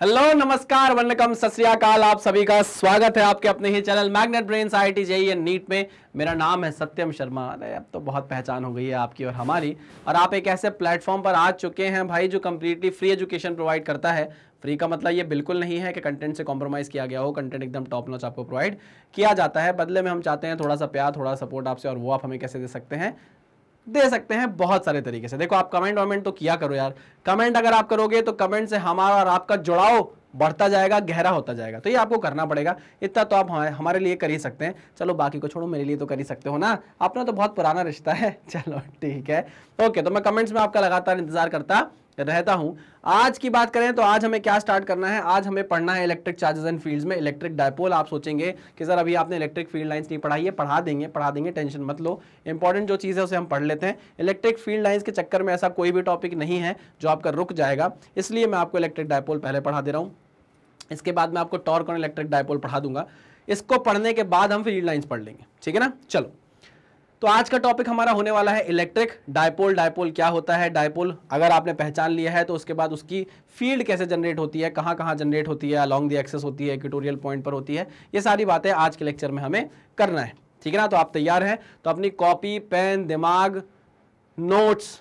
Hello नमस्कार वनकम सत्याकाल आप सभी का स्वागत है आपके अपने ही channel magnet brains I T JEE NEET में मेरा नाम है सत्यम शर्मा अरे अब तो बहुत पहचान हो गई है आपकी और हमारी और आप एक ऐसे प्लेटफॉर्म पर आ चुके हैं भाई जो कम्प्लीटली फ्री एजुकेशन प्रोवाइड करता है फ्री का मतलब ये बिल्कुल नहीं है कि कंटेंट से कॉम्प्रोमाइज़ किया गया हो कंटेंट एकदम टॉप नॉच आपको प्रोवाइड किया जाता है बदले में हम चाहते हैं थोड़ा सा प्यार थोड़ा सपोर्ट आपसे और वो आप हमें कैसे दे सकते हैं दे सकते हैं बहुत सारे तरीके से देखो आप कमेंट वमेंट तो किया करो यार कमेंट अगर आप करोगे तो कमेंट से हमारा और आपका जुड़ाव बढ़ता जाएगा गहरा होता जाएगा तो ये आपको करना पड़ेगा इतना तो आप हमारे लिए कर ही सकते हैं चलो बाकी को छोड़ो मेरे लिए तो कर ही सकते हो ना अपना तो बहुत पुराना रिश्ता है चलो ठीक है ओके तो मैं कमेंट्स में आपका लगातार इंतजार करता रहता हूं आज की बात करें तो आज हमें क्या स्टार्ट करना है आज हमें पढ़ना है इलेक्ट्रिक चार्जेस एंड फील्ड्स में इलेक्ट्रिक डायपोल आप सोचेंगे कि सर अभी आपने इलेक्ट्रिक फील्ड लाइंस नहीं पढ़ाई है पढ़ा देंगे पढ़ा देंगे टेंशन मत लो इंपॉर्टेंट जो चीज़ है उसे हम पढ़ लेते हैं इलेक्ट्रिक फील्ड लाइन्स के चक्कर में ऐसा कोई भी टॉपिक नहीं है जो आपका रुक जाएगा इसलिए मैं आपको इलेक्ट्रिक डायपोल पहले पढ़ा दे रहा हूँ इसके बाद मैं आपको टॉर्क और इलेक्ट्रिक डायपोल पढ़ा दूंगा इसको पढ़ने के बाद हम फील्ड लाइन्स पढ़ लेंगे ठीक है ना चलो तो आज का टॉपिक हमारा होने वाला है इलेक्ट्रिक डायपोल डायपोल क्या होता है डायपोल अगर आपने पहचान लिया है तो उसके बाद उसकी फील्ड कैसे जनरेट होती है कहाँ कहाँ जनरेट होती है अलॉन्ग दी एक्सेस होती है इक्विटोरियल पॉइंट पर होती है ये सारी बातें आज के लेक्चर में हमें करना है ठीक है ना तो आप तैयार हैं तो अपनी कॉपी पेन दिमाग नोट्स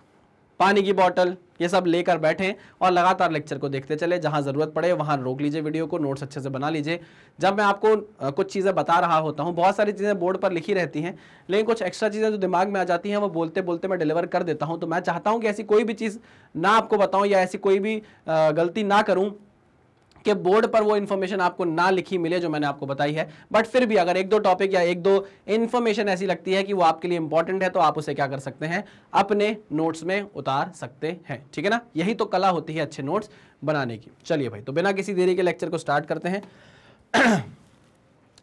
पानी की बॉटल ये सब लेकर बैठें और लगातार लेक्चर को देखते चले जहां ज़रूरत पड़े वहां रोक लीजिए वीडियो को नोट्स अच्छे से बना लीजिए जब मैं आपको कुछ चीज़ें बता रहा होता हूँ बहुत सारी चीज़ें बोर्ड पर लिखी रहती हैं लेकिन कुछ एक्स्ट्रा चीज़ें जो दिमाग में आ जाती हैं वो बोलते बोलते मैं डिलीवर कर देता हूँ तो मैं चाहता हूँ कि ऐसी कोई भी चीज़ ना आपको बताऊँ या ऐसी कोई भी गलती ना करूँ कि बोर्ड पर वो इन्फॉर्मेशन आपको ना लिखी मिले जो मैंने आपको बताई है बट फिर भी अगर एक दो टॉपिक या एक दो इन्फॉर्मेशन ऐसी लगती है कि वो आपके लिए इंपॉर्टेंट है तो आप उसे क्या कर सकते हैं अपने नोट्स में उतार सकते हैं ठीक है ना यही तो कला होती है अच्छे नोट्स बनाने की चलिए भाई तो बिना किसी देरी के लेक्चर को स्टार्ट करते हैं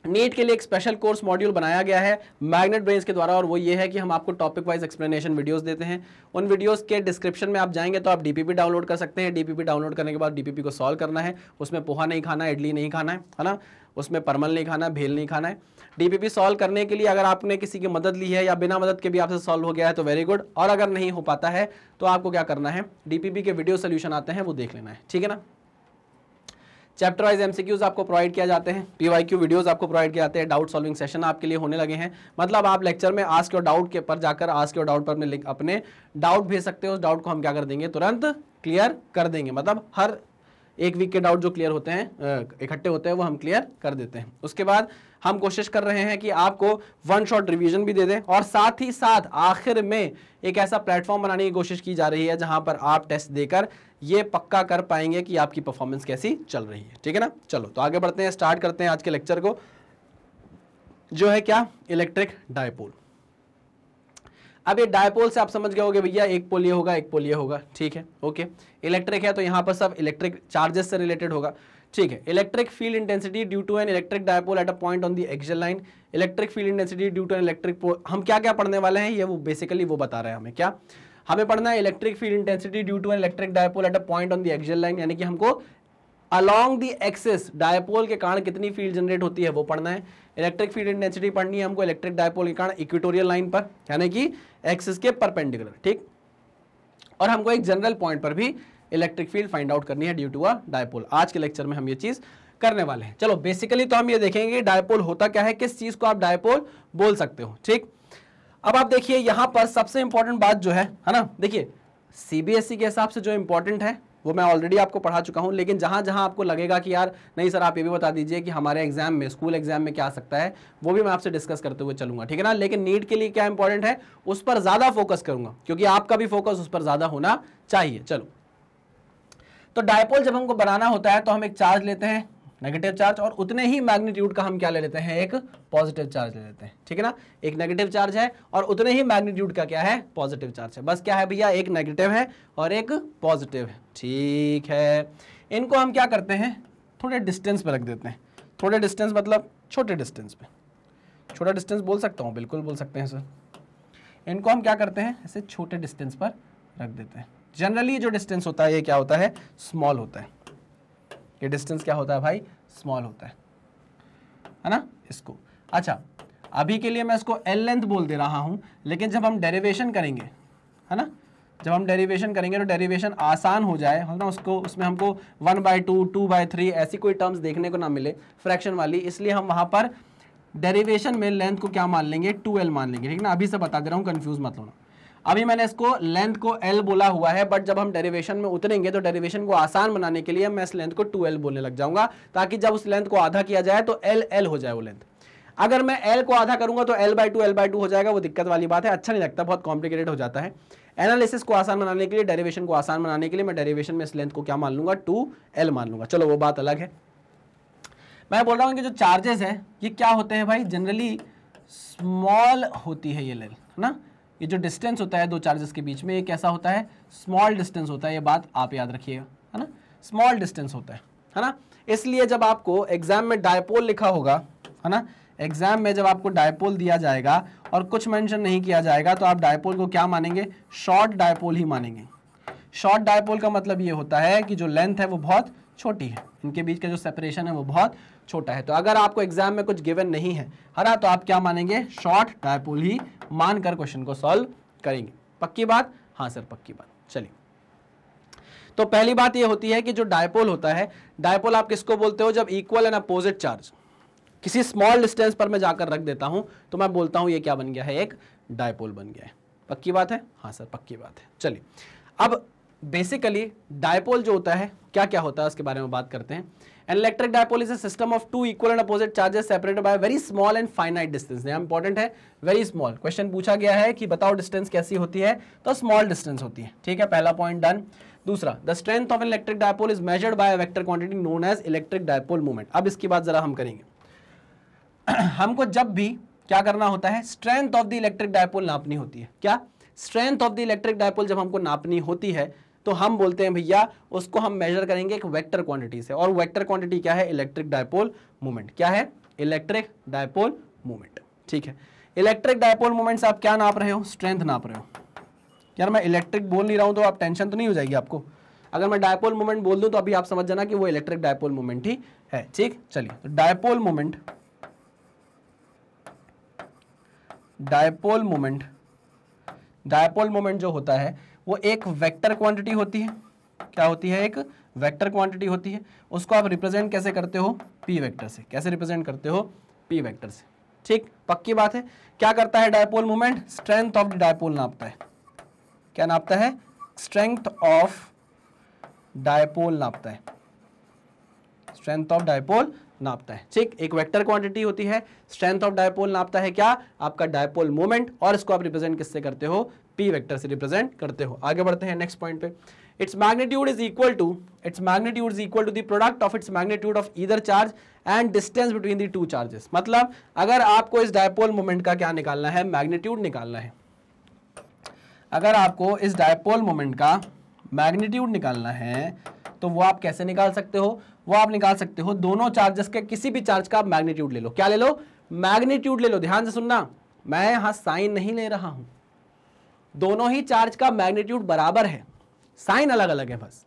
नीट के लिए एक स्पेशल कोर्स मॉड्यूल बनाया गया है मैग्नेट ब्रेन्स के द्वारा और वो ये है कि हम आपको टॉपिक वाइज एक्सप्लेनेशन वीडियोस देते हैं उन वीडियोस के डिस्क्रिप्शन में आप जाएंगे तो आप डीपीपी डाउनलोड कर सकते हैं डीपीपी डाउनलोड करने के बाद डीपीपी को सॉल्व करना है उसमें पोहा नहीं खाना है इडली नहीं खाना है है ना उसमें परमल नहीं खाना है भेल नहीं खाना है डीपीपी सॉल्व करने के लिए अगर आपने किसी की मदद ली है या बिना मदद के भी आपसे सॉल्व हो गया है तो वेरी गुड और अगर नहीं हो पाता है तो आपको क्या करना है डीपीपी के वीडियो सोल्यूशन आते हैं वो देख लेना है ठीक है ना चैप्टर वाइज एमसीक्यूज आपको प्रोवाइड किया जाते हैं पीवाईक्यू वीडियोस आपको प्रोवाइड किया जाते हैं डाउट सॉल्विंग सेशन आपके लिए होने लगे हैं मतलब आप लेक्चर में आज के डाउट के पर जाकर आज के डाउट पर अपने अपने डाउट भेज सकते हो उस डाउट को हम क्या कर देंगे तुरंत क्लियर कर देंगे मतलब हर एक वीक के डाउट जो क्लियर होते हैं इकट्ठे होते हैं वो हम क्लियर कर देते हैं उसके बाद हम कोशिश कर रहे हैं कि आपको वन शॉट रिवीजन भी दे दें और साथ ही साथ आखिर में एक ऐसा प्लेटफॉर्म बनाने की कोशिश की जा रही है जहां पर आप टेस्ट देकर ये पक्का कर पाएंगे कि आपकी परफॉर्मेंस कैसी चल रही है ठीक है ना चलो तो आगे बढ़ते हैं स्टार्ट करते हैं आज के लेक्चर को जो है क्या इलेक्ट्रिक डायपोल अब ये डायपोल से आप समझ गए होगे भैया एक पोल ये होगा एक पोल ये होगा ठीक है ओके इलेक्ट्रिक है तो यहाँ पर सब इलेक्ट्रिक चार्जेस से रिलेटेड होगा ठीक है electric field intensity due to an electric dipole at a point on the axial line electric field intensity due to an electric pole हम क्या क्या पढ़ने वाले हैं ये वो बेसिकली वो बता रहे हैं हमें क्या हमें पढ़ना है electric field intensity due to an electric dipole at a point on the axial line यानी कि हमको अलॉन्ग दी एक्सेस डायपोल के कारण कितनी फील्ड जनरेट होती है वो पढ़ना है इलेक्ट्रिक फील्ड इंटेंसिटी पढ़नी है हमको इलेक्ट्रिक डायपोल के कारण इक्विटोरियल लाइन पर यानी कि एक्सेस के परपेंडिकुलर ठीक और हमको एक जनरल पॉइंट पर भी इलेक्ट्रिक फील्ड फाइंड आउट करनी है ड्यू टू अ डायपोल आज के लेक्चर में हम ये चीज़ करने वाले हैं चलो बेसिकली तो हम ये देखेंगे कि डायपोल होता क्या है किस चीज़ को आप डायपोल बोल सकते हो ठीक अब आप देखिए यहां पर सबसे इंपॉर्टेंट बात जो है है ना देखिए सीबीएसई e के हिसाब से जो इंपॉर्टेंट है वो मैं ऑलरेडी आपको पढ़ा चुका हूँ लेकिन जहाँ जहाँ आपको लगेगा कि यार नहीं सर आप ये भी बता दीजिए कि हमारे एग्जाम में स्कूल एग्जाम में क्या आ सकता है वो भी मैं आपसे डिस्कस करते हुए चलूंगा ठीक है ना लेकिन नीट के लिए क्या इंपॉर्टेंट है उस पर ज़्यादा फोकस करूंगा क्योंकि आपका भी फोकस उस पर ज़्यादा होना चाहिए चलो तो डायपोल जब हमको बनाना होता है तो हम एक चार्ज लेते हैं नेगेटिव चार्ज और उतने ही मैग्नीट्यूड का हम क्या ले लेते हैं एक पॉजिटिव चार्ज ले लेते हैं ठीक है ना एक नेगेटिव चार्ज है और उतने ही मैग्नीट्यूड का क्या है पॉजिटिव चार्ज है बस क्या है भैया एक नेगेटिव है और एक पॉजिटिव है ठीक है इनको हम क्या करते हैं थोड़े डिस्टेंस पर रख देते हैं थोड़े डिस्टेंस मतलब छोटे डिस्टेंस पर छोटा डिस्टेंस बोल सकता हूँ बिल्कुल बोल सकते हैं सर इनको हम क्या करते हैं ऐसे छोटे डिस्टेंस पर रख देते हैं जनरली जो डिस्टेंस होता है ये क्या होता है स्मॉल होता है ये डिस्टेंस क्या होता है भाई स्मॉल होता है है ना इसको अच्छा अभी के लिए मैं इसको एल लेंथ बोल दे रहा हूं लेकिन जब हम डेरिवेशन करेंगे है ना जब हम डेरिवेशन करेंगे तो डेरिवेशन आसान हो जाए है ना उसको उसमें हमको one by two two by three ऐसी कोई टर्म्स देखने को ना मिले फ्रैक्शन वाली इसलिए हम वहां पर डेरिवेशन में लेंथ को क्या मान लेंगे टू एल मान लेंगे ठीक ना अभी से बता दे रहा हूँ कन्फ्यूज़ मत होना अभी मैंने इसको लेंथ को एल बोला हुआ है बट जब हम डेरिवेशन में उतरेंगे तो डेरिवेशन को आसान बनाने के लिए मैं इस लेंथ को टू एल बोलने लग जाऊंगा ताकि जब उस लेंथ को आधा किया जाए तो एल एल हो जाए वो लेंथ अगर मैं एल को आधा करूंगा तो L by two L by two हो जाएगा वो दिक्कत वाली बात है अच्छा नहीं लगता बहुत कॉम्प्लिकेटेड हो जाता है एनालिसिस को आसान बनाने के लिए डेरिवेशन को आसान बनाने के लिए मैं डेरिवेशन में इस लेंथ को क्या मान लूंगा टू एल मान लूंगा चलो वो बात अलग है मैं बोल रहा हूँ कि जो चार्जेस है ये क्या होते हैं भाई जनरली स्मॉल होती है ये लेंथ है ना ये जो डिस्टेंस होता है दो चार्जेस के बीच में ये कैसा होता है स्मॉल डिस्टेंस होता है ये बात आप याद रखिएगा है ना स्मॉल डिस्टेंस होता है है ना इसलिए जब आपको एग्जाम में डायपोल लिखा होगा है ना एग्जाम में जब आपको डायपोल दिया जाएगा और कुछ मेंशन नहीं किया जाएगा तो आप डायपोल को क्या मानेंगे शॉर्ट डायपोल ही मानेंगे शॉर्ट डायपोल का मतलब ये होता है कि जो लेंथ है वो बहुत छोटी है इनके बीच का जो सेपरेशन है वो बहुत छोटा है तो अगर आपको एग्जाम में कुछ गिवन नहीं है हरा तो आप क्या मानेंगे शॉर्ट डायपोल ही मानकर क्वेश्चन को सॉल्व करेंगे पक्की बात हाँ सर पक्की बात चलिए तो पहली बात यह होती है कि जो डायपोल होता है डायपोल आप किसको बोलते हो जब इक्वल एंड अपोजिट चार्ज किसी स्मॉल डिस्टेंस पर मैं जाकर रख देता हूं तो मैं बोलता हूं ये क्या बन गया है एक डायपोल बन गया है पक्की बात है हाँ सर पक्की बात है चलिए अब बेसिकली डायपोल जो होता है क्या क्या होता है उसके बारे में बात करते हैं an electric dipole is a system of two equal and opposite charges separated by a very small and finite important है वेरी small क्वेश्चन पूछा गया है कि बताओ डिस्टेंस कैसी होती है तो स्मॉल distance होती है ठीक है पहला पॉइंट डन दूसरा the strength of electric dipole is measured by vector quantity known as electric dipole movement अब इसकी बात जरा हम करेंगे हमको जब भी क्या करना होता है strength of the electric dipole नापनी होती है क्या strength of the electric dipole जब हमको नापनी होती है तो हम बोलते हैं भैया उसको हम मेजर करेंगे एक वेक्टर क्वांटिटी से और वेक्टर क्वांटिटी क्या है इलेक्ट्रिक डायपोल मूवमेंट क्या है इलेक्ट्रिक डायपोल मूवमेंट ठीक है इलेक्ट्रिक डायपोल मूवमेंट आप क्या नाप रहे हो स्ट्रेंथ नाप रहे हो यार मैं इलेक्ट्रिक बोल नहीं रहा हूं तो आप टेंशन तो नहीं हो जाएगी आपको अगर मैं डायपोल मूवमेंट बोल दूं तो अभी आप समझ जाना कि वो इलेक्ट्रिक डायपोल मूवमेंट ही है ठीक चलिए तो dipole movement dipole movement dipole movement जो होता है वो एक वेक्टर क्वांटिटी होती है क्या होती है एक वेक्टर क्वांटिटी होती है उसको आप रिप्रेजेंट कैसे करते हो पी वेक्टर से कैसे रिप्रेजेंट करते हो पी वेक्टर से ठीक पक्की बात है क्या करता है dipole movement strength of dipole नापता है क्या नापता है स्ट्रेंथ ऑफ डायपोल नापता है स्ट्रेंथ ऑफ डायपोल नापता है ठीक एक वेक्टर क्वांटिटी होती है स्ट्रेंथ ऑफ डायपोल नापता है क्या आपका डायपोल मोमेंट और इसको आप रिप्रेजेंट किससे करते हो पी वेक्टर से रिप्रेजेंट करते हो आगे बढ़ते हैं नेक्स्ट पॉइंट पे its magnitude is equal to its magnitude is equal to the product of its magnitude of either charge and distance between the two charges मतलब अगर आपको इस डायपोल मोमेंट का क्या निकालना है मैग्नीट्यूड निकालना है अगर आपको इस डायपोल मोमेंट का मैग्नीट्यूड निकालना है तो वो आप कैसे निकाल सकते हो वो आप निकाल सकते हो दोनों चार्जेस के किसी भी चार्ज का मैग्नीट्यूड ले लो क्या ले लो मैग्नीट्यूड ले लो ध्यान से सुनना मैं यहां साइन नहीं ले रहा हूं दोनों ही चार्ज का मैग्नीट्यूड बराबर है साइन अलग अलग है बस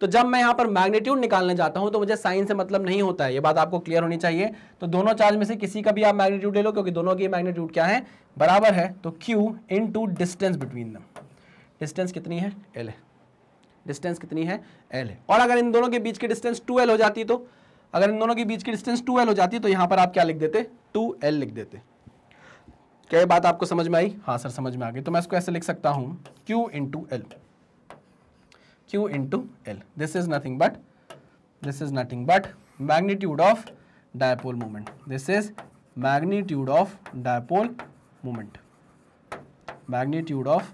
तो जब मैं यहां पर मैग्नीट्यूड निकालने जाता हूं तो मुझे साइन से मतलब नहीं होता है ये बात आपको क्लियर होनी चाहिए तो दोनों चार्ज में से किसी का भी आप मैग्नीट्यूड ले लो क्योंकि दोनों की मैग्नीट्यूड क्या है बराबर है तो Q into distance between them distance कितनी है एल है डिस्टेंस कितनी है एल है और अगर इन दोनों के बीच की डिस्टेंस टू हो जाती तो अगर इन दोनों के बीच की डिस्टेंस टू हो जाती तो यहां पर आप क्या लिख देते टू लिख देते क्या ये बात आपको समझ में आई हाँ सर समझ में आ गई तो मैं इसको ऐसे लिख सकता हूँ Q into L Q into L this is nothing but this is nothing but magnitude of dipole moment this is magnitude of dipole moment magnitude of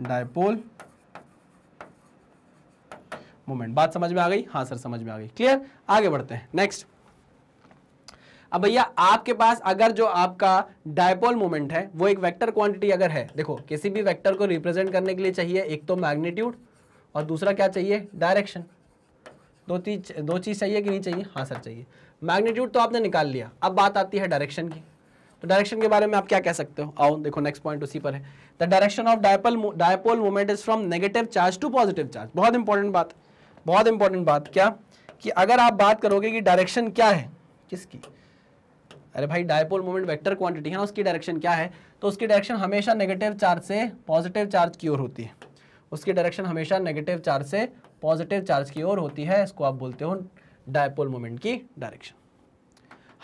dipole moment बात समझ में आ गई हाँ सर समझ में आ गई क्लियर आगे बढ़ते हैं नेक्स्ट अब भैया आपके पास अगर जो आपका डायपोल मोमेंट है वो एक वेक्टर क्वांटिटी अगर है देखो किसी भी वेक्टर को रिप्रेजेंट करने के लिए चाहिए एक तो मैग्नीट्यूड और दूसरा क्या चाहिए डायरेक्शन दो चीज दो चीज़ चाहिए कि नहीं चाहिए हाँ सर चाहिए मैग्नीट्यूड तो आपने निकाल लिया अब बात आती है डायरेक्शन की तो डायरेक्शन के बारे में आप क्या कह सकते हो आओ देखो नेक्स्ट पॉइंट उसी पर है the direction of dipole dipole moment is from negative charge to positive charge बहुत इंपॉर्टेंट बात बहुत इंपॉर्टेंट बात क्या कि अगर आप बात करोगे कि डायरेक्शन क्या है किसकी अरे भाई डायपोल मोमेंट वेक्टर क्वांटिटी है ना उसकी डायरेक्शन क्या है तो उसकी डायरेक्शन हमेशा नेगेटिव चार्ज से पॉजिटिव चार्ज की ओर होती है उसकी डायरेक्शन हमेशा नेगेटिव चार्ज से पॉजिटिव चार्ज की ओर होती है इसको आप बोलते हो डायपोल मोमेंट की डायरेक्शन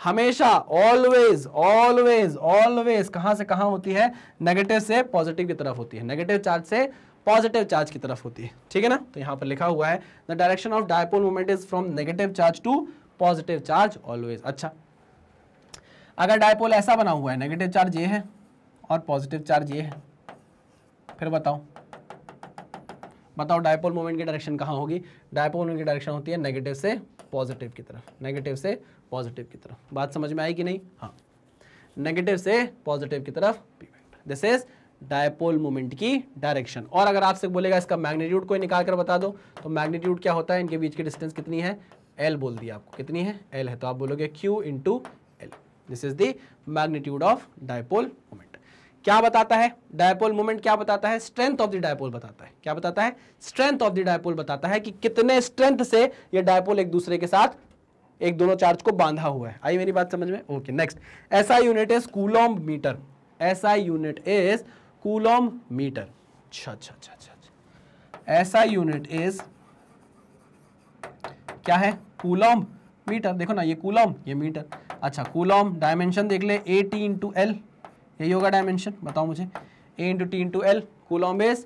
हमेशा ऑलवेज ऑलवेज ऑलवेज कहाँ से कहाँ होती है नेगेटिव से पॉजिटिव की तरफ होती है नेगेटिव चार्ज से पॉजिटिव चार्ज की तरफ होती है ठीक है ना तो यहाँ पर लिखा हुआ है the direction of dipole moment is from negative charge to positive charge always अच्छा अगर डायपोल ऐसा बना हुआ है नेगेटिव चार्ज ये है और पॉजिटिव चार्ज ये है फिर बताओ बताओ डायपोल मोमेंट की डायरेक्शन कहाँ होगी डायपोल मोमेंट की डायरेक्शन होती है नेगेटिव से पॉजिटिव की तरफ नेगेटिव से पॉजिटिव की तरफ बात समझ में आई कि नहीं हाँ नेगेटिव से पॉजिटिव की तरफ दिस इज डायपोल मोमेंट की डायरेक्शन और अगर आपसे बोलेगा इसका मैग्नीट्यूड कोई निकाल कर बता दो तो मैग्नीट्यूड क्या होता है इनके बीच की डिस्टेंस कितनी है एल बोल दिया आपको कितनी है एल है तो आप बोलोगे Q into this is the magnitude of dipole moment क्या बताता है डायपोल मोमेंट क्या बताता है स्ट्रेंथ ऑफ द डायपोल बताता है क्या बताता है स्ट्रेंथ ऑफ द डायपोल बताता है कि कितने स्ट्रेंथ से ये डायपोल एक दूसरे के साथ एक दोनों चार्ज को बांधा हुआ है आई मेरी बात समझ में okay next SI unit is coulomb metre SI unit is coulomb metre अच्छा अच्छा अच्छा अच्छा ऐसा यूनिट इज क्या है कूलॉम मीटर देखो ना ये कूलॉम ये मीटर अच्छा कूलॉम डायमेंशन देख ले ए टी इंटू एल यही होगा डायमेंशन बताओ मुझे A into T into L coulomb base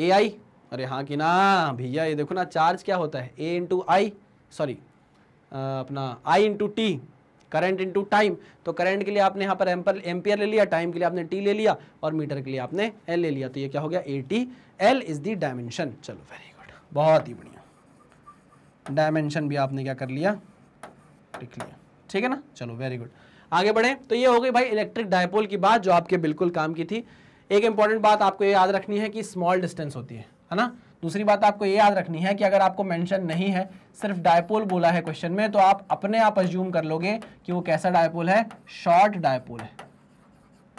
A I अरे हाँ कि ना भैया ये देखो ना चार्ज क्या होता है ए इंटू आई सॉरी अपना I into T current into time तो करंट के लिए आपने यहाँ पर एम्पर एम्पियर ले लिया टाइम के लिए आपने टी ले लिया और मीटर के लिए आपने एल ले लिया तो ये क्या हो गया A T L is the dimension चलो वेरी गुड बहुत ही बढ़िया डायमेंशन भी आपने क्या कर लिया लिख लिया ठीक है ना चलो वेरी गुड आगे बढ़े तो ये हो गई भाई इलेक्ट्रिक डायपोल की बात जो आपके बिल्कुल काम की थी एक इंपॉर्टेंट बात आपको ये याद रखनी है कि स्मॉल डिस्टेंस होती है है ना दूसरी बात आपको ये याद रखनी है कि अगर आपको मेंशन नहीं है सिर्फ डायपोल बोला है क्वेश्चन में तो आप अपने आप अज्यूम कर लोगे कि वो कैसा डायपोल है शॉर्ट डायपोल है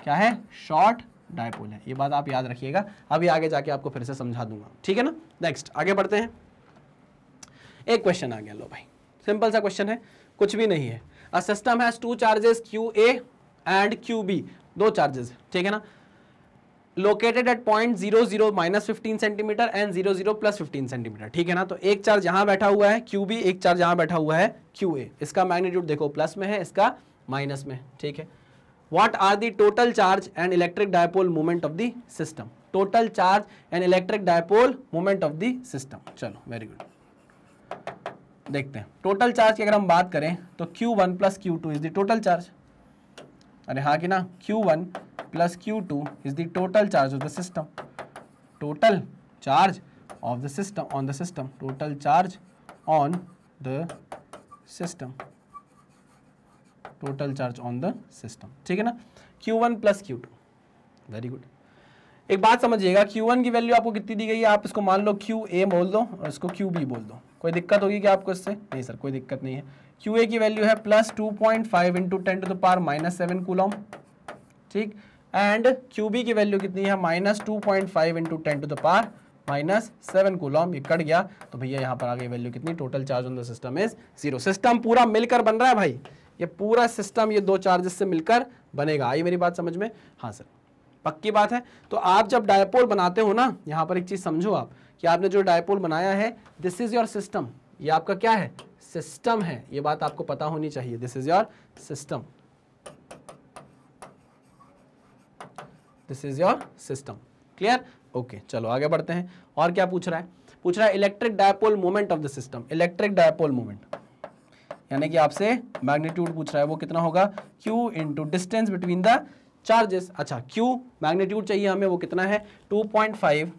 क्या है शॉर्ट डायपोल है ये बात आप याद रखिएगा अभी आगे जाके आपको फिर से समझा दूंगा ठीक है ना नेक्स्ट आगे बढ़ते हैं एक क्वेश्चन आ गया लो भाई सिंपल सा क्वेश्चन है कुछ भी नहीं है system has two charges Q A and Q B दो चार्जेस ठीक है ना located at point zero zero minus fifteen centimetre and zero zero plus fifteen centimetre ठीक है ना तो एक चार्ज यहां बैठा हुआ है क्यू बी एक चार्ज यहां बैठा हुआ है क्यू ए इसका मैग्नीट्यूड देखो प्लस में है इसका माइनस में ठीक है what are the total charge and electric dipole movement of the system total charge and electric dipole movement of the system चलो वेरी गुड देखते हैं टोटल चार्ज की अगर हम बात करें तो Q1 one plus Q two is the total charge अरे हाँ कि ना Q1 one plus Q two is the total charge of the system total charge of the system on the system total charge on the system total charge on the system ठीक है ना Q1 one plus Q two very good एक बात समझिएगा Q1 की value आपको कितनी दी गई है आप इसको मान लो Q A बोल दो और इसको Q B बोल दो कोई दिक्कत होगी क्या आपको इससे नहीं सर कोई दिक्कत नहीं है क्यू की वैल्यू है plus two point five into ten to the power minus seven coulomb ठीक एंड क्यू की वैल्यू कितनी है minus two point five into ten to the power minus seven coulomb ये कट गया तो भैया यहाँ पर आ गई वैल्यू कितनी total charge on the system is zero system पूरा मिलकर बन रहा है भाई ये पूरा सिस्टम ये दो चार्जेस से मिलकर बनेगा आई मेरी बात समझ में हाँ सर पक्की बात है तो आप जब डायपोल बनाते हो ना यहाँ पर एक चीज़ समझो आप कि आपने जो डायपोल बनाया है दिस इज़ योर सिस्टम ये आपका क्या है सिस्टम है ये बात आपको पता होनी चाहिए this is your system this is your system clear okay चलो आगे बढ़ते हैं और क्या पूछ रहा है पूछ रहा है electric dipole moment of the system electric dipole moment यानी कि आपसे मैग्नीट्यूड पूछ रहा है वो कितना होगा q into distance between the charges अच्छा q मैग्नीट्यूड चाहिए हमें वो कितना है 2.5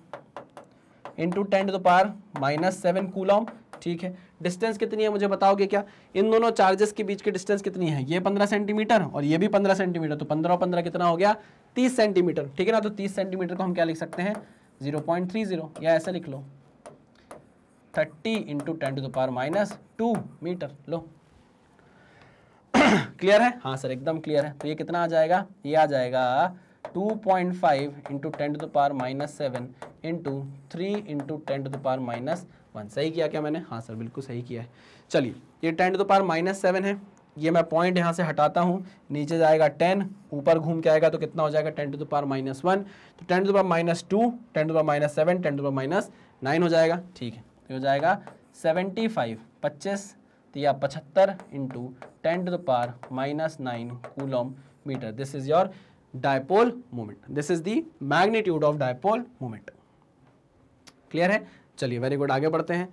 into ten to the power minus seven coulomb ठीक है डिस्टेंस कितनी है मुझे बताओगे क्या इन दोनों चार्जेस के बीच की डिस्टेंस कितनी है ये पंद्रह सेंटीमीटर और ये भी पंद्रह सेंटीमीटर तो पंद्रह और पंद्रह कितना हो गया तीस सेंटीमीटर ठीक है ना तो तीस सेंटीमीटर को हम क्या लिख सकते हैं जीरो पॉइंट थ्री जीरो या ऐसा लिख लो thirty into ten to the minus two metre लो क्लियर है हाँ सर एकदम क्लियर है तो ये कितना आ जाएगा ये आ जाएगा two point five into ten to the power minus seven into three into ten to the power minus one सही किया क्या मैंने हाँ सर बिल्कुल सही किया है चलिए ये ten to the power minus seven है ये मैं पॉइंट यहाँ से हटाता हूँ नीचे जाएगा टेन ऊपर घूम के आएगा तो कितना हो जाएगा ten to the power minus one तो ten to the power minus two ten to the power minus seven ten to the power minus nine हो जाएगा ठीक है तो हो जाएगा सेवेंटी फाइव पच्चीस या पचहत्तर into ten to the power minus nine coulomb metre this is your dipole moment this is the magnitude of dipole moment clear है चलिए वेरी गुड आगे बढ़ते हैं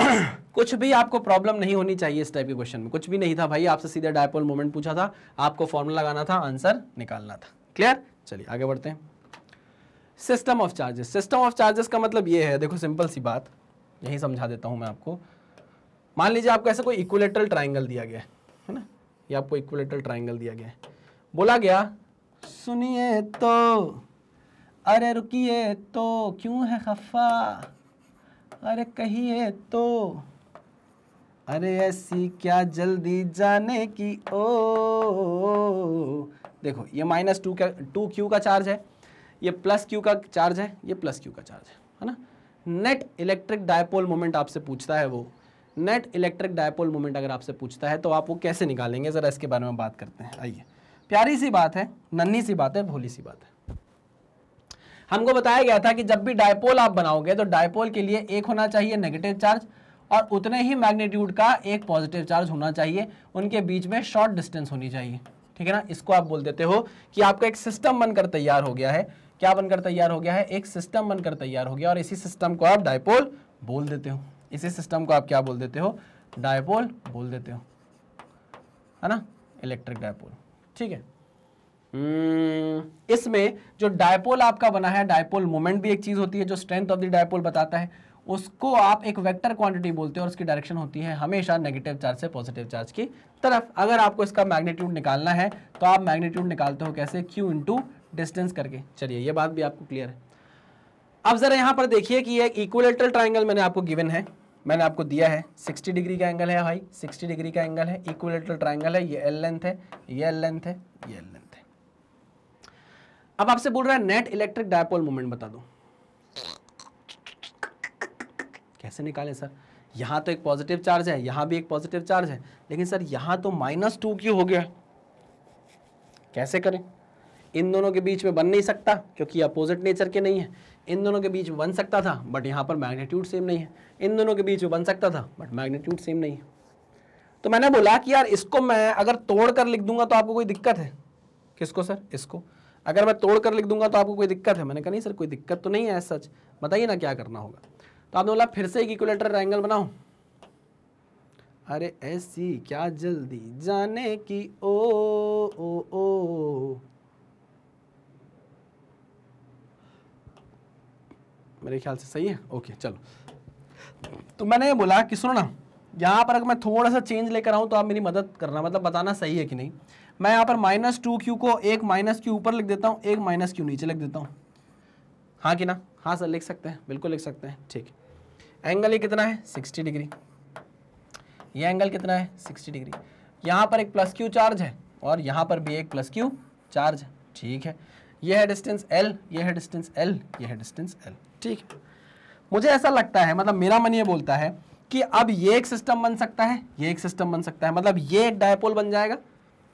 कुछ भी आपको प्रॉब्लम नहीं होनी चाहिए इस टाइप के क्वेश्चन में कुछ भी नहीं था भाई आपसे सीधे डायपोल मोमेंट पूछा था आपको फॉर्मूला लगाना था आंसर निकालना था क्लियर चलिए आगे बढ़ते हैं system of charges system of charges का मतलब ये है देखो सिंपल सी बात यही समझा देता हूं मैं आपको मान लीजिए आपको ऐसा कोई इक्वलेटर ट्राइंगल दिया गया है ना ये आपको इक्वलेटर ट्राइंगल दिया गया है बोला गया सुनिए तो अरे रुकिए तो क्यों है खफा अरे कहिए तो अरे ऐसी क्या जल्दी जाने की ओ देखो ये माइनस टू का टू क्यू का चार्ज है ये प्लस क्यू का चार्ज है ये प्लस क्यू का चार्ज है है ना नेट इलेक्ट्रिक डायपोल मोमेंट आपसे पूछता है वो नेट इलेक्ट्रिक डायपोल मोमेंट अगर आपसे पूछता है तो आप वो कैसे निकालेंगे ज़रा इसके बारे में बात करते हैं आइए प्यारी सी बात है नन्ही सी बात है भोली सी बात है हमको बताया गया था कि जब भी डायपोल आप बनाओगे तो डायपोल के लिए एक होना चाहिए नेगेटिव चार्ज और उतने ही मैग्नीट्यूड का एक पॉजिटिव चार्ज होना चाहिए उनके बीच में शॉर्ट डिस्टेंस होनी चाहिए ठीक है ना इसको आप बोल देते हो कि आपका एक सिस्टम बनकर तैयार हो गया है क्या बनकर तैयार हो गया है एक सिस्टम बनकर तैयार हो गया और इसी सिस्टम को आप डायपोल बोल देते हो इसी सिस्टम को आप क्या बोल देते हो डायपोल बोल देते हो है ना इलेक्ट्रिक डायपोल ठीक है हम्म। इसमें जो डायपोल आपका बना है डायपोल मोमेंट भी एक चीज़ होती है जो स्ट्रेंथ ऑफ द डायपोल बताता है उसको आप एक वेक्टर क्वांटिटी बोलते हैं और उसकी डायरेक्शन होती है हमेशा नेगेटिव चार्ज से पॉजिटिव चार्ज की तरफ अगर आपको इसका मैग्नीट्यूड निकालना है तो आप मैग्नीट्यूड निकालते हो कैसे क्यू इंटू डिस्टेंस करके चलिए ये बात भी आपको क्लियर है अब ज़रा यहाँ पर देखिए कि एक इक्वलेटर ट्राइंगल मैंने आपको गिवन है मैंने आपको दिया है 60 डिग्री का एंगल है भाई 60 डिग्री का एंगल है इक्विलेटरल ट्राइंगल है ये एल लेंथ है ये एल लेंथ है ये एल लेंथ है अब आपसे बोल रहा है नेट इलेक्ट्रिक डायपोल मोमेंट बता दो कैसे निकाले सर यहाँ तो एक पॉजिटिव चार्ज है यहाँ भी एक पॉजिटिव चार्ज है लेकिन सर यहाँ तो माइनस टू क्यों हो गया कैसे करें इन दोनों के बीच में बन नहीं सकता क्योंकि अपोजिट नेचर के नहीं है इन दोनों के बीच बन सकता था बट यहाँ पर मैग्नीट्यूड सेम नहीं है इन दोनों के बीच बन सकता था बट मैग्नीट्यूड सेम नहीं है तो मैंने बोला कि यार इसको मैं अगर तोड़ कर लिख दूंगा तो आपको कोई दिक्कत है किसको सर इसको अगर मैं तोड़ कर लिख दूंगा तो आपको कोई दिक्कत है मैंने कहा नहीं सर कोई दिक्कत तो नहीं है सच बताइए ना क्या करना होगा तो आपने बोला फिर से एक इक्वलेटर एंगल बनाओ अरे ऐसी क्या जल्दी जाने की ओ ओ ओ मेरे ख्याल से सही है ओके चलो तो मैंने ये बोला कि सुनो ना यहाँ पर अगर मैं थोड़ा सा चेंज लेकर आऊँ तो आप मेरी मदद करना मतलब बताना सही है कि नहीं मैं यहाँ पर माइनस टू क्यू को एक माइनस क्यू ऊपर लिख देता हूँ एक माइनस क्यू नीचे लिख देता हूँ हाँ कि ना हाँ सर लिख सकते हैं बिल्कुल लिख सकते हैं ठीक एंगल ये कितना है सिक्सटी डिग्री ये एंगल कितना है सिक्सटी डिग्री यहाँ पर एक प्लस क्यू चार्ज है और यहाँ पर भी एक प्लस क्यू चार्ज है ठीक है यह है डिस्टेंस एल यह है डिस्टेंस एल यह है डिस्टेंस एल ठीक मुझे ऐसा लगता है मतलब मेरा मन ये बोलता है कि अब ये एक सिस्टम बन सकता है ये एक सिस्टम बन सकता है मतलब ये एक डायपोल बन जाएगा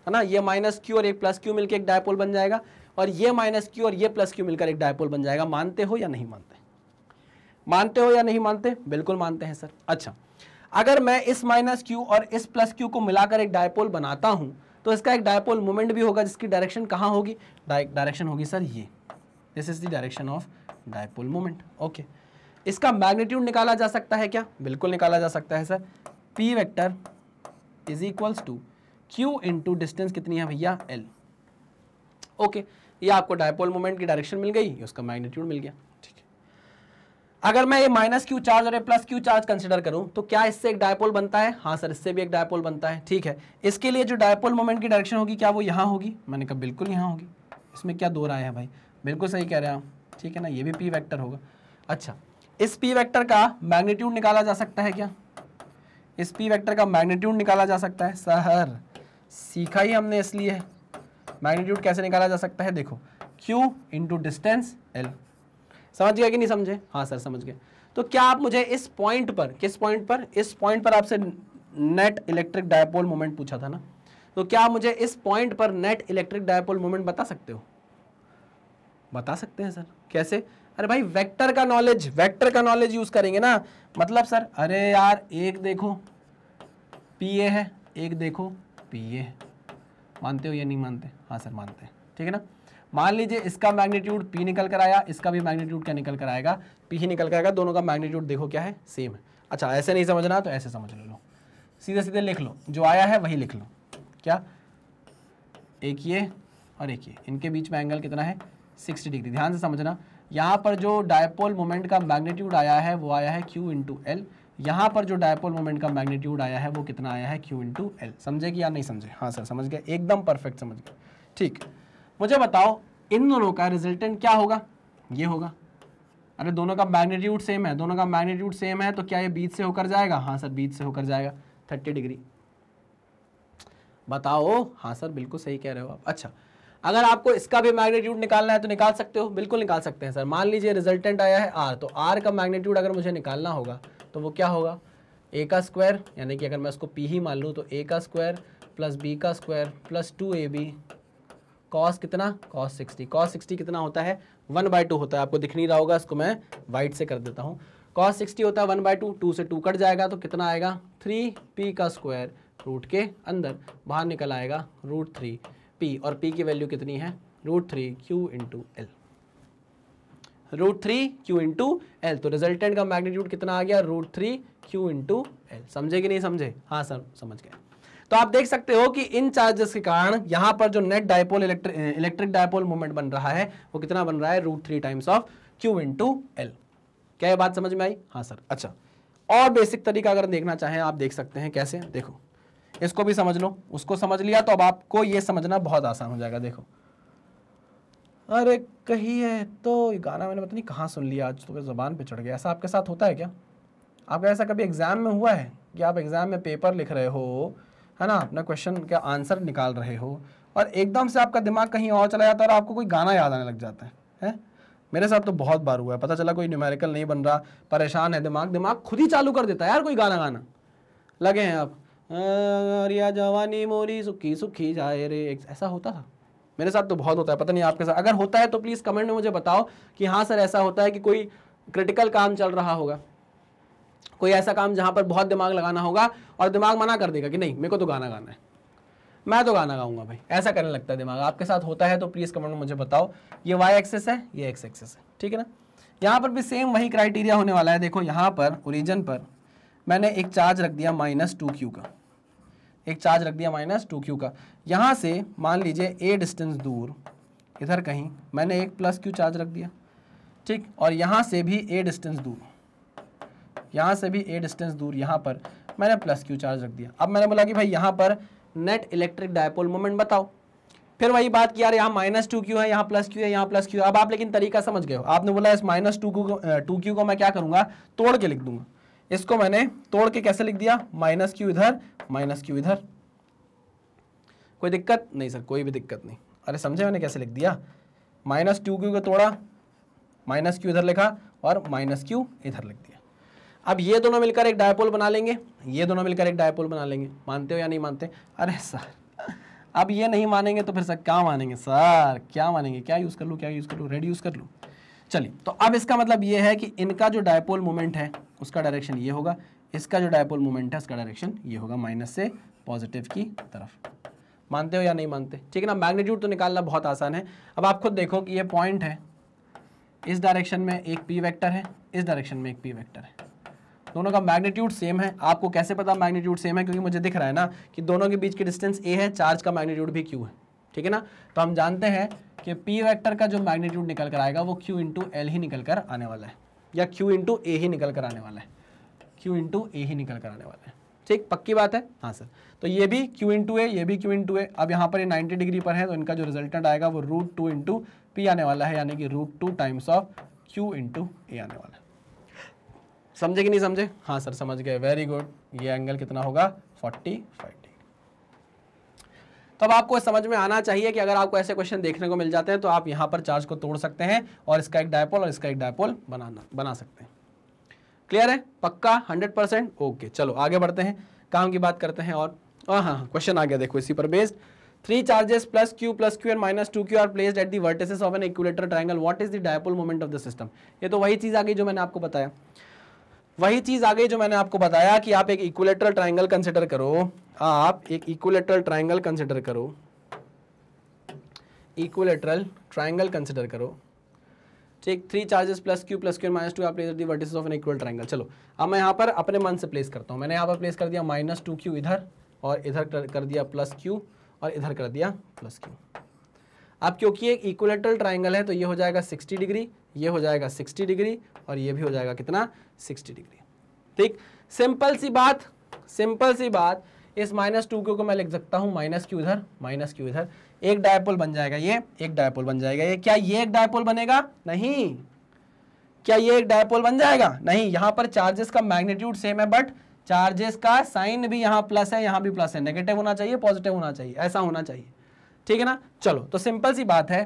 है ना ये माइनस क्यू और एक प्लस क्यू मिलकर एक डायपोल बन जाएगा और ये माइनस क्यू और ये प्लस क्यू मिलकर एक डायपोल बन जाएगा मानते हो या नहीं मानते मानते हो या नहीं मानते बिल्कुल मानते हैं सर अच्छा अगर मैं इस माइनस क्यू और इस प्लस क्यू को मिलाकर एक डायपोल बनाता हूं तो इसका एक डायपोल मोमेंट भी होगा जिसकी डायरेक्शन कहां होगी डायरेक्शन होगी सर ये this is the direction of dipole moment okay इसका मैग्नीट्यूड निकाला जा सकता है क्या बिल्कुल निकाला जा सकता है sir P vector is equals to Q into distance कितनी है भैया एल ओके ये आपको डायपोल मोमेंट की डायरेक्शन मिल गई उसका मैग्नीट्यूड मिल गया ठीक है अगर मैं ये माइनस क्यू चार्ज और प्लस क्यू चार्ज कंसिडर करूं तो क्या इससे एक डायपोल बनता है हाँ सर इससे भी एक डायपोल बनता है ठीक है इसके लिए जो डायपोल मोमेंट की डायरेक्शन होगी क्या वो यहाँ होगी मैंने कहा बिल्कुल यहाँ होगी इसमें क्या दो राय है भाई बिल्कुल सही कह रहे हैं आप ठीक है ना ये भी पी वैक्टर होगा अच्छा इस पी वैक्टर का मैग्नीट्यूड निकाला जा सकता है क्या इस पी वैक्टर का मैग्नीट्यूड निकाला जा सकता है सहर सीखा ही हमने इसलिए मैग्नीट्यूड कैसे निकाला जा सकता है देखो Q इंटू डिस्टेंस एल समझ गया कि नहीं समझे हाँ सर समझ गए तो क्या आप मुझे इस पॉइंट पर किस पॉइंट पर इस पॉइंट पर आपसे नेट इलेक्ट्रिक डायपोल मोमेंट पूछा था ना तो क्या आप मुझे इस पॉइंट पर नेट इलेक्ट्रिक डायपोल मोमेंट बता सकते हो बता सकते हैं सर कैसे अरे भाई वेक्टर का नॉलेज वेक्टर का नॉलेज यूज करेंगे ना मतलब सर अरे यार एक देखो पी ए है एक देखो पी ए है मानते हो या नहीं मानते हाँ सर मानते हैं ठीक है ना मान लीजिए इसका मैग्नीट्यूड पी निकल कर आया इसका भी मैग्नीट्यूड क्या निकल कर आएगा पी ही निकल कर आएगा दोनों का मैग्नीट्यूड देखो क्या है सेम है अच्छा ऐसे नहीं समझना तो ऐसे समझ लो सीधे सीधे लिख लो जो आया है वही लिख लो क्या एक ये और एक ये इनके बीच में एंगल कितना है 60 डिग्री ध्यान से समझना यहाँ पर जो डायपोल मोमेंट का मैग्नीट्यूड आया है वो आया है क्यू इंटू एल यहाँ पर जो डायपोल मोमेंट का मैग्नीट्यूड आया है वो कितना आया है क्यू इंटू एल समझे कि या नहीं समझे हाँ सर समझ गया एकदम परफेक्ट समझ गया ठीक मुझे बताओ इन दोनों का रिजल्टेंट क्या होगा ये होगा अरे दोनों का मैग्नीट्यूड सेम है दोनों का मैग्नीट्यूड सेम है तो क्या ये बीच से होकर जाएगा हाँ सर बीच से होकर जाएगा थर्टी डिग्री बताओ हाँ सर बिल्कुल सही कह रहे हो आप अच्छा अगर आपको इसका भी मैग्नीट्यूड निकालना है तो निकाल सकते हो बिल्कुल निकाल सकते हैं सर मान लीजिए रिजल्टेंट आया है आर तो आर का मैग्नीट्यूड अगर मुझे निकालना होगा तो वो क्या होगा ए का स्क्वायर यानी कि अगर मैं उसको पी ही मान लूँ तो ए का स्क्वायर प्लस बी का square plus two A B cos कितना कॉस सिक्सटी कॉस सिक्सटी कितना होता है वन बाई टू होता है आपको दिख नहीं रहा होगा इसको मैं वाइट से कर देता हूँ कॉस सिक्सटी होता है वन बाई टू टू से टू कट जाएगा तो कितना आएगा थ्री पी का स्क्वायर रूट के अंदर बाहर निकल आएगा रूट थ्री पी और पी की वैल्यू कितनी है root three Q into L root three Q into L तो रिजल्टेंट का मैग्नीट्यूड कितना आ गया root three Q into L समझे कि नहीं समझे हाँ सर समझ गए तो आप देख सकते हो कि इन चार्जेस के कारण यहां पर जो net dipole electric electric dipole movement बन रहा है वो कितना बन रहा है root three times of Q into L क्या ये बात समझ में आई हाँ सर अच्छा और बेसिक तरीका अगर देखना चाहें आप देख सकते हैं कैसे देखो इसको भी समझ लो उसको समझ लिया तो अब आपको ये समझना बहुत आसान हो जाएगा देखो अरे कही है तो ये गाना मैंने पता नहीं कहाँ सुन लिया आज तो ज़बान पे चढ़ गया ऐसा आपके साथ होता है क्या आपका ऐसा कभी एग्ज़ाम में हुआ है कि आप एग्ज़ाम में पेपर लिख रहे हो है ना अपना क्वेश्चन का आंसर निकाल रहे हो और एकदम से आपका दिमाग कहीं और चला जाता है और आपको कोई गाना याद आने लग जाता है, है? मेरे साथ तो बहुत बार हुआ है पता चला कोई न्यूमेरिकल नहीं बन रहा परेशान है दिमाग दिमाग खुद ही चालू कर देता है यार कोई गाना गाना लगे हैं आप रिया जवानी मोरी सुखी सुखी जाए रे ऐसा होता था मेरे साथ तो बहुत होता है पता नहीं आपके साथ अगर होता है तो प्लीज़ कमेंट में मुझे बताओ कि हाँ सर ऐसा होता है कि कोई क्रिटिकल काम चल रहा होगा कोई ऐसा काम जहाँ पर बहुत दिमाग लगाना होगा और दिमाग मना कर देगा कि नहीं मेरे को तो गाना गाना है मैं तो गाना गाऊंगा भाई ऐसा करने लगता है दिमाग आपके साथ होता है तो प्लीज़ कमेंट में मुझे बताओ ये वाई एक्सेस है ये एक्स एक्सेस है ठीक है ना यहाँ पर भी सेम वही क्राइटेरिया होने वाला है देखो यहाँ पर ओरिजन पर मैंने एक चार्ज रख दिया माइनस टू क्यू का एक चार्ज रख दिया माइनस टू क्यू का यहाँ से मान लीजिए ए डिस्टेंस दूर इधर कहीं मैंने एक प्लस क्यू चार्ज रख दिया ठीक और यहाँ से भी ए डिस्टेंस दूर यहाँ से भी ए डिस्टेंस दूर यहाँ पर मैंने प्लस क्यू चार्ज रख दिया अब मैंने बोला कि भाई यहाँ पर नेट इलेक्ट्रिक डायपोल मोमेंट बताओ फिर वही बात की यार यहाँ माइनस टू क्यू है यहाँ प्लस क्यू है यहाँ प्लस क्यू है अब आप लेकिन तरीका समझ गए हो आपने बोला इस माइनस टू क्यू को टू क्यू को मैं क्या करूँगा तोड़ के लिख दूंगा इसको मैंने तोड़ के कैसे लिख दिया माइनस क्यू इधर माइनस क्यू इधर कोई दिक्कत नहीं सर कोई भी दिक्कत नहीं अरे समझे मैंने कैसे लिख दिया माइनस टू क्यू को तोड़ा माइनस क्यू इधर लिखा और माइनस क्यू इधर लिख दिया अब ये दोनों मिलकर एक डायपोल बना लेंगे ये दोनों मिलकर एक डायपोल बना लेंगे मानते हो या नहीं मानते अरे सर अब ये नहीं मानेंगे तो फिर सर क्या मानेंगे सर क्या मानेंगे क्या यूज़ कर लूँ क्या यूज़ कर लूँ रेड यूज़ कर लूँ चलिए तो अब इसका मतलब ये है कि इनका जो डायपोल मोमेंट है उसका डायरेक्शन ये होगा इसका जो डायपोल मोमेंट है उसका डायरेक्शन ये होगा माइनस से पॉजिटिव की तरफ मानते हो या नहीं मानते ठीक है ना मैग्नीट्यूड तो निकालना बहुत आसान है अब आप खुद देखो कि ये पॉइंट है इस डायरेक्शन में एक पी वेक्टर है इस डायरेक्शन में एक पी वेक्टर है दोनों का मैग्नीट्यूड सेम है आपको कैसे पता मैग्नीट्यूड सेम है क्योंकि मुझे दिख रहा है ना कि दोनों के बीच की डिस्टेंस ए है चार्ज का मैग्नीट्यूड भी क्यू है ठीक है ना तो हम जानते हैं कि पी वैक्टर का जो मैग्नीट्यूड निकल कर आएगा वो क्यू इंटू एल ही निकल कर आने वाला है या Q इंटू ए ही निकल कर आने वाला है Q इंटू ए ही निकल कर आने वाला है ठीक पक्की बात है हाँ सर तो ये भी Q इंटू ए ये भी Q इंटू ए अब यहाँ पर ये 90 डिग्री पर है तो इनका जो रिजल्टेंट आएगा वो रूट टू इंटू पी आने वाला है यानी कि root two times of Q into A आने वाला है समझे कि नहीं समझे हाँ सर समझ गए वेरी गुड ये एंगल कितना होगा फोर्टी फाइव तो अब आपको समझ में आना चाहिए कि अगर आपको ऐसे क्वेश्चन देखने को मिल जाते हैं तो आप यहाँ पर चार्ज को तोड़ सकते हैं और इसका एक डायपोल और इसका एक डायपोल बनाना बना सकते हैं क्लियर है पक्का हंड्रेड परसेंट ओके चलो आगे बढ़ते हैं काम की बात करते हैं और हाँ हाँ क्वेश्चन आ गया देखो इसी पर based three charges plus Q plus Q and minus two Q are place at vertices of an equilateral triangle what is the dipole moment of the system ये तो वही चीज़ आ गई जो मैंने आपको बताया वही चीज़ आ गई जो मैंने आपको बताया कि आप एक इक्वलेटरल ट्राइंगल कंसिडर करो आप एक इक्वलेटरल ट्राइंगल कंसिडर करो इक्वलेटरल ट्राइंगल कंसिडर करो ठीक three charges plus Q plus Q minus two आप place at vertices of an equal triangle चलो अब मैं यहाँ पर अपने मन से प्लेस करता हूँ मैंने यहाँ पर प्लेस कर दिया माइनस टू क्यू इधर और इधर कर दिया प्लस क्यू और इधर कर दिया प्लस क्यू अब क्योंकि एक इक्वलेटरल ट्राइंगल है तो ये हो जाएगा 60 डिग्री ये हो जाएगा 60 डिग्री और ये भी हो जाएगा कितना 60 डिग्री ठीक सिंपल सी बात सिंपल सी बात इस माइनस टू क्यू को मैं लिख सकता हूँ माइनस क्यू इधर माइनस क्यू इधर एक डायपोल बन जाएगा ये एक डायपोल बन जाएगा ये क्या ये एक डायपोल बनेगा नहीं क्या ये एक डायपोल बन जाएगा नहीं यहाँ पर चार्जेस का मैग्नीट्यूड सेम है बट चार्जेस का साइन भी यहाँ प्लस है यहाँ भी प्लस है नेगेटिव होना चाहिए पॉजिटिव होना चाहिए ऐसा होना चाहिए ठीक है ना चलो तो सिंपल सी बात है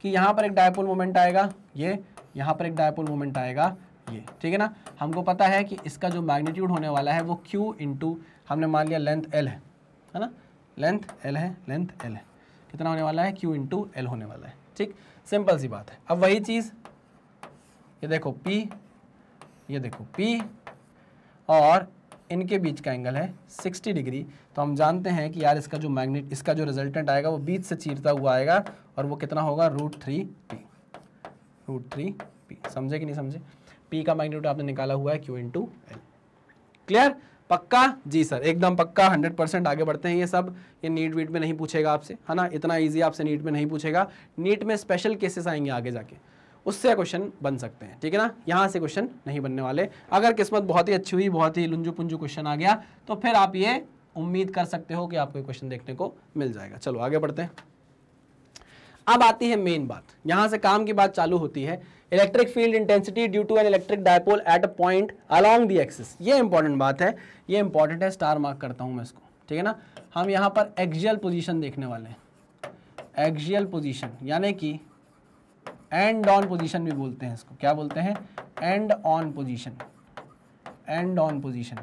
कि यहां पर एक डायपोल मोमेंट आएगा ये यहां पर एक डायपोल मोमेंट आएगा ये ठीक है ना हमको पता है कि इसका जो मैग्नीट्यूड होने वाला है वो q इंटू हमने मान लिया लेंथ l है है ना लेंथ l है लेंथ l है कितना होने वाला है q इंटू एल होने वाला है ठीक सिंपल सी बात है अब वही चीज़ ये देखो p ये देखो p और इनके बीच का एंगल है 60 डिग्री तो हम जानते हैं कि यार इसका जो मैग्नेट इसका जो रिजल्टेंट आएगा वो बीच से चीरता हुआ आएगा और वो कितना होगा root three P root three P समझे कि नहीं समझे पी का मैग्नेट आपने निकाला हुआ है क्यू इंटू एल क्लियर पक्का जी सर एकदम पक्का 100 परसेंट आगे बढ़ते हैं ये सब ये नीट वीट में नहीं पूछेगा आपसे है ना इतना ईजी आपसे नीट में नहीं पूछेगा नीट में स्पेशल केसेस आएंगे आगे जाके उससे क्वेश्चन बन सकते हैं ठीक है ना यहाँ से क्वेश्चन नहीं बनने वाले अगर किस्मत बहुत ही अच्छी हुई बहुत ही लुंजू पुंजू क्वेश्चन आ गया तो फिर आप ये उम्मीद कर सकते हो कि आपको क्वेश्चन देखने को मिल जाएगा चलो आगे बढ़ते हैं अब आती है मेन बात यहाँ से काम की बात चालू होती है electric field intensity due to an electric dipole at a point along the axis ये इंपॉर्टेंट बात है ये इंपॉर्टेंट है स्टार मार्क करता हूँ मैं इसको ठीक है ना हम यहाँ पर एक्जियल पोजीशन देखने वाले हैं एक्जियल पोजीशन यानी कि एंड ऑन पोजीशन भी बोलते हैं इसको क्या बोलते हैं end on position end on position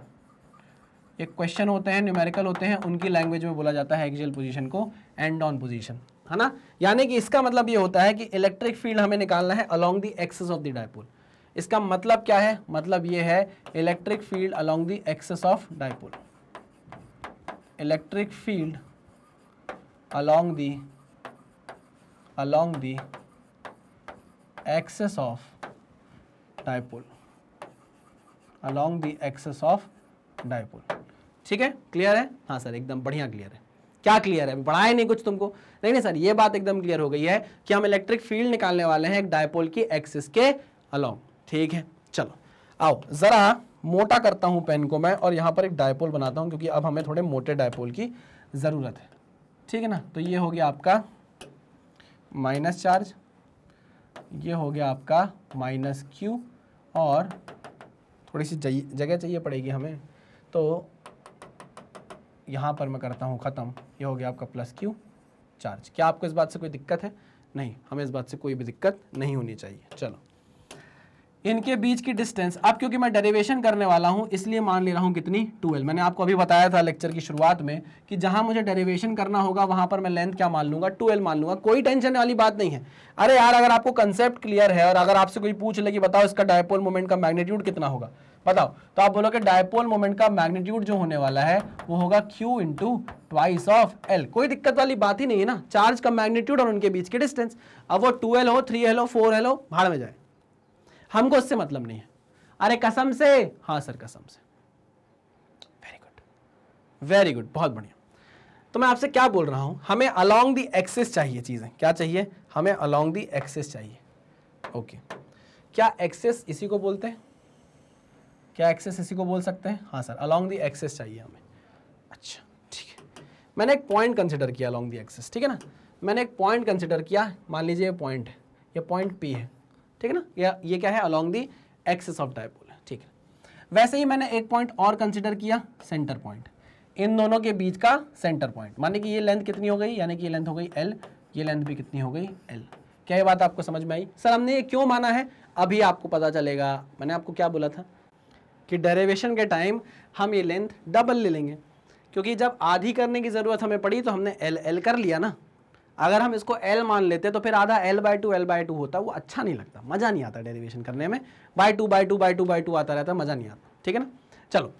एक क्वेश्चन होते हैं न्यूमेरिकल होते हैं उनकी लैंग्वेज में बोला जाता है एक्जल पोजीशन को एंड ऑन पोजीशन है ना यानी कि इसका मतलब ये होता है कि इलेक्ट्रिक फील्ड हमें निकालना है along the axis of the dipole इसका मतलब क्या है मतलब ये है electric field along the axis of dipole electric field along the along the axis of dipole along the access of dipole ठीक है क्लियर है हाँ सर एकदम बढ़िया क्लियर है क्या क्लियर है बढ़ाया नहीं कुछ तुमको नहीं नहीं सर ये बात एकदम क्लियर हो गई है कि हम इलेक्ट्रिक फील्ड निकालने वाले हैं एक डायपोल की एक्सिस के अलोंग ठीक है चलो आओ ज़रा मोटा करता हूं पेन को मैं और यहां पर एक डायपोल बनाता हूँ क्योंकि अब हमें थोड़े मोटे डायपोल की ज़रूरत है ठीक है ना तो ये हो गया आपका माइनस चार्ज ये हो गया आपका माइनस क्यू और थोड़ी सी जगह चाहिए पड़ेगी हमें तो यहाँ पर मैं करता हूँ ख़त्म ये हो गया आपका प्लस क्यू चार्ज क्या आपको इस बात से कोई दिक्कत है नहीं हमें इस बात से कोई भी दिक्कत नहीं होनी चाहिए चलो इनके बीच की डिस्टेंस अब क्योंकि मैं डेरिवेशन करने वाला हूँ इसलिए मान ले रहा हूँ कितनी 12 मैंने आपको अभी बताया था लेक्चर की शुरुआत में कि जहाँ मुझे डेरिवेशन करना होगा वहाँ पर मैं लेंथ क्या मान लूँगा 12 मान लूँगा कोई टेंशन वाली बात नहीं है अरे यार अगर आपको कंसेप्ट क्लियर है और अगर आपसे कोई पूछ ले कि बताओ इसका डायपोल मोमेंट का मैग्नीट्यूड कितना होगा बताओ तो आप बोलोगे कि डायपोल मोमेंट का मैग्नीट्यूड जो होने वाला है वो होगा Q into twice of L कोई दिक्कत वाली बात ही नहीं है ना चार्ज का मैग्नीट्यूड और उनके बीच की डिस्टेंस अब वो टू एल हो थ्री एल हो फोर एल हो भाड़ में जाए हमको उससे मतलब नहीं है अरे कसम से हाँ सर कसम से वेरी गुड वेरी गुड बहुत बढ़िया तो मैं आपसे क्या बोल रहा हूँ हमें अलोंग दी एक्सेस चाहिए चीज़ें क्या चाहिए हमें अलोंग दी एक्सेस चाहिए ओके okay. क्या एक्सेस इसी को बोलते हैं क्या एक्सेस इसी को बोल सकते हैं हाँ सर अलोंग दी एक्सेस चाहिए हमें अच्छा ठीक है मैंने एक पॉइंट कंसिडर किया अलोंग दी एक्सेस ठीक है ना मैंने एक पॉइंट कंसिडर किया मान लीजिए ये पॉइंट है ये पॉइंट पी है ठीक है ना या ये क्या है along the axis of dipole ठीक है वैसे ही मैंने एक पॉइंट और कंसिडर किया सेंटर पॉइंट इन दोनों के बीच का सेंटर पॉइंट माने कि ये लेंथ कितनी हो गई यानी कि ये लेंथ हो गई एल ये लेंथ भी कितनी हो गई एल क्या ये बात आपको समझ में आई सर हमने ये क्यों माना है अभी आपको पता चलेगा मैंने आपको क्या बोला था कि डेरेवेशन के टाइम हम ये लेंथ डबल ले लेंगे क्योंकि जब आधी करने की ज़रूरत हमें पड़ी तो हमने एल एल कर लिया ना अगर हम इसको एल मान लेते तो फिर आधा L by two L by two होता वो अच्छा नहीं लगता मज़ा नहीं आता डेरिवेशन करने में by two by two by two by two आता रहता मज़ा नहीं आता ठीक है ना चलो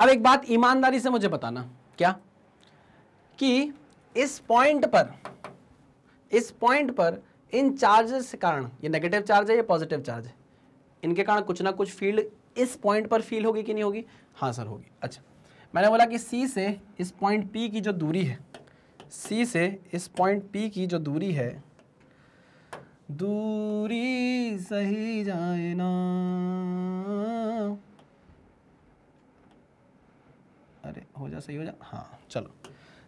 अब एक बात ईमानदारी से मुझे बताना क्या कि इस पॉइंट पर इस पॉइंट पर इन चार्जेस के कारण ये नेगेटिव चार्ज है या पॉजिटिव चार्ज है इनके कारण कुछ ना कुछ फील्ड इस पॉइंट पर फील होगी कि नहीं होगी हाँ सर होगी अच्छा मैंने बोला कि सी से इस पॉइंट पी की जो दूरी है सी से इस पॉइंट पी की जो दूरी है दूरी सही जाए ना अरे हो जा सही हो जा हाँ चलो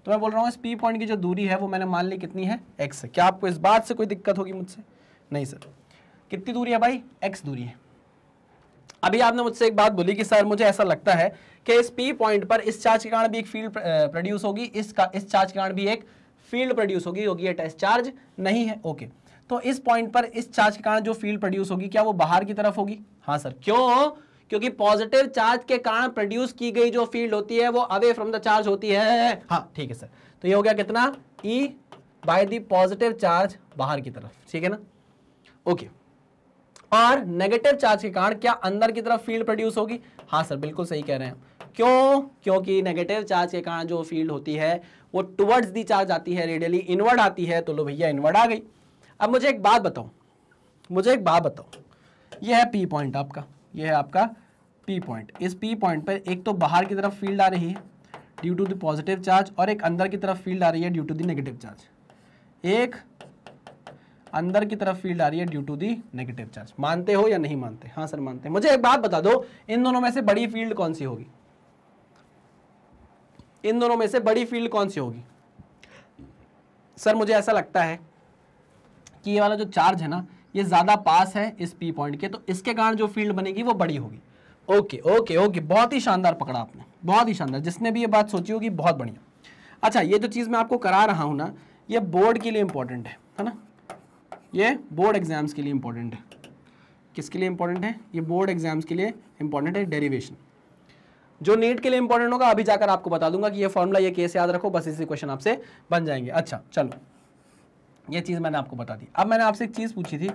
तो मैं बोल रहा हूँ इस पी पॉइंट की जो दूरी है वो मैंने मान ली कितनी है एक्स क्या आपको इस बात से कोई दिक्कत होगी मुझसे नहीं सर कितनी दूरी है भाई एक्स दूरी है अभी आपने मुझसे एक बात बोली कि सर मुझे ऐसा लगता है कि इस पी पॉइंट पर इस चार्ज के कारण भी एक फील्ड प्रोड्यूस होगी इसका इस चार्ज के कारण भी एक फील्ड प्रोड्यूस होगी होगी ये टेस्ट चार्ज नहीं है ओके तो इस पॉइंट पर इस चार्ज के कारण जो फील्ड प्रोड्यूस होगी क्या वो बाहर की तरफ होगी हाँ सर क्यों क्योंकि पॉजिटिव चार्ज के कारण प्रोड्यूस की गई जो फील्ड होती है वो अवे फ्रॉम द चार्ज होती है हाँ ठीक है सर तो ये हो गया कितना E by the positive charge बाहर की तरफ ठीक है ना ओके और नेगेटिव चार्ज के कारण क्या अंदर की तरफ फील्ड प्रोड्यूस होगी हाँ सर बिल्कुल सही कह रहे हैं क्यों क्योंकि नेगेटिव चार्ज के कारण जो फील्ड होती है वो टुवर्ड्स दी चार्ज आती है रेडियली इनवर्ड आती है तो लो भैया इनवर्ड आ गई अब मुझे एक बात बताओ मुझे एक बात बताओ ये है पी पॉइंट आपका ये है आपका पी पॉइंट इस पी पॉइंट पर एक तो बाहर की तरफ फील्ड आ रही है due to the positive charge और एक अंदर की तरफ फील्ड आ रही है due to the negative charge एक अंदर की तरफ फील्ड आ रही है due to the negative charge मानते हो या नहीं मानते हाँ सर मानते हैं मुझे एक बात बता दो इन दोनों में से बड़ी फील्ड कौन सी होगी इन दोनों में से बड़ी फील्ड कौन सी होगी सर मुझे ऐसा लगता है कि ये वाला जो चार्ज है ना ये ज़्यादा पास है इस पी पॉइंट के तो इसके कारण जो फील्ड बनेगी वो बड़ी होगी ओके ओके ओके बहुत ही शानदार पकड़ा आपने बहुत ही शानदार जिसने भी ये बात सोची होगी बहुत बढ़िया अच्छा ये जो चीज़ मैं आपको करा रहा हूँ ना ये बोर्ड के लिए इंपॉर्टेंट है है ना ये बोर्ड एग्जाम्स के लिए इंपॉर्टेंट है किसके लिए इंपॉर्टेंट है ये बोर्ड एग्जाम्स के लिए इंपॉर्टेंट है डेरिवेशन जो नीट के लिए इंपॉर्टेंट होगा अभी जाकर आपको बता दूंगा कि ये फॉर्मूला ये केस याद रखो बस इसी क्वेश्चन आपसे बन जाएंगे अच्छा चलो ये चीज़ मैंने आपको बता दी अब मैंने आपसे एक चीज़ पूछी थी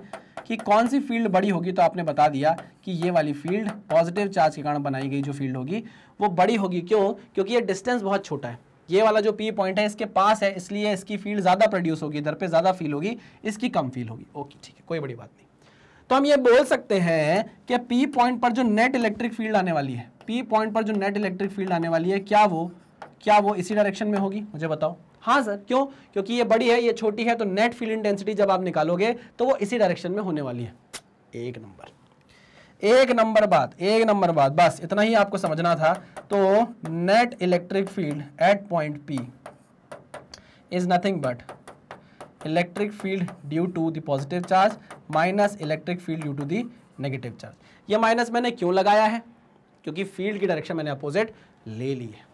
कि कौन सी फील्ड बड़ी होगी तो आपने बता दिया कि ये वाली फील्ड पॉजिटिव चार्ज के कारण बनाई गई जो फील्ड होगी वो बड़ी होगी क्यों क्योंकि ये डिस्टेंस बहुत छोटा है ये वाला जो पी पॉइंट है इसके पास है इसलिए इसकी फील्ड ज़्यादा प्रोड्यूस होगी इधर पे ज़्यादा फील होगी इसकी कम फील होगी ओके ठीक है कोई बड़ी बात नहीं तो हम ये बोल सकते हैं कि पी पॉइंट पर जो नेट इलेक्ट्रिक फील्ड आने वाली है पी पॉइंट पर जो नेट इलेक्ट्रिक फील्ड आने वाली है क्या वो क्या वो इसी डायरेक्शन में होगी मुझे बताओ हाँ सर क्यों क्योंकि ये बड़ी है ये छोटी है तो नेट फील्ड इंटेंसिटी जब आप निकालोगे तो वो इसी डायरेक्शन में होने वाली है एक नंबर एक नंबर बात एक नंबर बात बस इतना ही आपको समझना था तो net electric field at point P is nothing but electric field due to the positive चार्ज माइनस इलेक्ट्रिक फील्ड ड्यू टू the नेगेटिव चार्ज ये माइनस मैंने क्यों लगाया है क्योंकि फील्ड की डायरेक्शन मैंने अपोजिट ले ली है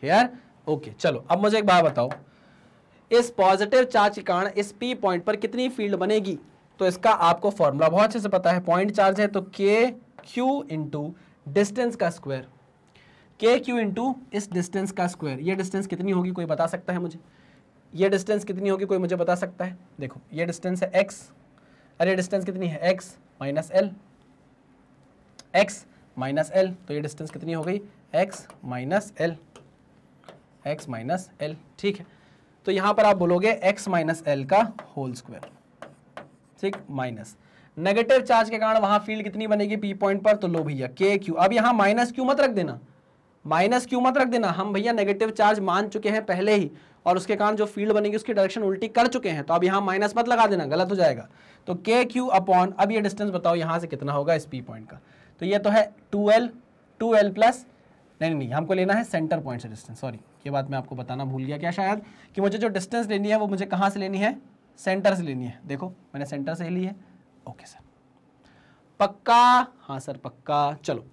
क्लियर ओके चलो अब मुझे एक बात बताओ इस पॉजिटिव चार्ज के कारण इस पी पॉइंट पर कितनी फील्ड बनेगी तो इसका आपको फॉर्मूला बहुत अच्छे से पता है पॉइंट चार्ज है तो के क्यू इंटू डिस्टेंस का स्क्वायर के क्यू इंटू इस डिस्टेंस का स्क्वायर ये डिस्टेंस कितनी होगी कोई बता सकता है मुझे ये डिस्टेंस कितनी होगी कोई मुझे बता सकता है देखो ये डिस्टेंस है एक्स अरे डिस्टेंस कितनी है X minus L X minus L तो ये डिस्टेंस कितनी हो गई X minus L X minus L ठीक है तो यहां पर आप बोलोगे एक्स माइनस एल का होल स्क्वायर ठीक माइनस नेगेटिव चार्ज के कारण वहां फील्ड कितनी बनेगी पी पॉइंट पर तो लो भैया के क्यू अब यहां माइनस क्यू मत रख देना माइनस क्यू मत रख देना हम भैया नेगेटिव चार्ज मान चुके हैं पहले ही और उसके कारण जो फील्ड बनेगी उसकी डायरेक्शन उल्टी कर चुके हैं तो अब यहाँ माइनस मत लगा देना गलत हो जाएगा तो के क्यू अपॉन अब ये डिस्टेंस बताओ यहाँ से कितना होगा इस पी पॉइंट का तो ये तो है two L two L plus नहीं नहीं हमको लेना है सेंटर पॉइंट से डिस्टेंस सॉरी ये बात मैं आपको बताना भूल गया क्या शायद कि मुझे जो डिस्टेंस लेनी है वो मुझे कहाँ से लेनी है सेंटर से लेनी है देखो मैंने सेंटर से ली है ओके सर पक्का हाँ सर पक्का चलो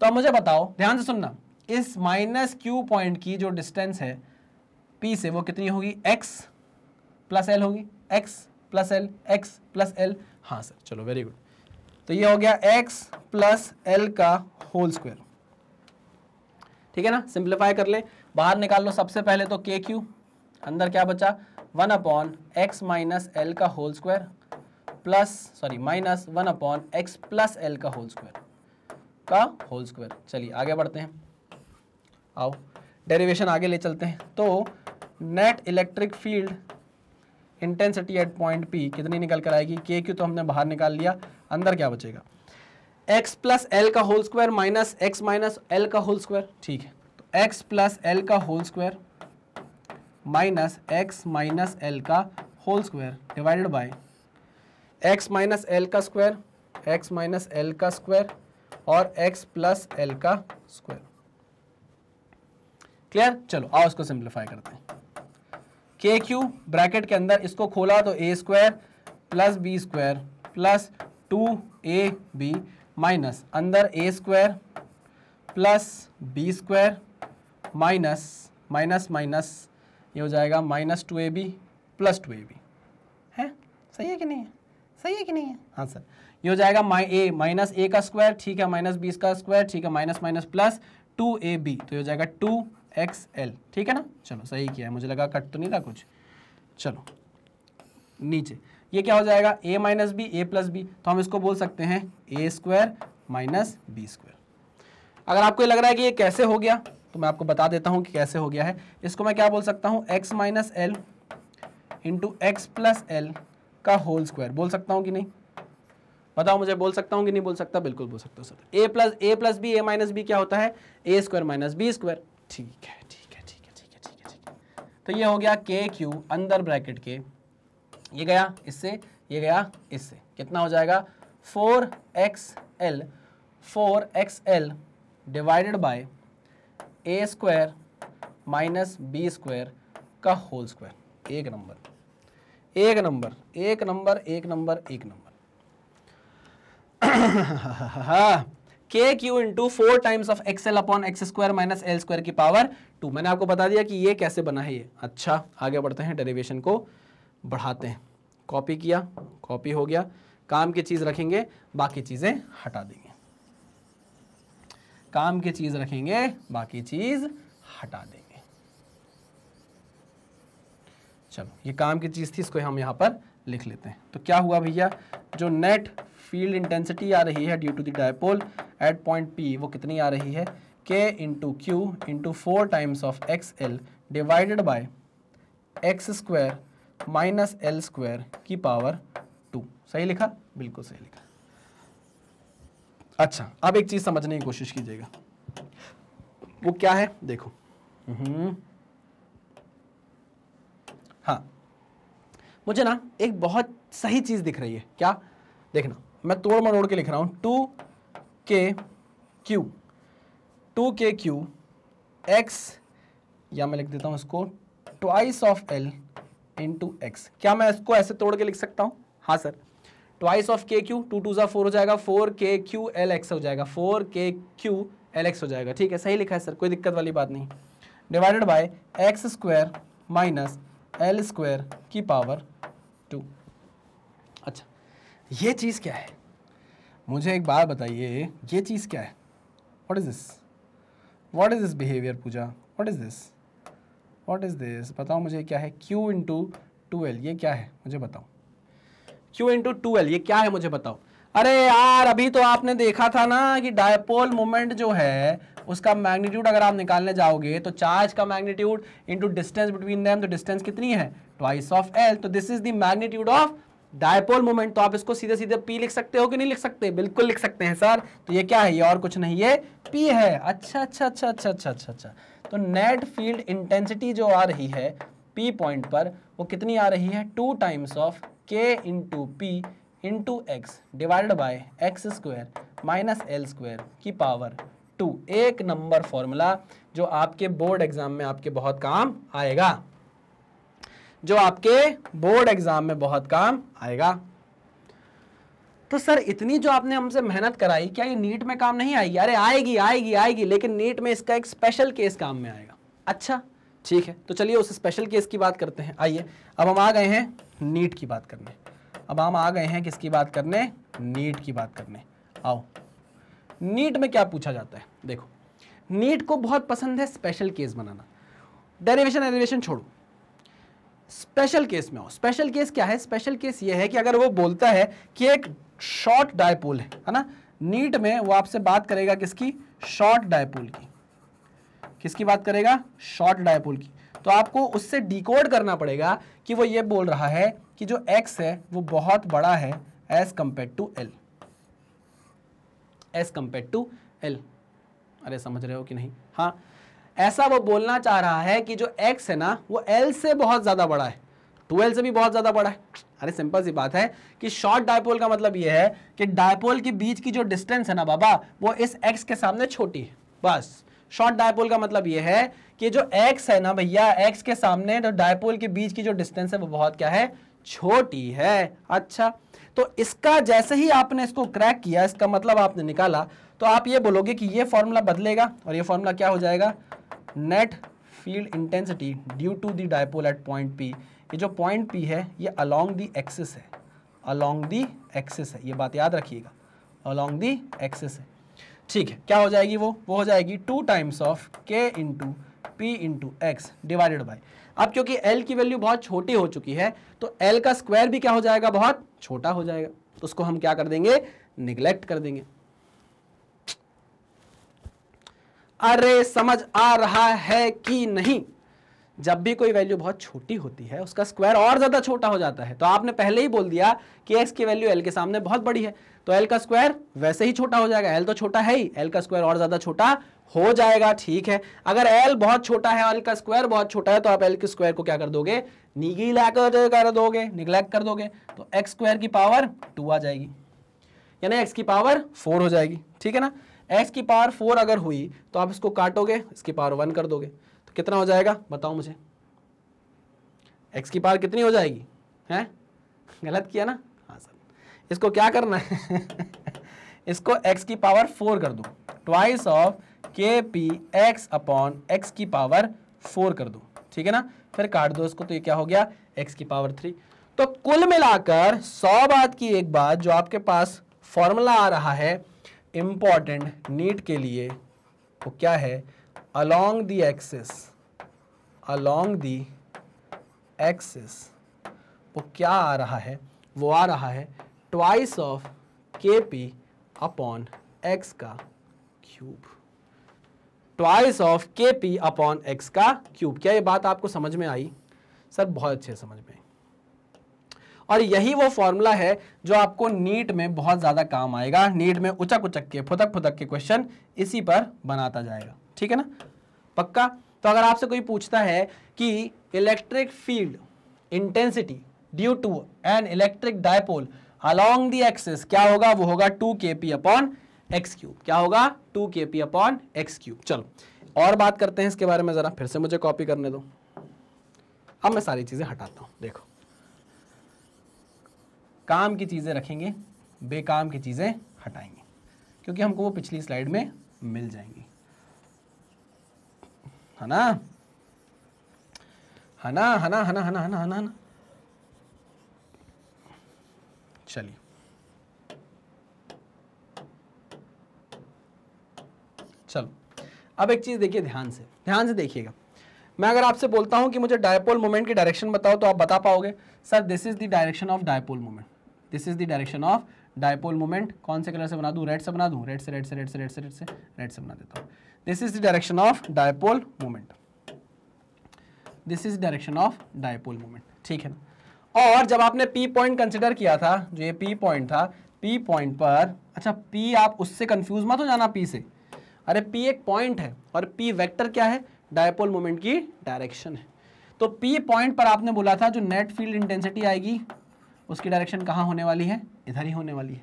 तो अब मुझे बताओ ध्यान से सुनना इस माइनस क्यू पॉइंट की जो डिस्टेंस है पी से वो कितनी होगी एक्स प्लस एल होगी X plus L X plus L हाँ सर चलो वेरी गुड तो ये हो गया एक्स प्लस एल का होल स्क्वायर ठीक है ना सिंप्लीफाई कर ले बाहर निकाल लो सबसे पहले तो के क्यू अंदर क्या बचा one upon X minus L का whole square plus sorry minus one upon X plus L का होल स्क्वायर का होल स्क्वायर चलिए आगे बढ़ते हैं आओ डेरिवेशन आगे ले चलते हैं तो net electric field intensity at point P कितनी निकल कर आएगी के क्यू तो हमने बाहर निकाल लिया अंदर क्या बचेगा एक्स प्लस एल का whole square minus X minus L का होल स्क्वायर ठीक है तो एक्स प्लस एल का whole square minus X minus L का whole square divided by X minus L का स्क्वायर एक्स माइनस एल का square और एक्स प्लस एल का स्क्वायर क्लियर चलो आओ इसको सिंप्लीफाई करते हैं के क्यू ब्रैकेट के अंदर इसको खोला तो A square plus B square plus two A B minus अंदर A square plus B square minus minus minus ये हो जाएगा minus two A B plus two A B है सही है कि नहीं है सही है कि नहीं है हाँ सर ये हो जाएगा माइ ए माइनस ए का स्क्वायर ठीक है माइनस बीस का स्क्वायर ठीक है minus minus plus two A B तो ये हो जाएगा टू एक्स एल ठीक है ना चलो सही किया है मुझे लगा कट तो नहीं था कुछ चलो नीचे ये क्या हो जाएगा A minus B A plus B तो हम इसको बोल सकते हैं A square minus B square अगर आपको ये लग रहा है कि ये कैसे हो गया तो मैं आपको बता देता हूं कि कैसे हो गया है इसको मैं क्या बोल सकता हूँ X minus L into X plus L का होल स्क्वायर बोल सकता हूँ कि नहीं बताओ मुझे बोल सकता हूँ कि नहीं बोल सकता बिल्कुल बोल सकता हूँ sir A plus A plus B A minus B क्या होता है A square minus B square ठीक है ठीक है ठीक है ठीक है ठीक है ठीक है तो ये हो गया के क्यू अंदर ब्रैकेट के ये गया इससे ये गया इससे कितना हो जाएगा four X L four X L divided by A square minus B square का होल स्क्वायर एक नंबर एक नंबर एक नंबर एक नंबर एक number K Q into four times of X L upon X square minus L square की power two मैंने आपको बता दिया कि ये कैसे बना है ये अच्छा आगे बढ़ते हैं डेरिवेशन को बढ़ाते हैं कॉपी किया कॉपी हो गया काम की चीज़ रखेंगे बाकी चीज़ें हटा देंगे काम की चीज़ रखेंगे बाकी चीज़ हटा देंगे चलो ये काम की चीज़ थी इसको हम यहां पर लिख लेते हैं तो क्या हुआ भैया जो नेट फील्ड इंटेंसिटी आ रही है due to the dipole at point P वो कितनी आ रही है K into Q into four times of X L divided by X square minus L square की पावर टू सही लिखा बिल्कुल सही लिखा अच्छा अब एक चीज़ समझने की कोशिश कीजिएगा वो क्या है देखो हम्म। हाँ मुझे ना एक बहुत सही चीज़ दिख रही है क्या देखना मैं तोड़ मरोड़ के लिख रहा हूँ two K Q two K Q X या मैं लिख देता हूँ इसको twice of L into X क्या मैं इसको ऐसे तोड़ के लिख सकता हूँ हाँ sir twice of K Q two two ज़ा फोर हो जाएगा फोर के क्यू एल एक्स हो जाएगा फोर के क्यू एल एक्स हो जाएगा ठीक है सही लिखा है सर कोई दिक्कत वाली बात नहीं divided by X square minus L square की पावर ये चीज़ क्या है मुझे एक बात बताइए ये चीज़ क्या है what is this what is this behaviour Puja what is this what is this बताओ मुझे क्या है क्यू इंटू टू एल ये क्या है मुझे बताओ क्यू इंटू टू एल ये क्या है मुझे बताओ अरे यार अभी तो आपने देखा था ना कि डायपोल मोमेंट जो है उसका मैग्नीट्यूड अगर आप निकालने जाओगे तो चार्ज का magnitude into distance between them तो डिस्टेंस कितनी है ट्वाइस ऑफ एल तो this is the magnitude of dipole moment तो आप इसको सीधे सीधे पी लिख सकते हो कि नहीं लिख सकते बिल्कुल लिख सकते हैं सर तो ये क्या है ये और कुछ नहीं ये पी है अच्छा अच्छा अच्छा अच्छा अच्छा अच्छा अच्छा तो नेट फील्ड इंटेंसिटी जो आ रही है पी पॉइंट पर वो कितनी आ रही है two times of K into P into X divide by X square minus L square की पावर टू एक नंबर फॉर्मूला जो आपके बोर्ड एग्जाम में आपके बहुत काम आएगा जो आपके बोर्ड एग्जाम में बहुत काम आएगा तो सर इतनी जो आपने हमसे मेहनत कराई क्या ये नीट में काम नहीं आएगी अरे आएगी आएगी आएगी लेकिन नीट में इसका एक स्पेशल केस काम में आएगा अच्छा ठीक है तो चलिए उस स्पेशल केस की बात करते हैं आइए अब हम आ गए हैं नीट की बात करने अब हम आ गए हैं किसकी बात करने नीट की बात करने आओ नीट में क्या पूछा जाता है देखो नीट को बहुत पसंद है स्पेशल केस बनाना डेरिवेशन एरिवेशन छोड़ो स्पेशल केस में हो स्पेशल केस क्या है स्पेशल केस ये है कि अगर वो बोलता है कि एक शॉर्ट डायपोल है है ना नीट में वो आपसे बात करेगा किसकी शॉर्ट डायपोल की किसकी बात करेगा शॉर्ट डायपोल की तो आपको उससे डिकोड करना पड़ेगा कि वो ये बोल रहा है कि जो एक्स है वो बहुत बड़ा है as compare to L as compare to L अरे समझ रहे हो कि नहीं हाँ ऐसा वो बोलना चाह रहा है कि जो एक्स है ना वो एल से बहुत ज़्यादा बड़ा है टू तो एल से भी बहुत ज़्यादा बड़ा है अरे सिंपल सी बात है कि शॉर्ट डायपोल का मतलब ये है कि डायपोल के बीच की जो डिस्टेंस है ना बाबा वो इस एक्स के सामने छोटी है बस शॉर्ट डायपोल का मतलब ये है कि जो एक्स है ना भैया एक्स के सामने तो डायपोल के बीच की जो डिस्टेंस है वो बहुत क्या है छोटी है अच्छा तो इसका जैसे ही आपने इसको क्रैक किया इसका मतलब आपने निकाला तो आप ये बोलोगे कि ये फॉर्मूला बदलेगा और ये फॉर्मूला क्या हो जाएगा net field intensity due to the dipole at point P ये जो पॉइंट पी है ये अलोंग दी एक्सिस है अलोंग दी एक्सिस है ये बात याद रखिएगा अलोंग दी एक्सिस है ठीक है क्या हो जाएगी वो वो हो जाएगी two times of K into P into X divided by अब क्योंकि एल की वैल्यू बहुत छोटी हो चुकी है तो एल का स्क्वायर भी क्या हो जाएगा बहुत छोटा हो जाएगा तो उसको हम क्या कर देंगे निगलेक्ट कर देंगे अरे समझ आ रहा है कि नहीं जब भी कोई वैल्यू बहुत छोटी होती है उसका स्क्वायर और ज़्यादा छोटा हो जाता है तो आपने पहले ही बोल दिया कि एक्स की वैल्यू एल के सामने बहुत बड़ी है तो एल का स्क्वायर वैसे ही छोटा हो जाएगा एल तो छोटा है ही एल का स्क्वायर और ज़्यादा छोटा हो जाएगा ठीक है अगर एल बहुत छोटा है एल का स्क्वायर बहुत छोटा है तो आप एल के स्क्वायर को क्या कर दोगे निगीला कर दोगे निगलैक्ट कर दोगे तो एक्स स्क्वायर की पावर टू आ जाएगी यानी एक्स की पावर फोर हो जाएगी ठीक है ना एक्स की पावर फोर अगर हुई तो आप इसको काटोगे इसकी पावर वन कर दोगे तो कितना हो जाएगा बताओ मुझे एक्स की पावर कितनी हो जाएगी हैं गलत किया ना हाँ सर इसको क्या करना है इसको एक्स की पावर फोर कर दो ट्वाइस ऑफ के पी एक्स अपॉन एक्स की पावर फोर कर दो ठीक है ना फिर काट दो इसको तो ये क्या हो गया एक्स की पावर थ्री तो कुल मिलाकर सौ बात की एक बात जो आपके पास फॉर्मूला आ रहा है इम्पॉर्टेंट नीट के लिए वो क्या है along the axis along the axis वो क्या आ रहा है वो आ रहा है ट्वाइस ऑफ के पी अपॉन एक्स का क्यूब ट्वाइस ऑफ के पी अपॉन एक्स का क्यूब क्या ये बात आपको समझ में आई सर बहुत अच्छे समझ में और यही वो फॉर्मूला है जो आपको नीट में बहुत ज़्यादा काम आएगा नीट में उचक उचक के फुदक फुदक के क्वेश्चन इसी पर बनाता जाएगा ठीक है ना पक्का तो अगर आपसे कोई पूछता है कि electric field intensity due to an electric dipole along the axis क्या होगा वो होगा टू के पी अपॉन एक्स क्यूब क्या होगा टू के पी अपॉन एक्स क्यूब चलो और बात करते हैं इसके बारे में ज़रा फिर से मुझे कॉपी करने दो अब मैं सारी चीज़ें हटाता हूं देखो काम की चीज़ें रखेंगे बेकाम की चीज़ें हटाएंगे क्योंकि हमको वो पिछली स्लाइड में मिल जाएंगी है ना है ना है ना है ना है ना है ना है ना चलिए चलो अब एक चीज़ देखिए ध्यान से ध्यान से देखिएगा मैं अगर आपसे बोलता हूं कि मुझे डायपोल मोमेंट की डायरेक्शन बताओ तो आप बता पाओगे sir this is the direction of dipole moment this is the direction of dipole moment कौन से कलर से बना दू रेड से बना दू रेड से रेड से रेड से रेड से रेड से रेड से बना देता हूँ this is the direction of dipole moment this is direction of dipole moment ठीक है ना और जब आपने पी पॉइंट कंसिडर किया था जो ये पी पॉइंट था पी पॉइंट पर अच्छा पी आप उससे कंफ्यूज मत हो जाना पी से अरे पी एक पॉइंट है और पी वेक्टर क्या है डायपोल मोमेंट की डायरेक्शन है तो पी पॉइंट पर आपने बोला था जो नेट फील्ड इंटेंसिटी आएगी उसकी डायरेक्शन कहाँ होने वाली है इधर ही होने वाली है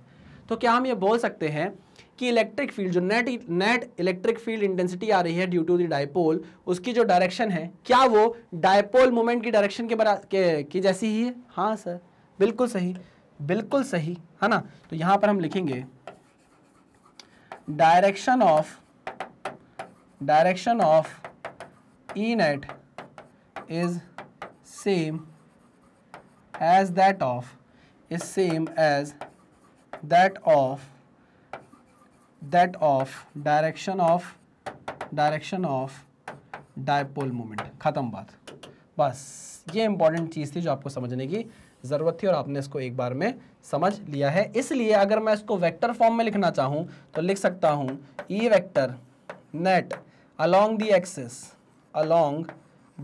तो क्या हम ये बोल सकते हैं कि इलेक्ट्रिक फील्ड जो net net electric field intensity आ रही है ड्यू टू द डायपोल उसकी जो डायरेक्शन है क्या वो डायपोल मोमेंट की डायरेक्शन के बरा के, की जैसी ही है हाँ सर बिल्कुल सही बिल्कुल सही है ना तो यहाँ पर हम लिखेंगे direction of direction of E net is same as that of is same as that of that of direction of direction of dipole moment ख़त्म बात बस ये इंपॉर्टेंट चीज़ थी जो आपको समझने की ज़रूरत थी और आपने इसको एक बार में समझ लिया है इसलिए अगर मैं इसको वेक्टर फॉर्म में लिखना चाहूँ तो लिख सकता हूँ E vector net along the axis along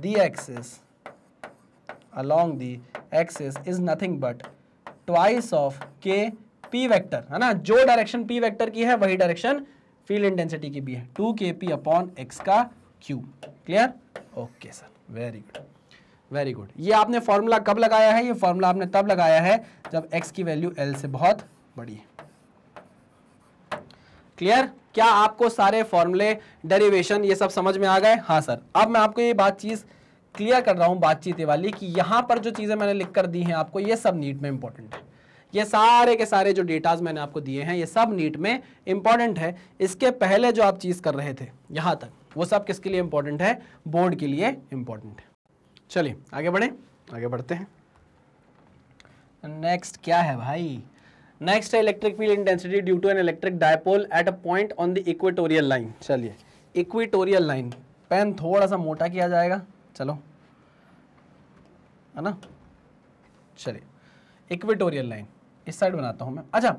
the axis along the axis is nothing but twice of के पी वैक्टर है ना जो डायरेक्शन पी वैक्टर की है वही डायरेक्शन फील्ड इंटेंसिटी की भी है टू के पी अपॉन एक्स का cube clear okay sir very good very good ये आपने फॉर्मूला कब लगाया है ये फॉर्मूला आपने तब लगाया है जब एक्स की वैल्यू एल से बहुत बड़ी है क्लियर क्या आपको सारे फॉर्मूले डेरिवेशन ये सब समझ में आ गए हाँ सर अब मैं आपको ये बात चीज़ क्लियर कर रहा हूँ बातचीत वाली कि यहाँ पर जो चीज़ें मैंने लिख कर दी हैं आपको ये सब नीट में इंपॉर्टेंट है ये सारे के सारे जो डेटाज मैंने आपको दिए हैं ये सब नीट में इंपॉर्टेंट है इसके पहले जो आप चीज़ कर रहे थे यहाँ तक वो सब किसके लिए इंपॉर्टेंट है बोर्ड के लिए इंपॉर्टेंट है चलिए आगे बढ़ें आगे बढ़ते हैं नेक्स्ट क्या है भाई नेक्स्ट है electric field intensity due to an electric dipole at a point on the equatorial line चलिए इक्वेटोरियल लाइन पेन थोड़ा सा मोटा किया जाएगा चलो है ना चलिए इक्वेटोरियल लाइन इस साइड बनाता हूं मैं अच्छा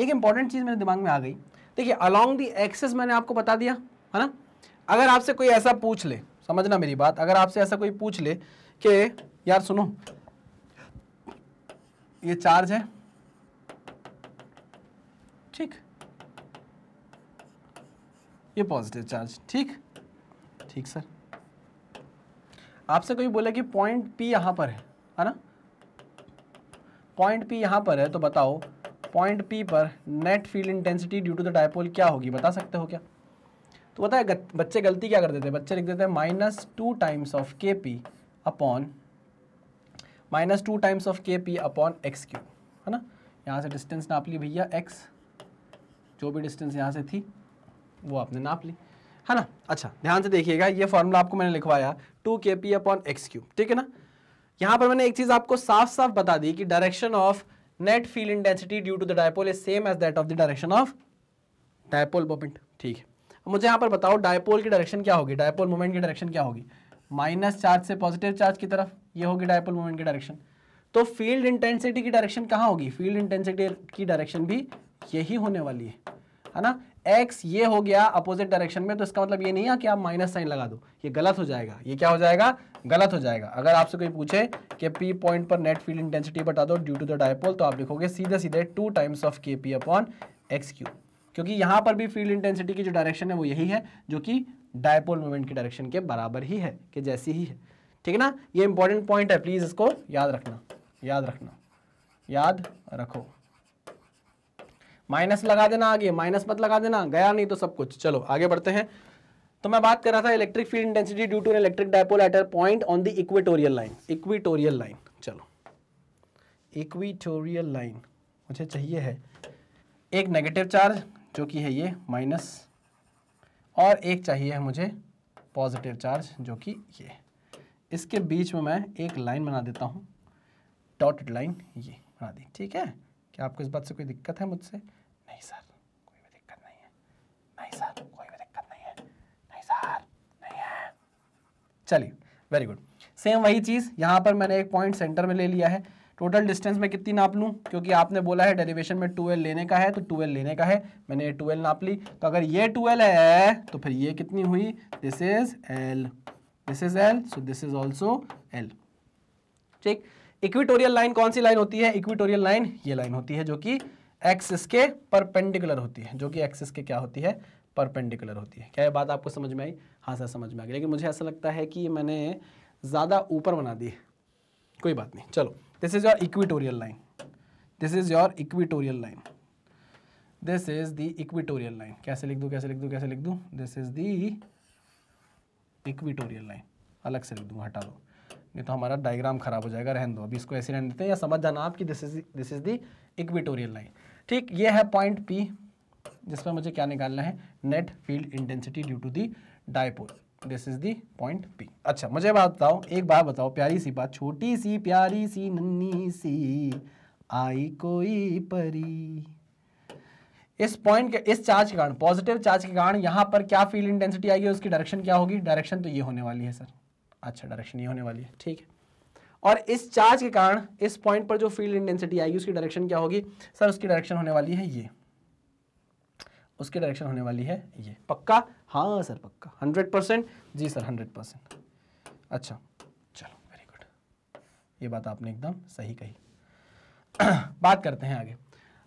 एक इंपॉर्टेंट चीज़ मेरे दिमाग में आ गई देखिए अलॉन्ग दी एक्सेस मैंने आपको बता दिया है ना अगर आपसे कोई ऐसा पूछ ले समझना मेरी बात अगर आपसे ऐसा कोई पूछ ले कि यार सुनो ये चार्ज है ठीक ये पॉजिटिव चार्ज ठीक ठीक सर आपसे कोई बोला कि पॉइंट पी यहाँ पर है है ना पॉइंट पी यहाँ पर है तो बताओ पॉइंट पी पर net field intensity due to the dipole क्या होगी बता सकते हो क्या तो बताए बच्चे गलती क्या कर देते हैं बच्चे लिख देते हैं माइनस टू टाइम्स ऑफ के P upon minus two times of के पी अपॉन एक्स क्यू है ना यहाँ से डिस्टेंस नाप ली भैया एक्स जो भी डिस्टेंस यहाँ से थी वो आपने नाप ली है ना अच्छा ध्यान से देखिएगा ये फॉर्मूला आपको मैंने लिखवाया टू के पी अपॉन एक्स क्यूब ठीक है ना यहां पर मैंने एक चीज़ आपको साफ साफ बता दी कि direction of net field intensity due to the dipole is same as that of the direction of dipole moment ठीक है मुझे यहां पर बताओ डायपोल की डायरेक्शन क्या होगी डायपोल मोमेंट की डायरेक्शन क्या होगी माइनस चार्ज से पॉजिटिव चार्ज की तरफ ये होगी डायपोल मोमेंट की डायरेक्शन तो फील्ड इंटेंसिटी की डायरेक्शन कहाँ होगी फील्ड इंटेंसिटी की डायरेक्शन भी यही होने वाली है है ना एक्स ये हो गया अपोजिट डायरेक्शन में तो इसका मतलब ये नहीं है कि आप माइनस साइन लगा दो ये गलत हो जाएगा ये क्या हो जाएगा गलत हो जाएगा अगर आपसे कोई पूछे कि पी पॉइंट पर नेट फील्ड इंटेंसिटी बता दो ड्यू टू द डायपोल तो आप लिखोगे सीधे सीधे टू टाइम्स ऑफ के पी अपॉन एक्स क्यू क्योंकि यहाँ पर भी फील्ड इंटेंसिटी की जो डायरेक्शन है वो यही है जो कि डायपोल मूवमेंट की डायरेक्शन के बराबर ही है कि जैसी ही है ठीक है ना ये इंपॉर्टेंट पॉइंट है प्लीज़ इसको याद रखना याद रखना याद रखो माइनस लगा देना आगे माइनस मत लगा देना गया नहीं तो सब कुछ चलो आगे बढ़ते हैं तो मैं बात कर रहा था electric field intensity due to electric dipole at a point on the equatorial line equatorial line चलो इक्वेटोरियल लाइन मुझे चाहिए है एक नेगेटिव चार्ज जो कि है ये माइनस और एक चाहिए है मुझे पॉजिटिव चार्ज जो कि ये इसके बीच में मैं एक लाइन बना देता हूँ डॉटेड लाइन ये बना दी ठीक है क्या आपको इस बात से कोई दिक्कत है मुझसे नहीं सर कोई भी दिक्कत नहीं है नहीं सर कोई भी दिक्कत नहीं है नहीं सर नहीं है चलिए वेरी गुड सेम वही चीज़ यहाँ पर मैंने एक पॉइंट सेंटर में ले लिया है टोटल डिस्टेंस में कितनी नाप लूँ क्योंकि आपने बोला है डेरिवेशन में 2l लेने का है तो 2l लेने का है मैंने ये 2l नाप ली तो अगर ये 2l है तो फिर ये कितनी हुई this is L this is L so this is also L ठीक इक्विटोरियल लाइन कौन सी लाइन होती है इक्विटोरियल लाइन ये लाइन होती है जो कि एक्सिस के परपेंडिकुलर होती है जो कि एक्सिस के क्या होती है परपेंडिकुलर होती है क्या ये बात आपको समझ में आई हाँ सर समझ में आ गई लेकिन मुझे ऐसा लगता है कि मैंने ज़्यादा ऊपर बना दी कोई बात नहीं चलो this is your equatorial line this is your equatorial line this is the equatorial line कैसे लिख दूँ कैसे लिख दूँ कैसे लिख दूँ this is the equatorial line अलग से लिख दूँ हटा दो नहीं तो हमारा डायग्राम खराब हो जाएगा रहन दो अभी इसको ऐसे रहने देते हैं या समझ जाना आप कि this is this is the equatorial line ठीक ये है पॉइंट पी जिसमें मुझे क्या निकालना है net field intensity due to the dipole this is the point P अच्छा मुझे बात बताओ एक बात बताओ प्यारी सी बात छोटी सी प्यारी सी नन्नी सी आई कोई परी इस पॉइंट के इस चार्ज के कारण पॉजिटिव चार्ज के कारण यहाँ पर क्या फील्ड इंटेंसिटी आएगी उसकी डायरेक्शन क्या होगी डायरेक्शन तो ये होने वाली है सर अच्छा डायरेक्शन ये होने वाली है ठीक है और इस चार्ज के कारण इस पॉइंट पर जो फील्ड इंटेंसिटी आएगी उसकी डायरेक्शन क्या होगी सर उसकी डायरेक्शन होने वाली है ये उसकी डायरेक्शन होने वाली है ये पक्का हाँ सर पक्का हंड्रेड परसेंट जी सर हंड्रेड परसेंट अच्छा चलो वेरी गुड ये बात आपने एकदम सही कही बात करते हैं आगे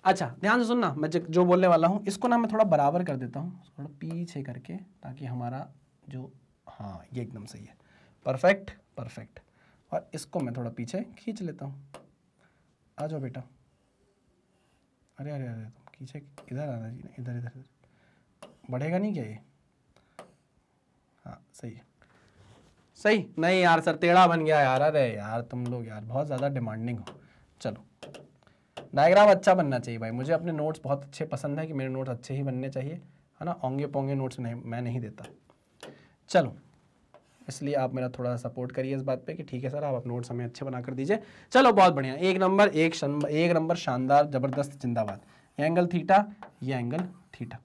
अच्छा ध्यान से सुनना मैं जो बोलने वाला हूँ इसको ना मैं थोड़ा बराबर कर देता हूँ थोड़ा पीछे करके ताकि हमारा जो हाँ ये एकदम सही है परफेक्ट परफेक्ट और इसको मैं थोड़ा पीछे खींच लेता हूँ आ जाओ बेटा अरे अरे अरे तुम खींचे इधर आना जी इधर इधर इधर बढ़ेगा नहीं क्या ये हाँ सही है सही नहीं यार सर टेढ़ा बन गया यार अरे यार तुम लोग यार बहुत ज़्यादा डिमांडिंग हो चलो डायग्राम अच्छा बनना चाहिए भाई मुझे अपने नोट्स बहुत अच्छे पसंद है कि मेरे नोट्स अच्छे ही बनने चाहिए है ना ओंगे पोंगे नोट्स नहीं मैं नहीं देता चलो इसलिए आप मेरा थोड़ा सा सपोर्ट करिए इस बात पे कि ठीक है सर आप अपने नोट्स हमें अच्छे बना कर दीजिए चलो बहुत बढ़िया एक नंबर एक शन, एक नंबर शानदार ज़बरदस्त जिंदाबाद एंगल थीटा ये एंगल थीटा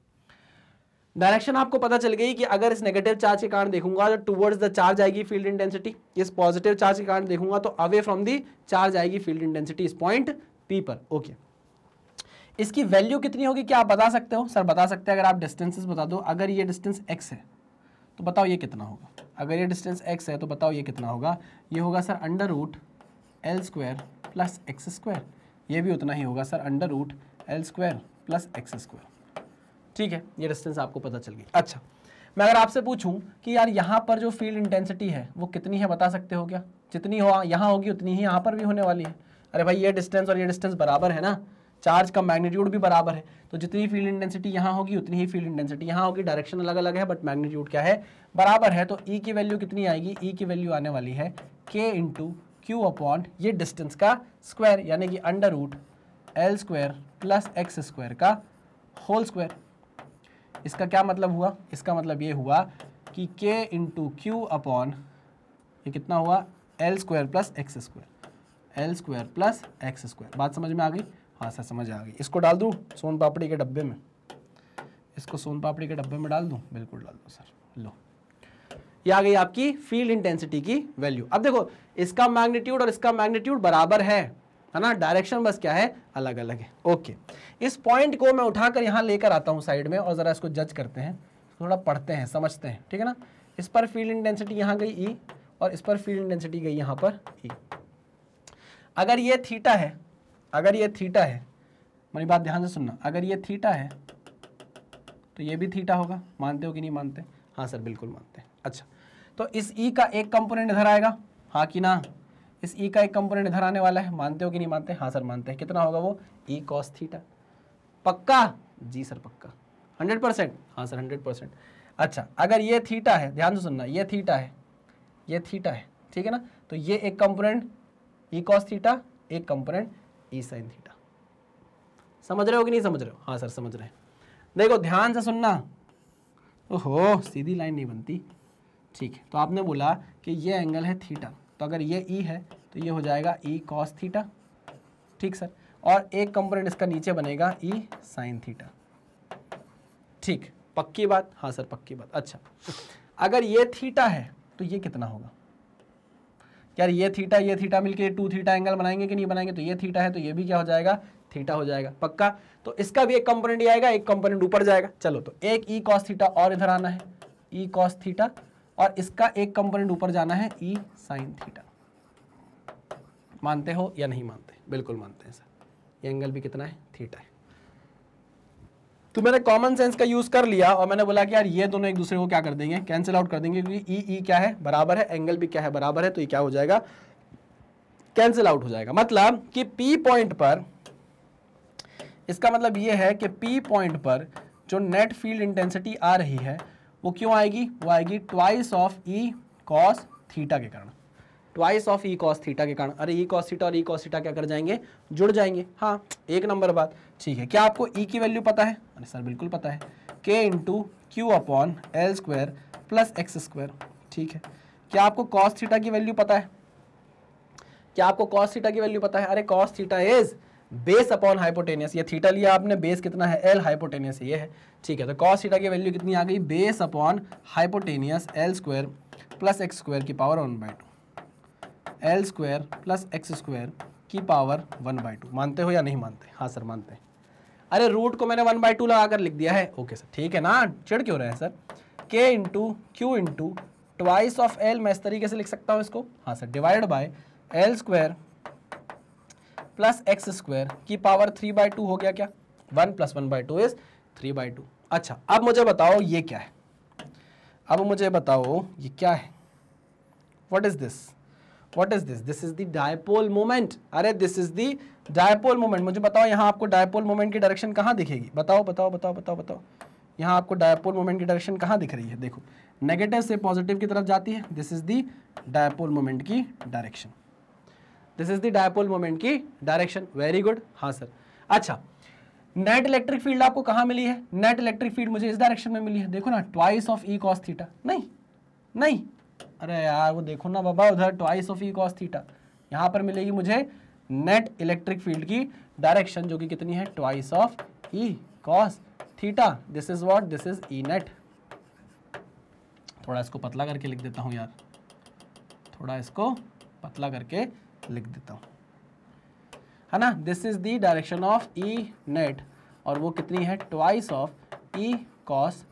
डायरेक्शन आपको पता चल गई कि अगर इस नेगेटिव चार्ज के कारण देखूंगा तो टुवर्ड्स द चार्ज आएगी फील्ड इंटेंसिटी इस पॉजिटिव चार्ज के कारण देखूंगा तो अवे फ्रॉम दी चार्ज आएगी फील्ड इंटेंसिटी इस पॉइंट पी पर ओके इसकी वैल्यू कितनी होगी क्या आप बता सकते हो सर बता सकते हैं अगर आप डिस्टेंसेस बता दो अगर ये डिस्टेंस एक्स है तो बताओ ये कितना होगा अगर ये डिस्टेंस एक्स है तो बताओ ये कितना होगा ये होगा sir under root L square plus X square ये भी उतना ही होगा sir under root L square plus X square ठीक है ये डिस्टेंस आपको पता चल गई अच्छा मैं अगर आपसे पूछूं कि यार यहाँ पर जो फील्ड इंटेंसिटी है वो कितनी है बता सकते हो क्या जितनी हो यहाँ होगी उतनी ही यहाँ पर भी होने वाली है अरे भाई ये डिस्टेंस और ये डिस्टेंस बराबर है ना चार्ज का मैग्नीट्यूड भी बराबर है तो जितनी फील्ड इंटेंसिटी यहाँ होगी उतनी ही फील्ड इंटेंसिटी यहाँ होगी डायरेक्शन अलग अलग है बट मैग्नीट्यूड क्या है बराबर है तो ई e की वैल्यू कितनी आएगी ई e की वैल्यू आने वाली है के इंटू क्यू अपॉन ये डिस्टेंस का स्क्वायर यानी कि under root L square plus X square का होल स्क्वायर इसका क्या मतलब हुआ इसका मतलब ये हुआ कि के इंटू क्यू अपॉन ये कितना हुआ L square plus X square L square plus X square बात समझ में आ गई हाँ सर समझ आ गई इसको डाल दूँ सोन पापड़ी के डब्बे में इसको सोन पापड़ी के डब्बे में डाल दूँ बिल्कुल डाल दो सर लो ये आ गई आपकी फील्ड इंटेंसिटी की वैल्यू अब देखो इसका मैग्नीट्यूड और इसका मैग्नीट्यूड बराबर है है ना डायरेक्शन बस क्या है अलग अलग है ओके इस पॉइंट को मैं उठाकर यहाँ लेकर आता हूँ साइड में और ज़रा इसको जज करते हैं थोड़ा पढ़ते हैं समझते हैं ठीक है ना इस पर फील्ड इंटेंसिटी यहाँ गई ई और इस पर फील्ड इंटेंसिटी गई यहाँ पर ई अगर ये थीटा है अगर ये थीटा है मेरी बात ध्यान से सुनना अगर ये थीटा है तो ये भी थीटा होगा मानते हो कि नहीं मानते हाँ सर बिल्कुल मानते हैं अच्छा तो इस ई e का एक कंपोनेंट इधर आएगा हाँ कि ना इस ई e का एक कंपोनेंट इधर आने वाला है मानते हो कि नहीं मानते हाँ सर मानते हैं कितना होगा वो ई कॉस थीटा पक्का जी सर पक्का हंड्रेड परसेंट हाँ सर हंड्रेड परसेंट अच्छा अगर ये थीटा है ध्यान से सुनना ये थीटा है ये थीटा है ठीक है ना तो ये एक कंपोनेंट ई कॉस थीटा एक कंपोनेंट ई साइन थीटा समझ रहे हो कि नहीं समझ रहे हो हाँ सर समझ रहे हैं देखो ध्यान से सुनना ओहो सीधी लाइन नहीं बनती ठीक है तो आपने बोला कि ये एंगल है थीटा तो अगर ये ई e है तो ये हो जाएगा ई कॉस थीटा ठीक सर और एक कंपोनेंट इसका नीचे बनेगा ई साइन थीटा ठीक पक्की बात हाँ सर पक्की बात अच्छा अगर ये थीटा है तो ये कितना होगा यार ये थीटा ये थीटा मिलके टू थीटा एंगल बनाएंगे कि नहीं बनाएंगे तो ये थीटा है तो ये भी क्या हो जाएगा थीटा हो जाएगा पक्का तो इसका भी एक कंपोनेंट ये आएगा एक कंपोनेंट ऊपर जाएगा चलो तो एक ई e कॉस थीटा और इधर आना है ई e कॉस थीटा और इसका एक कंपोनेंट ऊपर जाना है ई e साइन थीटा मानते हो या नहीं मानते बिल्कुल मानते हैं सर ये एंगल भी कितना है थीटा है तो मैंने कॉमन सेंस का यूज कर लिया और मैंने बोला कि यार ये दोनों एक दूसरे को क्या कर देंगे कैंसिल आउट कर देंगे क्योंकि ई e, ई e क्या है बराबर है एंगल भी क्या है बराबर है तो ये क्या हो जाएगा कैंसिल आउट हो जाएगा मतलब कि पी पॉइंट पर इसका मतलब ये है कि पी पॉइंट पर जो नेट फील्ड इंटेंसिटी आ रही है वो क्यों आएगी वो आएगी twice of E cos theta के कारण twice of E cos theta के कारण अरे ई कॉस थीटा और ई कॉस थीटा क्या कर जाएंगे जुड़ जाएंगे हाँ एक नंबर बात ठीक है क्या आपको ई e की वैल्यू पता है अरे सर बिल्कुल पता है K into Q upon L square plus X square ठीक है क्या आपको कॉस थीटा की वैल्यू पता है क्या आपको कॉस थीटा की वैल्यू पता है अरे cos theta is base upon hypotenuse ये थीटा लिया आपने बेस कितना है एल हाइपोटेनियस ये है ठीक है तो कॉस थीटा की वैल्यू कितनी आ गई base upon hypotenuse L square plus X square की power one by two L square plus X square की पावर वन बाई टू मानते हो या नहीं मानते हाँ सर मानते हैं अरे रूट को मैंने वन बाई टू लगा कर लिख दिया है ओके सर ठीक है ना चिड़ क्यों रहे हैं sir K into Q into twice of L मैं इस तरीके से लिख सकता हूँ इसको हाँ sir divide by L square plus X square की पावर थ्री बाई टू हो गया क्या one plus one by two is three by two अच्छा अब मुझे बताओ ये क्या है अब मुझे बताओ ये क्या है what is this what is this this is the dipole moment अरे this is the dipole moment मुझे बताओ यहाँ आपको डायपोल मोमेंट की डायरेक्शन कहाँ दिखेगी बताओ बताओ बताओ बताओ बताओ यहाँ आपको डायपोल मोमेंट की डायरेक्शन कहाँ दिख रही है देखो नेगेटिव से पॉजिटिव की तरफ जाती है this is the dipole moment की direction this is the dipole moment की डायरेक्शन वेरी गुड हाँ सर अच्छा नेट इलेक्ट्रिक फील्ड आपको कहाँ मिली है नेट इलेक्ट्रिक फील्ड मुझे इस डायरेक्शन में मिली है देखो ना twice of E cos theta नहीं नहीं अरे यार वो देखो ना बाबा उधर twice of E cos theta यहाँ पर मिलेगी मुझे नेट इलेक्ट्रिक फील्ड की डायरेक्शन जो कि कितनी है twice of E cos theta this is what this is E net थोड़ा इसको पतला करके लिख देता हूँ यार थोड़ा इसको पतला करके लिख देता हूँ है ना this is the direction of E net और वो कितनी है twice of E cos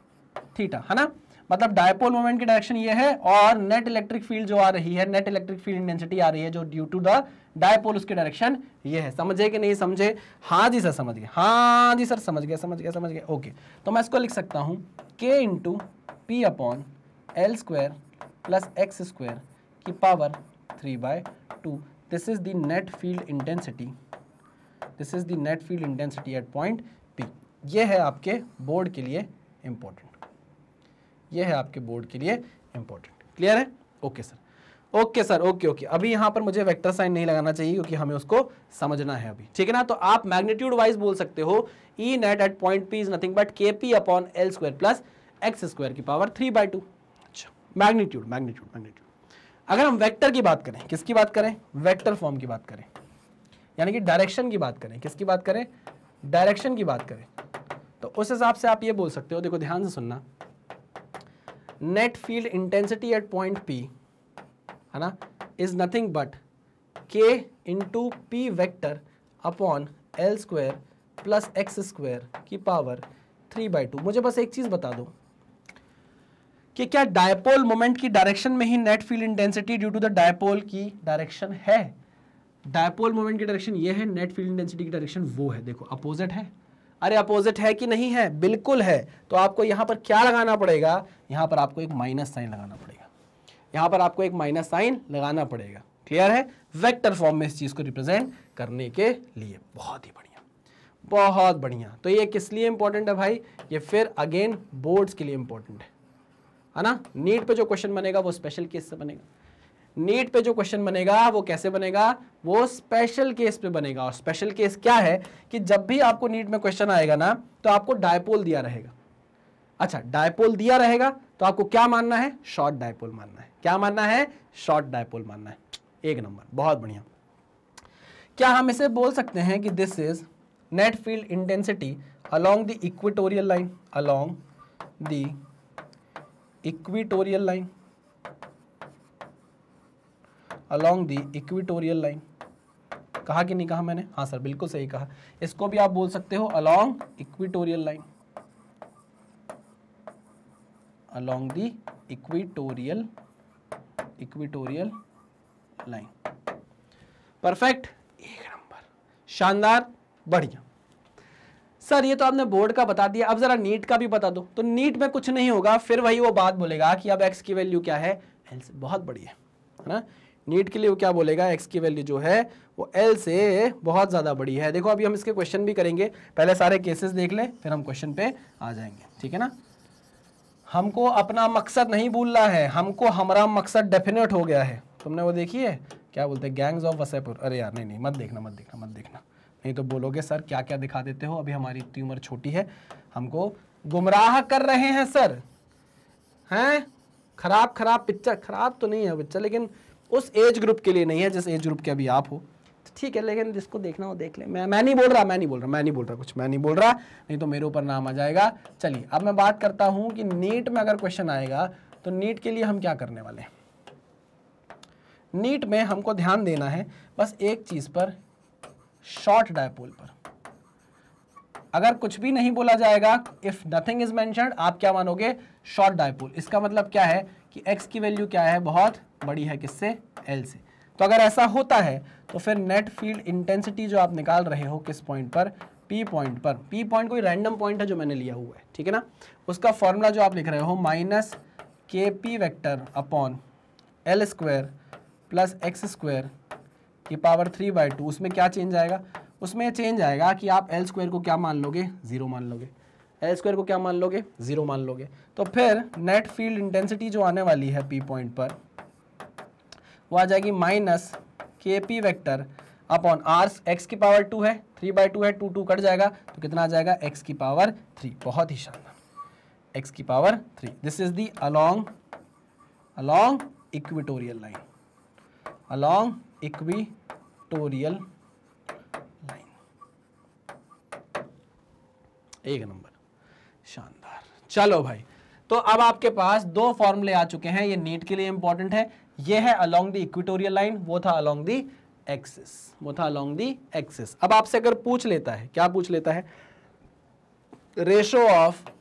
theta है ना मतलब डायपोल मोमेंट की डायरेक्शन ये है और नेट इलेक्ट्रिक फील्ड जो आ रही है नेट इलेक्ट्रिक फील्ड इंटेंसिटी आ रही है जो ड्यू टू द डायपोल उसकी डायरेक्शन ये है समझे कि नहीं समझे हाँ जी सर समझ गए हाँ जी सर समझ गया समझ गया समझ गया ओके तो मैं इसको लिख सकता हूँ K into P upon L square plus X square की power three by two this is the net field intensity this is the net field intensity at point P ये है आपके बोर्ड के लिए इंपॉर्टेंट ये है आपके बोर्ड के लिए इंपॉर्टेंट क्लियर है okay sir okay sir okay okay अभी यहां पर मुझे वेक्टर साइन नहीं लगाना चाहिए क्योंकि हमें उसको समझना है अभी ठीक है ना तो आप मैग्नीट्यूड वाइज बोल सकते हो E net at point P is nothing but K P upon L square plus X square की पावर थ्री बाई टू अच्छा मैग्नीट्यूड मैग्नीट्यूड मैग्नीट्यूड अगर हम वैक्टर की बात करें किसकी बात करें वैक्टर फॉर्म की बात करें यानी कि डायरेक्शन की बात करें किसकी बात करें डायरेक्शन की बात करें तो उस हिसाब से आप ये बोल सकते हो देखो ध्यान से सुनना net field intensity at point P है ना is nothing but K into P vector upon L square plus X square की पावर थ्री बाई टू मुझे बस एक चीज़ बता दो कि क्या डायपोल मोमेंट की डायरेक्शन में ही net field intensity due to the dipole की डायरेक्शन है डायपोल मोमेंट की डायरेक्शन ये है नेट फील्ड इंटेंसिटी की डायरेक्शन वो है देखो अपोजिट है अरे अपोजिट है कि नहीं है बिल्कुल है तो आपको यहां पर क्या लगाना पड़ेगा यहां पर आपको एक माइनस साइन लगाना पड़ेगा यहां पर आपको एक माइनस साइन लगाना पड़ेगा क्लियर है वेक्टर फॉर्म में इस चीज़ को रिप्रेजेंट करने के लिए बहुत ही बढ़िया बहुत बढ़िया तो ये किस लिए इंपॉर्टेंट है भाई ये फिर अगेन बोर्ड्स के लिए इंपॉर्टेंट है है ना नीट पे जो क्वेश्चन बनेगा वो स्पेशल केस से बनेगा नीट पे जो क्वेश्चन बनेगा वो कैसे बनेगा वो स्पेशल केस पे बनेगा और स्पेशल केस क्या है कि जब भी आपको नीट में क्वेश्चन आएगा ना तो आपको डायपोल दिया रहेगा अच्छा डायपोल दिया रहेगा तो आपको क्या मानना है शॉर्ट डायपोल मानना है क्या मानना है शॉर्ट डायपोल मानना है एक नंबर बहुत बढ़िया क्या हम इसे बोल सकते हैं कि this is net field intensity along the equatorial line along the equatorial line along the equatorial line कहा कि नहीं कहा मैंने हाँ सर बिल्कुल सही कहा इसको भी आप बोल सकते हो along equatorial line along the equatorial equatorial line perfect एक नंबर शानदार बढ़िया सर ये तो आपने बोर्ड का बता दिया अब जरा नीट का भी बता दो तो नीट में कुछ नहीं होगा फिर वही वो बात बोलेगा कि अब एक्स की वैल्यू क्या है एल से बहुत बढ़िया है ना नीट के लिए वो क्या बोलेगा एक्स की वैल्यू जो है वो एल से बहुत ज़्यादा बड़ी है देखो अभी हम इसके क्वेश्चन भी करेंगे पहले सारे केसेस देख लें फिर हम क्वेश्चन पे आ जाएंगे ठीक है ना हमको अपना मकसद नहीं भूलना है हमको हमारा मकसद डेफिनेट हो गया है तुमने वो देखी है क्या बोलते हैं गैंग्स ऑफ वसैपुर अरे यार नहीं नहीं मत देखना मत देखना मत देखना नहीं तो बोलोगे सर क्या क्या दिखा देते हो अभी हमारी इतनी उम्र छोटी है हमको गुमराह कर रहे हैं सर हैं खराब खराब पिक्चर खराब तो नहीं है पिक्चर लेकिन उस एज ग्रुप के लिए नहीं है जिस एज ग्रुप के अभी आप हो तो ठीक है लेकिन जिसको देखना हो देख ले मैं मैं नहीं बोल रहा मैं नहीं बोल रहा मैं नहीं बोल रहा कुछ मैं नहीं बोल रहा नहीं तो मेरे ऊपर नाम आ जाएगा चलिए अब मैं बात करता हूँ कि नीट में अगर क्वेश्चन आएगा तो नीट के लिए हम क्या करने वाले हैं नीट में हमको ध्यान देना है बस एक चीज़ पर शॉर्ट डायपोल पर अगर कुछ भी नहीं बोला जाएगा इफ नथिंग इज मैं आप क्या मानोगे शॉर्ट डायपोल इसका मतलब क्या है कि x की वैल्यू क्या है बहुत बड़ी है किससे l से तो अगर ऐसा होता है तो फिर नेट फील्ड इंटेंसिटी जो आप निकाल रहे हो किस पॉइंट पर पी पॉइंट पर पी पॉइंट कोई रैंडम पॉइंट है जो मैंने लिया हुआ है ठीक है ना उसका फॉर्मूला जो आप लिख रहे हो minus K P vector upon L square plus X square की पावर थ्री बाई टू उसमें क्या चेंज आएगा उसमें चेंज आएगा कि आप एल स्क्वायर को क्या मान लोगे ज़ीरो मान लोगे एल स्क्वायर को क्या मान लोगे जीरो मान लोगे तो फिर नेट फील्ड इंटेंसिटी जो आने वाली है पी पॉइंट पर वो आ जाएगी minus K P vector upon R X की पावर टू है थ्री बाई टू है टू टू कट जाएगा तो कितना आ जाएगा एक्स की पावर थ्री बहुत ही शानदार एक्स की power three this is the along along equatorial line along equatorial line एक नंबर शानदार चलो भाई तो अब आपके पास दो फॉर्मूले आ चुके हैं ये नीट के लिए इंपॉर्टेंट है ये है अलोंग द इक्विटोरियल लाइन वो था अलोंग दी एक्सिस वो था अलोंग दी एक्सिस अब आपसे अगर पूछ लेता है क्या पूछ लेता है रेशो ऑफ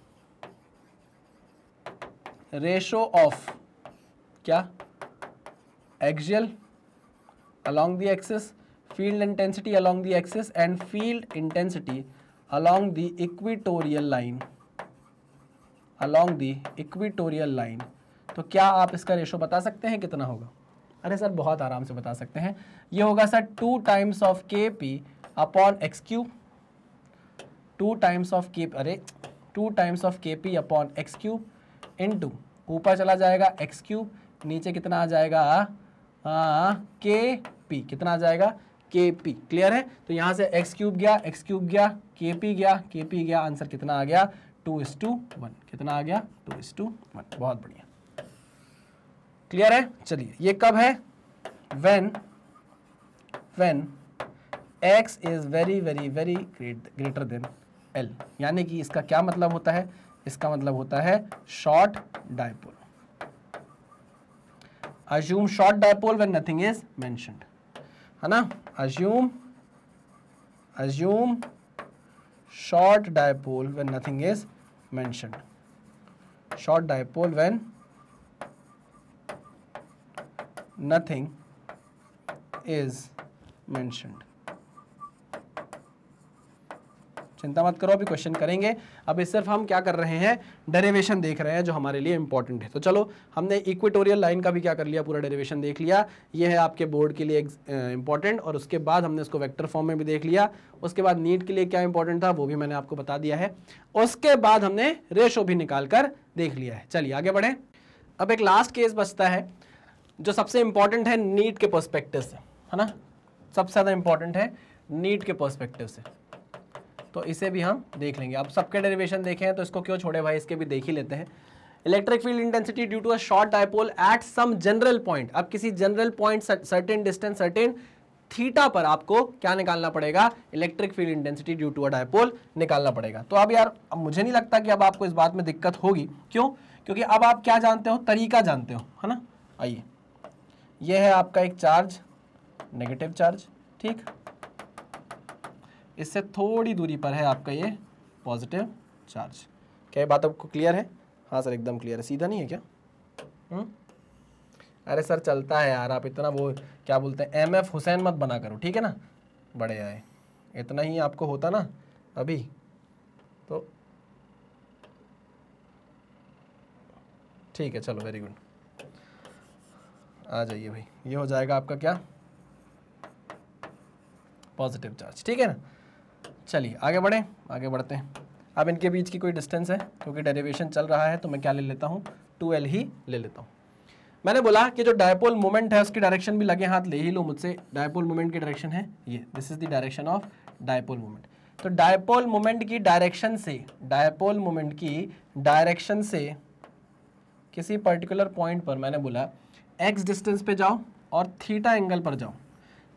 रेशो ऑफ क्या axial along the axis field intensity along the axis and field intensity along the equatorial line along the equatorial line तो क्या आप इसका रेशो बता सकते हैं कितना होगा अरे सर बहुत आराम से बता सकते हैं ये होगा सर टू टाइम्स ऑफ के P upon X Q two times of K अरे टू टाइम्स ऑफ के P upon x cube into ऊपर चला जाएगा एक्स क्यूब नीचे कितना आ जाएगा के पी कितना आ जाएगा के पी क्लियर है तो यहाँ से एक्स क्यूब गया एक्स क्यूब गया के पी गया के पी गया आंसर कितना आ गया टू इस टू वन कितना आ गया टू इस टू वन बहुत बढ़िया क्लियर है चलिए ये कब है when when X is very very very great greater than L यानी कि इसका क्या मतलब होता है इसका मतलब होता है short dipole assume short dipole when nothing is mentioned है ना assume assume short dipole when nothing is mentioned. Short dipole when nothing is mentioned. चिंता मत करो अभी क्वेश्चन करेंगे अभी सिर्फ हम क्या कर रहे हैं डेरिवेशन देख रहे हैं जो हमारे लिए इंपॉर्टेंट है तो चलो हमने इक्वेटोरियल लाइन का भी क्या कर लिया पूरा डेरिवेशन देख लिया ये है आपके बोर्ड के लिए इंपॉर्टेंट और उसके बाद हमने इसको वैक्टर फॉर्म में भी देख लिया उसके बाद नीट के लिए क्या इंपॉर्टेंट था वो भी मैंने आपको बता दिया है उसके बाद हमने रेशो भी निकाल कर देख लिया है चलिए आगे बढ़ें अब एक लास्ट केस बचता है जो सबसे इंपॉर्टेंट है नीट के परस्पेक्टिव से है ना सबसे ज़्यादा इंपॉर्टेंट है नीट के परस्पेक्टिव से तो इसे भी हम देख लेंगे अब सबके डेरिवेशन देखे हैं तो इसको क्यों छोड़े भाई इसके भी देख ही लेते हैं electric field intensity due to a short dipole at some general point अब किसी general point certain distance certain theta पर आपको क्या निकालना पड़ेगा electric field intensity due to a dipole निकालना पड़ेगा तो अब यार अब मुझे नहीं लगता कि अब आपको इस बात में दिक्कत होगी क्यों क्योंकि अब आप क्या जानते हो तरीका जानते हो है ना आइए यह है आपका एक चार्ज नेगेटिव चार्ज ठीक इससे थोड़ी दूरी पर है आपका ये पॉजिटिव चार्ज क्या ये बात आपको क्लियर है हाँ सर एकदम क्लियर है सीधा नहीं है क्या हुँ? हम्म? अरे सर चलता है यार आप इतना वो क्या बोलते हैं एम एफ हुसैन मत बना करो ठीक है ना बड़े आए इतना ही आपको होता ना अभी तो ठीक है चलो वेरी गुड आ जाइए भाई ये हो जाएगा आपका क्या पॉजिटिव चार्ज ठीक है ना चलिए आगे बढ़ें आगे बढ़ते हैं अब इनके बीच की कोई डिस्टेंस है क्योंकि डेरिवेशन चल रहा है तो मैं क्या ले लेता हूँ टू एल ही ले लेता हूँ मैंने बोला कि जो डायपोल मोमेंट है उसकी डायरेक्शन भी लगे हाथ ले ही लो मुझसे डायपोल मोमेंट की डायरेक्शन है ये this is the direction of dipole moment तो डायपोल मोमेंट की डायरेक्शन से डायपोल मोमेंट की डायरेक्शन से किसी पर्टिकुलर पॉइंट पर मैंने बोला एक्स डिस्टेंस पे जाओ और थीटा एंगल पर जाओ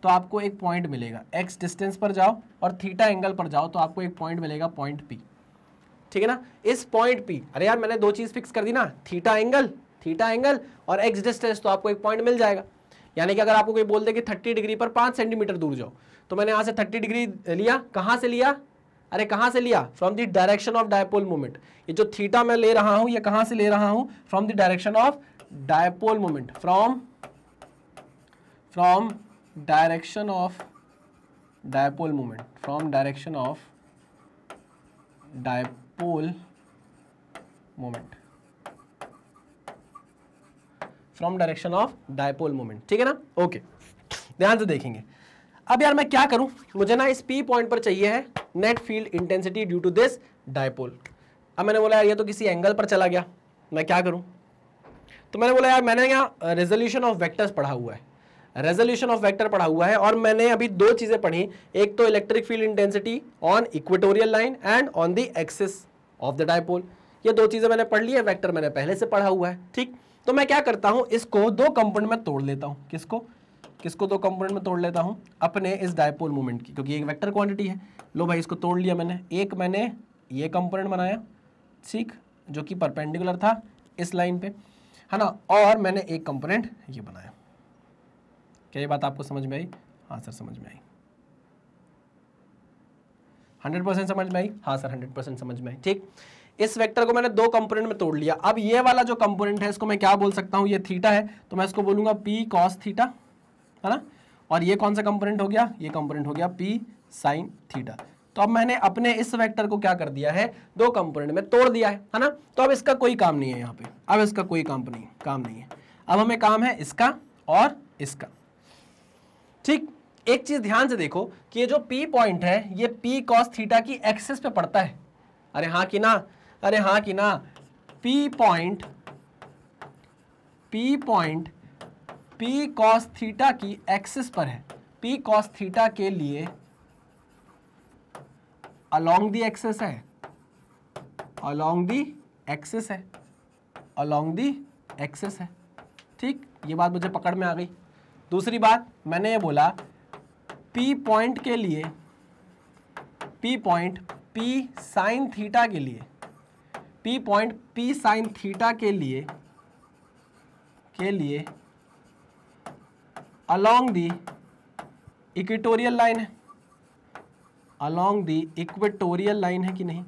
तो आपको एक पॉइंट मिलेगा एक्स डिस्टेंस पर जाओ और थीटा एंगल पर जाओ तो आपको एक पॉइंट मिलेगा पॉइंट पी ठीक है ना इस पॉइंट पी अरे यार मैंने दो चीज़ फिक्स कर दी ना थीटा एंगल थीटा एंगल और एक्स डिस्टेंस तो आपको एक पॉइंट मिल जाएगा यानी कि अगर आपको कोई बोल दे कि थर्टी डिग्री पर पाँच सेंटीमीटर दूर जाओ तो मैंने यहां से थर्टी डिग्री लिया कहां से लिया अरे कहां से लिया from the direction of dipole moment ये जो थीटा मैं ले रहा हूं ये कहां से ले रहा हूं from the direction of dipole moment from from direction of dipole moment from direction of dipole moment from direction of dipole moment ठीक है ना ओके ध्यान से देखेंगे अब यार मैं क्या करूं मुझे ना इस पी पॉइंट पर चाहिए है net field intensity due to this dipole अब मैंने बोला यार ये तो किसी एंगल पर चला गया मैं क्या करूं तो मैंने बोला यार मैंने यहाँ रेजोल्यूशन ऑफ वेक्टर्स पढ़ा हुआ है रेजोल्यूशन ऑफ वेक्टर पढ़ा हुआ है और मैंने अभी दो चीज़ें पढ़ी एक तो electric field intensity on equatorial line and on the axis of the dipole ये दो चीज़ें मैंने पढ़ ली है वेक्टर मैंने पहले से पढ़ा हुआ है ठीक तो मैं क्या करता हूँ इसको दो कंपोनेंट में तोड़ लेता हूँ किसको किसको दो कंपोनेंट में तोड़ लेता हूँ अपने इस डायपोल मूवमेंट की क्योंकि एक वेक्टर क्वांटिटी है लो भाई इसको तोड़ लिया मैंने एक मैंने ये कंपोनेंट बनाया ठीक जो कि परपेंडिकुलर था इस लाइन पे है ना और मैंने एक कंपोनेंट ये बनाया क्या ये बात आपको समझ में आई हाँ सर समझ में आई हंड्रेड परसेंट समझ में आई हाँ सर हंड्रेड परसेंट समझ में आई ठीक इस वेक्टर को मैंने दो कंपोनेंट में तोड़ लिया अब ये वाला जो कंपोनेंट है इसको मैं क्या बोल सकता हूँ ये थीटा है तो मैं इसको बोलूंगा पी कॉस थीटा है ना और ये कौन सा कंपोनेंट हो गया ये कंपोनेंट हो गया पी साइन थीटा तो अब मैंने अपने इस वेक्टर को क्या कर दिया है दो कंपोनेंट में तोड़ दिया है है ना तो अब इसका कोई काम नहीं है यहाँ पे अब इसका कोई काम नहीं काम नहीं है अब हमें काम है इसका और इसका ठीक एक चीज ध्यान से देखो कि ये जो पी पॉइंट है ये पी कॉस थीटा की एक्सेस पे पड़ता है अरे हाँ कि ना अरे हाँ कि ना P point P point P cos theta की एक्सेस पर है पी कॉस थीटा के लिए अलोंग दी एक्सेस है अलोंग दी एक्सेस है अलोंग दी एक्सेस है ठीक ये बात मुझे पकड़ में आ गई दूसरी बात मैंने ये बोला पी पॉइंट के लिए P point P sine theta के लिए P point P sine theta के लिए के लिए अलोंग the इक्वेटोरियल लाइन है अलोंग द इक्वेटोरियल लाइन है कि नहीं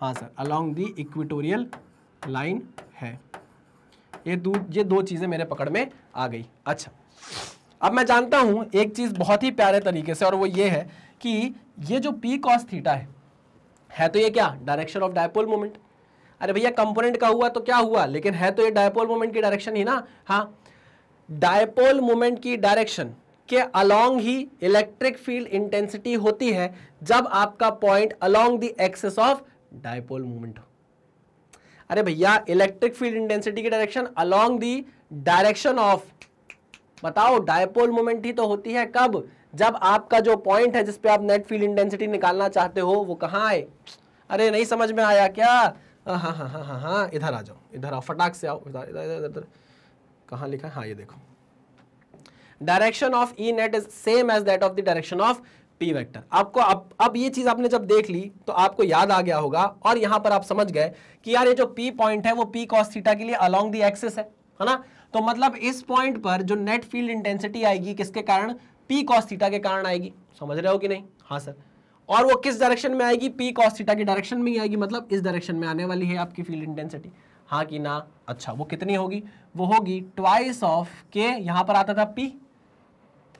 हाँ sir along the equatorial line है ये दो ये दो चीज़ें मेरे पकड़ में आ गई अच्छा अब मैं जानता हूं एक चीज़ बहुत ही प्यारे तरीके से और वो ये है कि ये जो पी कॉस थीटा है है तो ये क्या डायरेक्शन ऑफ डायपोल मोमेंट अरे भैया कंपोनेंट का हुआ तो क्या हुआ लेकिन है तो ये डायपोल मोमेंट की डायरेक्शन ही ना हाँ डायपोल मोमेंट की डायरेक्शन के अलोंग ही इलेक्ट्रिक फील्ड इंटेंसिटी होती है जब आपका point along the access of dipole moment अरे भैया इलेक्ट्रिक फील्ड इंटेंसिटी की direction along the direction of बताओ डायपोल मोमेंट ही तो होती है कब जब आपका जो पॉइंट है जिसपे आप नेट फील्ड इंटेंसिटी निकालना चाहते हो वो कहाँ आए अरे नहीं समझ में आया क्या हाँ हाँ हाँ हाँ हाँ इधर आ जाओ इधर आओ फटाक से आओ इधर इधर इधर इधर कहाँ लिखा है हाँ ये देखो direction of E net is same as that of the direction of P vector आपको अब अब ये चीज़ आपने जब देख ली तो आपको याद आ गया होगा और यहाँ पर आप समझ गए कि यार ये जो पी पॉइंट है वो पी कॉस थीटा के लिए अलॉन्ग दी एक्सेस है है ना तो मतलब इस पॉइंट पर जो नेट फील्ड इंटेंसिटी आएगी किसके कारण पी कॉस्टिटा के कारण आएगी समझ रहे हो कि नहीं हाँ सर और वो किस डायरेक्शन में आएगी पी कॉस्टिटा के की डायरेक्शन में ही आएगी मतलब इस डायरेक्शन में आने वाली है आपकी फील्ड इंटेंसिटी हाँ कि ना अच्छा वो कितनी होगी वो होगी ट्वाइस ऑफ के यहां पर आता था पी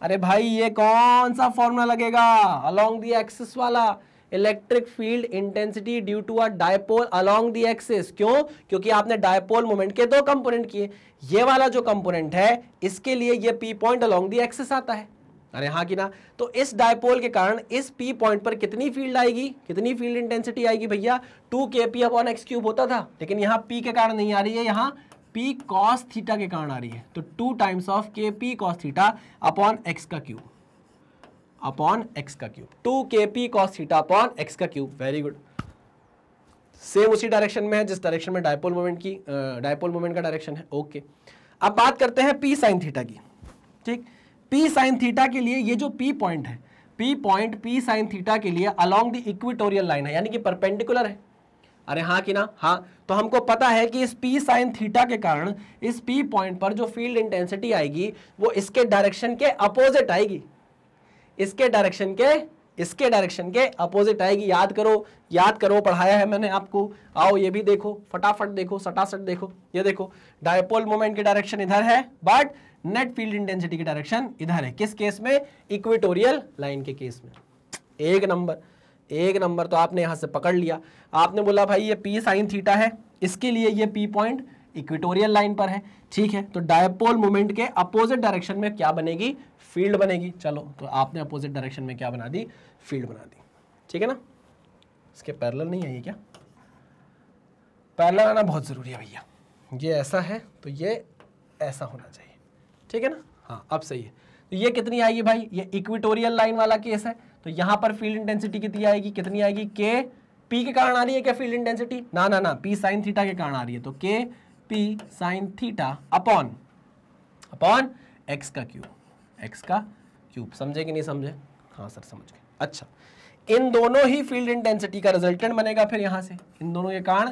अरे भाई ये कौन सा फॉर्मूला लगेगा अलोंग दी एक्सिस वाला electric field intensity due to a dipole along the axis क्यों क्योंकि आपने डायपोल मोमेंट के दो कंपोनेंट किए ये वाला जो कंपोनेंट है इसके लिए ये P point along the axis आता है अरे हाँ कि ना तो इस डायपोल के कारण इस पी पॉइंट पर कितनी फील्ड आएगी कितनी फील्ड इंटेंसिटी आएगी भैया टू के पी अपॉन एक्स क्यूब होता था लेकिन यहाँ पी के कारण नहीं आ रही है यहाँ पी कॉस थीटा के कारण आ रही है तो टू टाइम्स ऑफ के P cos theta upon x का क्यूब अपॉन एक्स का क्यूब टू के P cos theta upon x का क्यूब वेरी गुड सेम उसी डायरेक्शन में है जिस डायरेक्शन में डायपोल मोमेंट की डायपोल मोमेंट का डायरेक्शन है ओके अब बात करते हैं पी साइन थीटा की ठीक पी साइन थीटा के लिए ये जो पी पॉइंट है P point P sine theta के लिए अलोंग द इक्विटोरियल लाइन है यानी कि परपेंडिकुलर है अरे हाँ कि ना हाँ तो हमको पता है कि इस पी साइन थीटा के कारण इस पी पॉइंट पर जो फील्ड इंटेंसिटी आएगी वो इसके डायरेक्शन के अपोजिट आएगी इसके डायरेक्शन के इसके डायरेक्शन के अपोजिट आएगी याद करो याद करो पढ़ाया है मैंने आपको आओ ये भी देखो फटाफट देखो सटासट देखो ये देखो डायपोल मोमेंट की डायरेक्शन इधर है बट नेट फील्ड इंटेंसिटी की डायरेक्शन इधर है किस केस में इक्विटोरियल लाइन के केस में एक नंबर एक नंबर तो आपने यहां से पकड़ लिया आपने बोला भाई ये पी साइन थीटा है इसके लिए ये पी पॉइंट इक्विटोरियल लाइन पर है ठीक है तो डायपोल मोमेंट के अपोजिट डायरेक्शन में क्या बनेगी फील्ड बनेगी चलो तो आपने अपोजिट डायरेक्शन में क्या बना दी फील्ड बना दी ठीक है ना इसके पैरल नहीं है ये क्या पैरल आना बहुत ज़रूरी है भैया ये ऐसा है तो ये ऐसा होना चाहिए ठीक है ना हाँ अब सही है तो ये कितनी आएगी भाई ये इक्विटोरियल लाइन वाला केस है तो यहाँ पर फील्ड इंटेंसिटी कितनी आएगी कितनी आएगी के पी के कारण आ रही है क्या फील्ड इंटेंसिटी ना ना ना पी साइन थीटा के कारण आ रही है तो K P sine theta upon upon x का क्यूब एक्स का क्यूब समझे कि नहीं समझे हाँ सर समझ गए अच्छा इन दोनों ही फील्ड इंटेंसिटी का रिजल्टेंट बनेगा फिर यहाँ से इन दोनों के कारण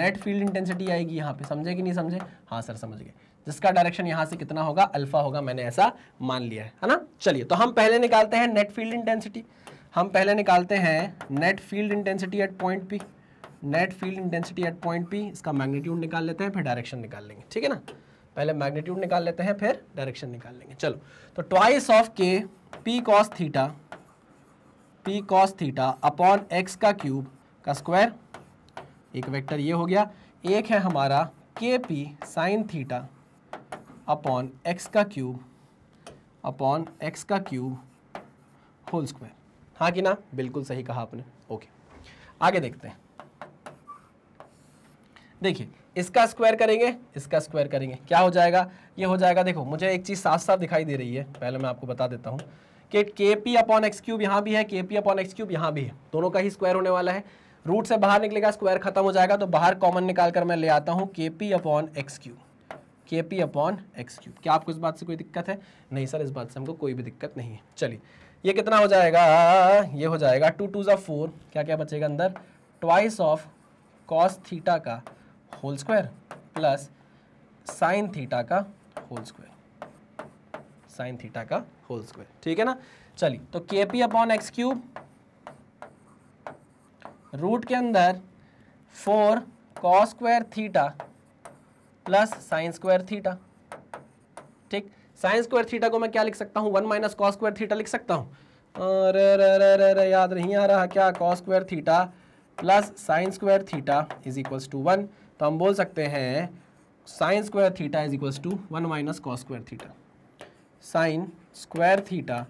नेट फील्ड इंटेंसिटी आएगी यहाँ पे समझे कि नहीं समझे हाँ सर समझ गए जिसका डायरेक्शन यहाँ से कितना होगा अल्फा होगा मैंने ऐसा मान लिया है है ना चलिए तो हम पहले निकालते हैं नेट फील्ड इंटेंसिटी हम पहले निकालते हैं net field intensity at point P net field intensity at point P इसका मैग्नीट्यूड निकाल लेते हैं फिर डायरेक्शन निकाल लेंगे ठीक है ना पहले मैग्नीट्यूड निकाल लेते हैं फिर डायरेक्शन निकाल लेंगे चलो तो ट्वाइस ऑफ के P cos theta P cos theta upon x का क्यूब का स्क्वायर एक वेक्टर ये हो गया एक है हमारा K P sine theta upon x का क्यूब अपॉन एक्स का क्यूब होल स्क्वायर हाँ कि ना बिल्कुल सही कहा आपने ओके आगे देखते हैं देखिए इसका स्क्वायर करेंगे इसका स्क्वायर करेंगे क्या हो जाएगा ये हो जाएगा देखो मुझे एक चीज़ साफ साफ दिखाई दे रही है पहले मैं आपको बता देता हूँ कि के पी अपॉन एक्स क्यूब यहाँ भी है के पी अपॉन एक्स क्यूब यहाँ भी है दोनों का ही स्क्वायर होने वाला है रूट से बाहर निकलेगा स्क्वायर खत्म हो जाएगा तो बाहर कॉमन निकाल कर मैं ले आता हूँ K P upon x cube के पी अपॉन एक्स क्यूब क्या आपको इस बात से कोई दिक्कत है नहीं सर इस बात से हमको कोई भी दिक्कत नहीं है चलिए ये कितना हो जाएगा ये हो जाएगा टू टू ज़ा फोर क्या क्या बचेगा अंदर ट्वाइस ऑफ कॉस थीटा का whole square plus sine theta का होल स्क्वायर साइन थीटा का होल स्क्वायर ठीक है ना चलिए तो K P upon x cube root के अंदर four cos square theta plus sine square theta ठीक साइन स्क्वायर थीटा को मैं क्या लिख सकता हूं one minus cos square theta लिख सकता हूं रे रे रे रे रे याद नहीं आ रहा क्या cos square theta plus sine square theta is equals to one तो हम बोल सकते हैं sine square theta is equals to one minus cos square theta sine square theta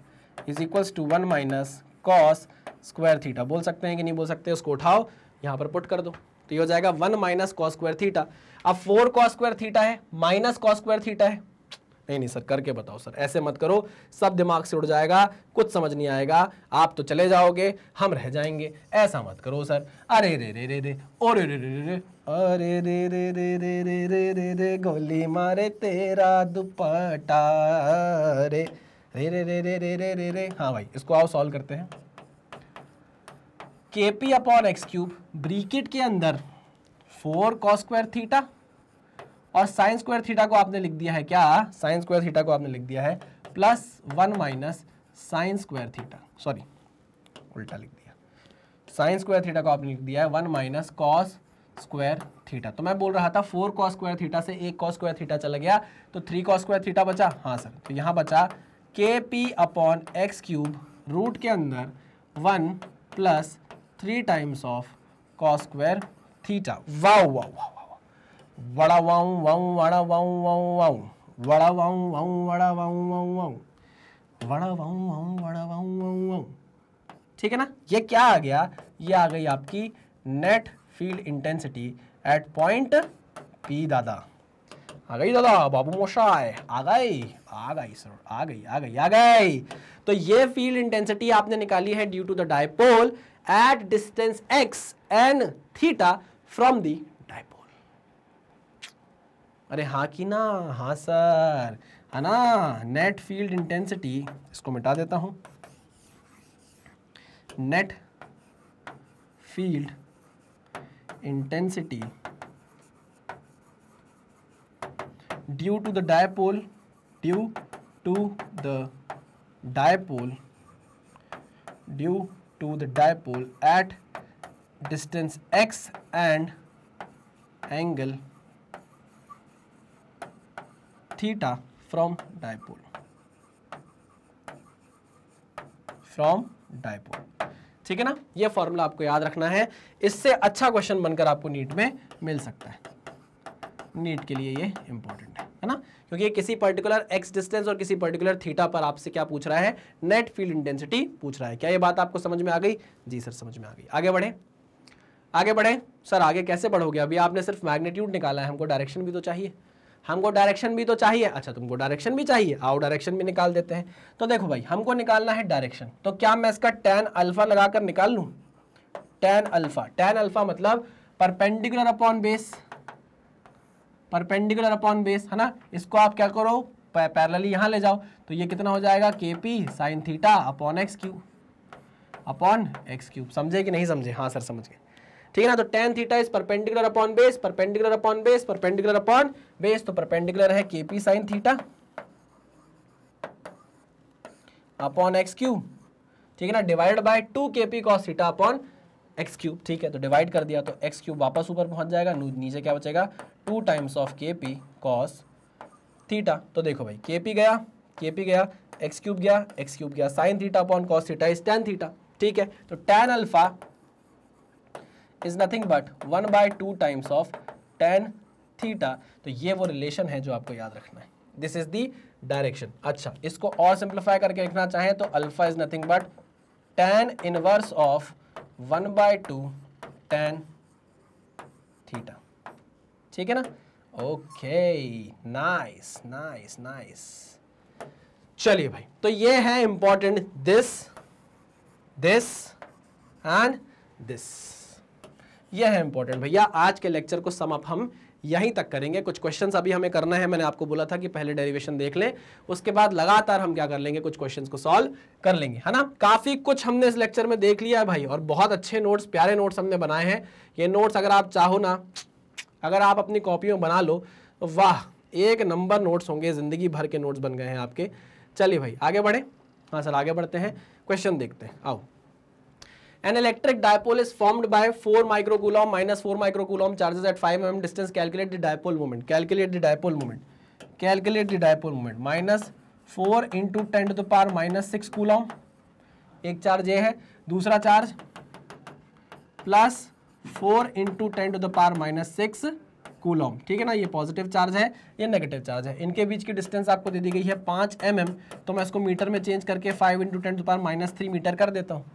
is equals to one minus cos square theta बोल सकते हैं कि नहीं बोल सकते उसको उठाओ यहाँ पर पुट कर दो तो ये हो जाएगा one minus cos square theta अब फोर कॉस स्क्वायर थीटा है माइनस कॉस स्क्वायर थीटा है नहीं नहीं सर करके बताओ सर ऐसे मत करो सब दिमाग से उड़ जाएगा कुछ समझ नहीं आएगा आप तो चले जाओगे हम रह जाएंगे ऐसा मत करो सर अरे रे रे रे रे अरे रे रे रे अरे रे रे रे रे रे रे रे रे गोली मारे तेरा दुपटा रे रे रे रे रे रे रे रे रे हाँ भाई इसको आओ सॉल्व करते हैं K P upon x cube bracket के अंदर फोर कॉस स्क्वायर थीटा और साइन स्क्वायर थीटा को आपने लिख दिया है क्या साइन स्क्वायर थीटा को आपने लिख दिया है plus one minus sine square theta sorry उल्टा लिख दिया साइन स्क्वायर थीटा को आपने लिख दिया है one minus cos square theta तो मैं बोल रहा था फोर कॉस स्क्वायर थीटा से एक कॉस स्क्वायर थीटा चला गया तो थ्री कॉस स्क्वायर थीटा बचा हाँ सर तो यहाँ बचा K P upon x cube root के अंदर one plus three times of cos square theta wow wow wow वड़ा वाऊ वाऊ वड़ा वाऊ वाऊ वाऊ वड़ा वाऊ वाऊ वड़ा वाऊ वाऊ वाऊ वड़ा वाऊ वाऊ वड़ा वाऊ वाऊ वाऊ ठीक है ना ये क्या आ गया ये आ गई आपकी net field intensity at point P दादा आ गई दादा बाबू मोशाए आ गई आ गई सर आ गई आ गई आ गई तो ये फील्ड इंटेंसिटी आपने निकाली है due to the dipole at distance X and theta from the अरे हाँ की ना हाँ सर है हाँ ना नेट फील्ड इंटेंसिटी इसको मिटा देता हूँ net field intensity due to the dipole due to the dipole due to the dipole at distance X and angle theta from dipole from dipole ठीक है ना ये फॉर्मूला आपको याद रखना है इससे अच्छा क्वेश्चन बनकर आपको नीट में मिल सकता है नीट के लिए ये इंपॉर्टेंट है है ना क्योंकि ये किसी पर्टिकुलर एक्स डिस्टेंस और किसी पर्टिकुलर थीटा पर आपसे क्या पूछ रहा है नेट फील्ड इंटेंसिटी पूछ रहा है क्या ये बात आपको समझ में आ गई जी सर समझ में आ गई आगे बढ़े आगे बढ़े सर आगे कैसे बढ़ोगे अभी आपने सिर्फ मैग्नेट्यूड निकाला है हमको डायरेक्शन भी तो चाहिए हमको डायरेक्शन भी तो चाहिए अच्छा तुमको डायरेक्शन भी चाहिए आओ डायरेक्शन भी निकाल देते हैं तो देखो भाई हमको निकालना है डायरेक्शन तो क्या मैं इसका टेन अल्फा लगाकर निकाल लूँ टेन अल्फा टेन अल्फा मतलब perpendicular upon base perpendicular upon base है ना इसको आप क्या करो पैरेलली यहाँ ले जाओ तो ये कितना हो जाएगा K P sine theta upon x cube upon x cube समझे कि नहीं समझे हाँ सर समझ गए ठीक है ना तो tan theta is perpendicular upon base perpendicular upon base perpendicular upon base तो परपेंडिकुलर है K P sine theta upon x cube ठीक है ना डिवाइड बाय टू के P cos theta upon x cube ठीक है तो डिवाइड कर दिया तो एक्स क्यूब वापस ऊपर पहुंच जाएगा नीचे क्या बचेगा टू टाइम्स ऑफ के पी कॉस थीटा तो देखो भाई के पी गया के पी गया एक्स क्यूब गया एक्स क्यूब गया sine theta upon cos theta is tan theta ठीक है तो tan alpha is nothing but one by two times of tan theta तो ये वो रिलेशन है जो आपको याद रखना है दिस इज दी डायरेक्शन अच्छा इसको और सिंप्लीफाई करके लिखना चाहें तो alpha is nothing but tan inverse of one by two ten theta ठीक है ना ओके नाइस नाइस नाइस चलिए भाई तो ये है important this this and this यह है इंपॉर्टेंट भैया आज के लेक्चर को समाप्त हम यहीं तक करेंगे कुछ क्वेश्चन अभी हमें करना है मैंने आपको बोला था कि पहले डेरिवेशन देख लें उसके बाद लगातार हम क्या कर लेंगे कुछ क्वेश्चन को सॉल्व कर लेंगे है ना काफ़ी कुछ हमने इस लेक्चर में देख लिया है भाई और बहुत अच्छे नोट्स प्यारे नोट्स हमने बनाए हैं ये नोट्स अगर आप चाहो ना अगर आप अपनी कॉपियों बना लो तो वाह एक नंबर नोट्स होंगे ज़िंदगी भर के नोट्स बन गए हैं आपके चलिए भाई आगे बढ़े हाँ सर आगे बढ़ते हैं क्वेश्चन देखते हैं आओ an electric dipole is formed by four microcoulomb minus four microcoulomb charges at five M distance calculate the dipole movement calculate the dipole movement calculate the dipole movement minus four into ten to the power minus six coulomb एक charge ये है दूसरा charge plus four into ten to the power minus six coulomb ठीक है ना ये positive charge है ये नेगेटिव चार्ज है इनके बीच की डिस्टेंस आपको दे दी गई है पांच एम एम तो मैं इसको मीटर में चेंज करके five into ten to power minus three metre कर देता हूँ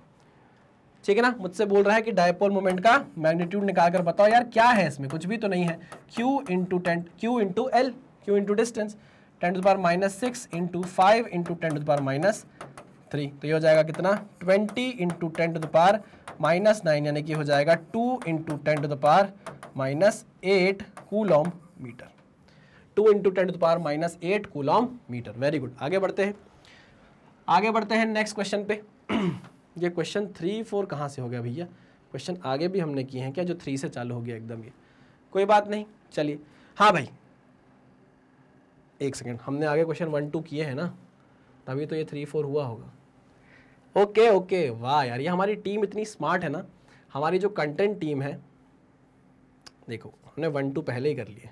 ठीक है ना मुझसे बोल रहा है कि डायपोल मोमेंट का मैग्नीट्यूड निकाल कर बताओ यार क्या है इसमें कुछ भी तो नहीं है Q into ten Q into L Q into distance ten power minus six into five into ten power minus three तो ये हो जाएगा कितना twenty into ten to power minus nine यानी कि हो जाएगा two into ten to power minus eight coulomb metre two into ten to power minus eight coulomb metre very good आगे बढ़ते हैं आगे बढ़ते हैं नेक्स्ट क्वेश्चन पे ये क्वेश्चन थ्री फोर कहाँ से हो गया भैया क्वेश्चन आगे भी हमने किए हैं क्या जो थ्री से चालू हो गया एकदम ये कोई बात नहीं चलिए हाँ भाई एक सेकेंड हमने आगे क्वेश्चन वन टू किए हैं ना तभी तो ये थ्री फोर हुआ होगा ओके ओके वाह यार ये हमारी टीम इतनी स्मार्ट है ना हमारी जो कंटेंट टीम है देखो हमने वन टू पहले ही कर लिए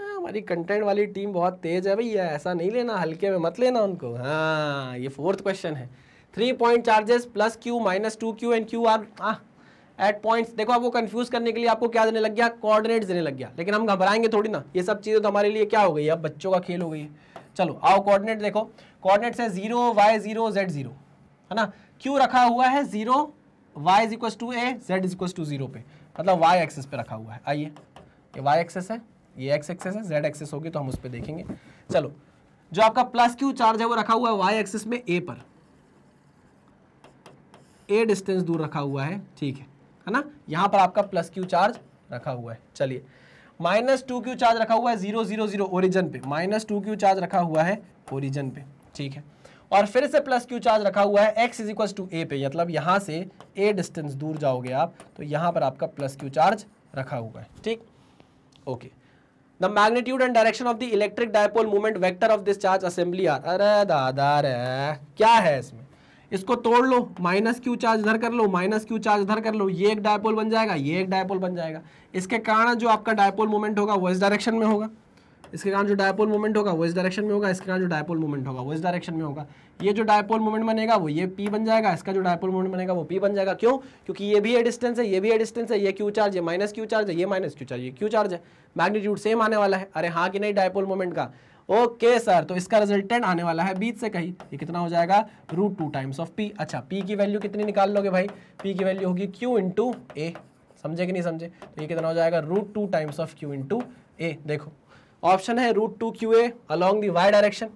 हाँ, हमारी कंटेंट वाली टीम बहुत तेज है भैया ऐसा नहीं लेना हल्के में मत लेना उनको हाँ ये फोर्थ क्वेश्चन है three point charges plus Q minus two Q and Q are at points देखो आपको कंफ्यूज करने के लिए आपको क्या देने लग गया कोऑर्डिनेट्स देने लग गया लेकिन हम घबराएंगे थोड़ी ना ये सब चीज़ें तो हमारे लिए क्या हो गई अब बच्चों का खेल हो गई है चलो आओ कोऑर्डिनेट देखो कोऑर्डिनेट्स है zero Y zero Z zero है ना क्यू रखा हुआ है zero Y is equals to A Z is equals to zero पे मतलब वाई एक्सेस पे रखा हुआ है आइए ये वाई एक्सेस है ये एक्स एक्सेस है जेड एक्सेस होगी तो हम उस पर देखेंगे चलो जो आपका प्लस क्यू चार्ज है वो रखा हुआ है वाई एक्सेस में ए पर ए डिस्टेंस दूर रखा हुआ है ठीक है है ना यहाँ पर आपका प्लस क्यू चार्ज रखा हुआ है चलिए माइनस टू क्यू चार्ज रखा हुआ है जीरो जीरो जीरो ओरिजन पे माइनस टू क्यू चार्ज रखा हुआ है ओरिजन पे ठीक है और फिर से प्लस क्यू चार्ज रखा हुआ है X is equal to A पे मतलब यहाँ से ए डिस्टेंस दूर जाओगे आप तो यहाँ पर आपका प्लस क्यू चार्ज रखा हुआ है ठीक okay the magnitude and direction of the electric dipole movement vector of this charge assembly are अरे दादा रे क्या है इसमें इसको तोड़ लो माइनस क्यू चार्ज इधर कर लो माइनस क्यू चार्ज इधर कर लो ये एक डायपोल बन जाएगा ये एक डायपोल बन जाएगा इसके कारण जो आपका डायपोल मोमेंट होगा वो इस डायरेक्शन में होगा इसके कारण जो डायपोल मोमेंट होगा वो इस डायरेक्शन में होगा इसके कारण जो डायपोल मोमेंट होगा वो इस डायरेक्शन में होगा ये जो डायपोल मोमेंट बनेगा वो ये पी बन जाएगा इसका जो डायपोल मोमेंट बनेगा वो पी बन जाएगा क्यों क्योंकि ये भी ए डिस्टेंस है ये भी ए डिस्टेंस है ये क्यू चार्ज है माइनस क्यू चार्ज है ये माइनस क्यू चार्ज ये क्यू चार्ज है मैग्नीट्यूड सेम आने वाला है अरे हाँ कि नहीं डायपोल मोमेंट का ओके सर तो इसका रिजल्टेंट आने वाला है बीच से कहीं ये कितना हो जाएगा root two times of P अच्छा पी की वैल्यू कितनी निकाल लोगे भाई पी की वैल्यू होगी क्यू इंटू ए समझे कि नहीं समझे तो ये कितना हो जाएगा root two times of Q into A देखो ऑप्शन है root two Q A along the Y direction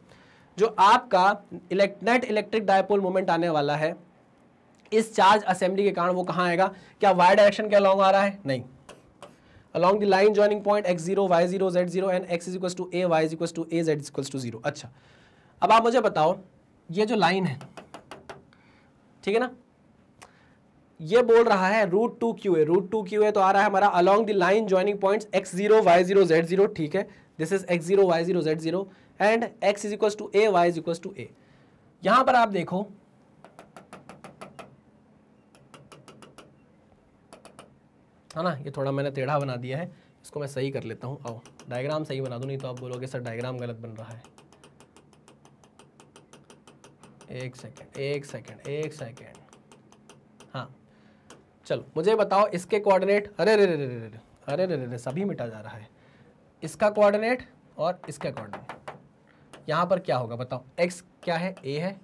जो आपका elect net electric dipole moment आने वाला है इस चार्ज असेंबली के कारण वो कहाँ आएगा क्या वाई डायरेक्शन के अलॉन्ग आ रहा है नहीं along the line joining point x0 y0 z0 and x is equals to a y is equals to a z is equals to 0 अच्छा अब आप मुझे बताओ ये जो लाइन है ठीक है ना ये बोल रहा है root two Q a root two Q a तो आ रहा है हमारा along the line joining points x zero Y zero Z zero ठीक है this is x zero Y zero Z zero and x is equals to a y is equals to a यहां पर आप देखो है ना ये थोड़ा मैंने टेढ़ा बना दिया है इसको मैं सही कर लेता हूँ आओ डायग्राम सही बना दूँ नहीं तो आप बोलोगे सर डायग्राम गलत बन रहा है एक सेकेंड एक सेकेंड एक सेकेंड हाँ चलो मुझे बताओ इसके कोऑर्डिनेट अरे रे रे रे रे अरे रे रे रे सभी मिटा जा रहा है इसका कोऑर्डिनेट और इसका कोऑर्डिनेट यहाँ पर क्या होगा बताओ एक्स क्या है ए है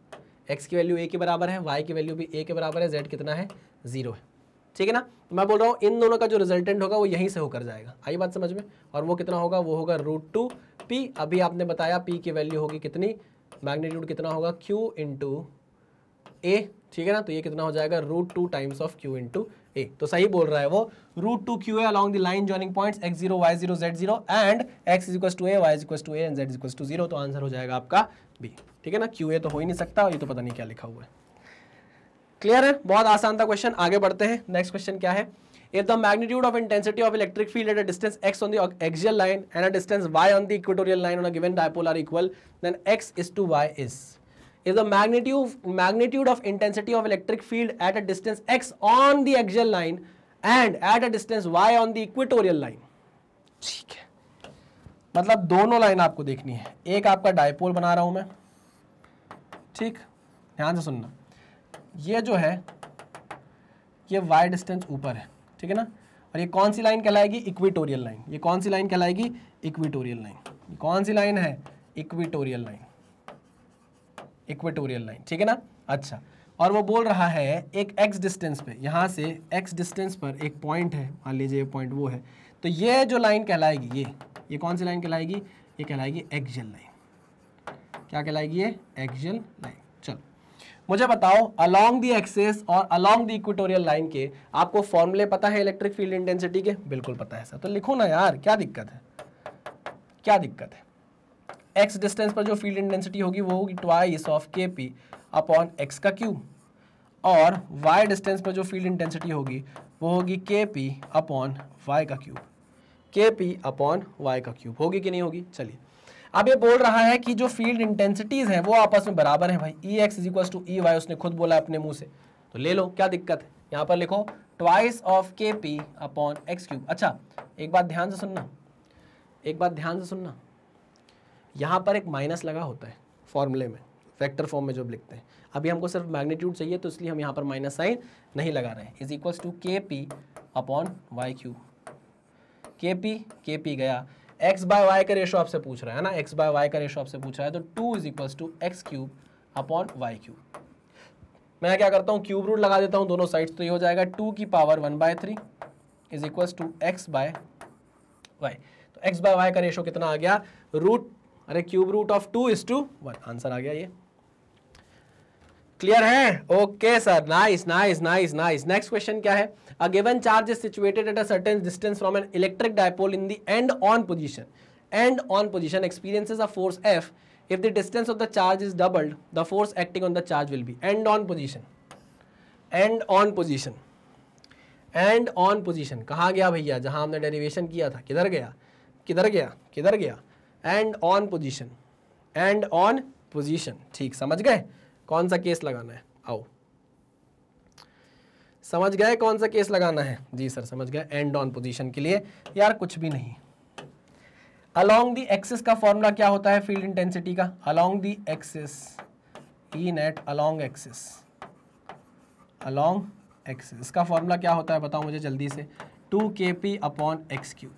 एक्स की वैल्यू ए के बराबर है वाई की वैल्यू भी ए के बराबर है जेड कितना है ज़ीरो है ठीक है ना तो मैं बोल रहा हूँ इन दोनों का जो रिजल्टेंट होगा वो यहीं से होकर जाएगा आई बात समझ में और वो कितना होगा वो होगा रूट टू पी अभी आपने बताया पी की वैल्यू होगी कितनी मैग्नीट्यूड कितना होगा क्यू इंटू ए ठीक है ना तो ये कितना हो जाएगा root two times of Q into a तो सही बोल रहा है वो root two Q A along the line joining points x zero Y zero Z zero and x is equal to a y is equal to a and z is equal to zero तो answer हो जाएगा आपका B ठीक है ना Q a तो हो ही नहीं सकता ये तो पता नहीं क्या लिखा हुआ है क्लियर है बहुत आसान था क्वेश्चन आगे बढ़ते हैं नेक्स्ट क्वेश्चन क्या है if the magnitude of intensity of electric field at distance x on the axial line and a distance y on the equatorial line on a given dipole are equal then x is to y is if the magnitude magnitude of intensity of electric field at a distance x on the axial line and at a distance y on the equatorial line ठीक है मतलब दोनों line आपको देखनी है एक आपका dipole बना रहा हूं मैं ठीक ध्यान से सुनना ये जो है ये वाई डिस्टेंस ऊपर है ठीक है ना और ये कौन सी लाइन कहलाएगी इक्विटोरियल लाइन ये कौन सी लाइन कहलाएगी इक्विटोरियल लाइन कौन सी लाइन है इक्विटोरियल लाइन इक्विटोरियल लाइन ठीक है ना अच्छा और वो बोल रहा है एक एक्स डिस्टेंस पे यहां से एक्स डिस्टेंस पर एक पॉइंट है मान लीजिए पॉइंट वो है तो ये जो लाइन कहलाएगी ये ये कौन सी लाइन कहलाएगी ये कहलाएगी एक्जल लाइन क्या कहलाएगी ये एक्जल लाइन मुझे बताओ अलोंग दी एक्सेस और अलोंग दी इक्वेटोरियल लाइन के आपको फॉर्मूले पता है इलेक्ट्रिक फील्ड इंटेंसिटी के बिल्कुल पता है सर तो लिखो ना यार क्या दिक्कत है क्या दिक्कत है एक्स डिस्टेंस पर जो फील्ड इंटेंसिटी होगी वो होगी ट्वाइस ऑफ के पी अपॉन एक्स का क्यूब और वाई डिस्टेंस पर जो फील्ड इंटेंसिटी होगी वो होगी के पी अपॉन वाई का क्यूब के पी अपॉन वाई का क्यूब होगी कि नहीं होगी चलिए अब ये बोल रहा है कि जो फील्ड इंटेंसिटीज हैं वो आपस में बराबर हैं भाई e x is equal to e y उसने खुद बोला अपने मुंह से तो ले लो क्या दिक्कत है यहाँ पर लिखो ट्वाइस ऑफ के पी अपॉन एक्स क्यूब अच्छा एक बात ध्यान से सुनना एक बात ध्यान से सुनना यहाँ पर एक माइनस लगा होता है फॉर्मूले में वेक्टर फॉर्म में जो लिखते हैं अभी हमको सिर्फ मैग्नीट्यूड चाहिए तो इसलिए हम यहाँ पर माइनस साइन नहीं लगा रहे हैं इज इक्वल टू के P upon y q k p k P गया एक्स बाय वाई का रेशो आपसे पूछ रहा है ना एक्स बाय वाई का रेशो आपसे पूछ रहा है तो two is equal to x cube upon y cube मैं क्या करता हूँ क्यूब रूट लगा देता हूँ दोनों साइड्स तो ये हो जाएगा टू की power one by three is equal to x by y तो एक्स बाय वाई का रेशो कितना आ गया रूट अरे cube root of two is to one answer आ गया ये क्लियर है okay sir nice nice nice nice next question क्या है a given charge is situated at a certain distance from an electric dipole in the end on position end on position experiences a force f if the distance of the charge is doubled the force acting on the charge will be end on position end on position end on position कहाँ गया भैया जहाँ हमने derivation किया था किधर गया किधर गया किधर गया end on position end on position ठीक समझ गए कौन सा केस लगाना है आओ समझ गए कौन सा केस लगाना है जी सर समझ गए एंड ऑन पोजीशन के लिए यार कुछ भी नहीं अलोंग दी एक्सिस का फॉर्मूला क्या होता है फील्ड इंटेंसिटी का along the axis e net along axis along axis का फॉर्मूला क्या होता है बताओ मुझे जल्दी से टू के पी अपॉन एक्स क्यू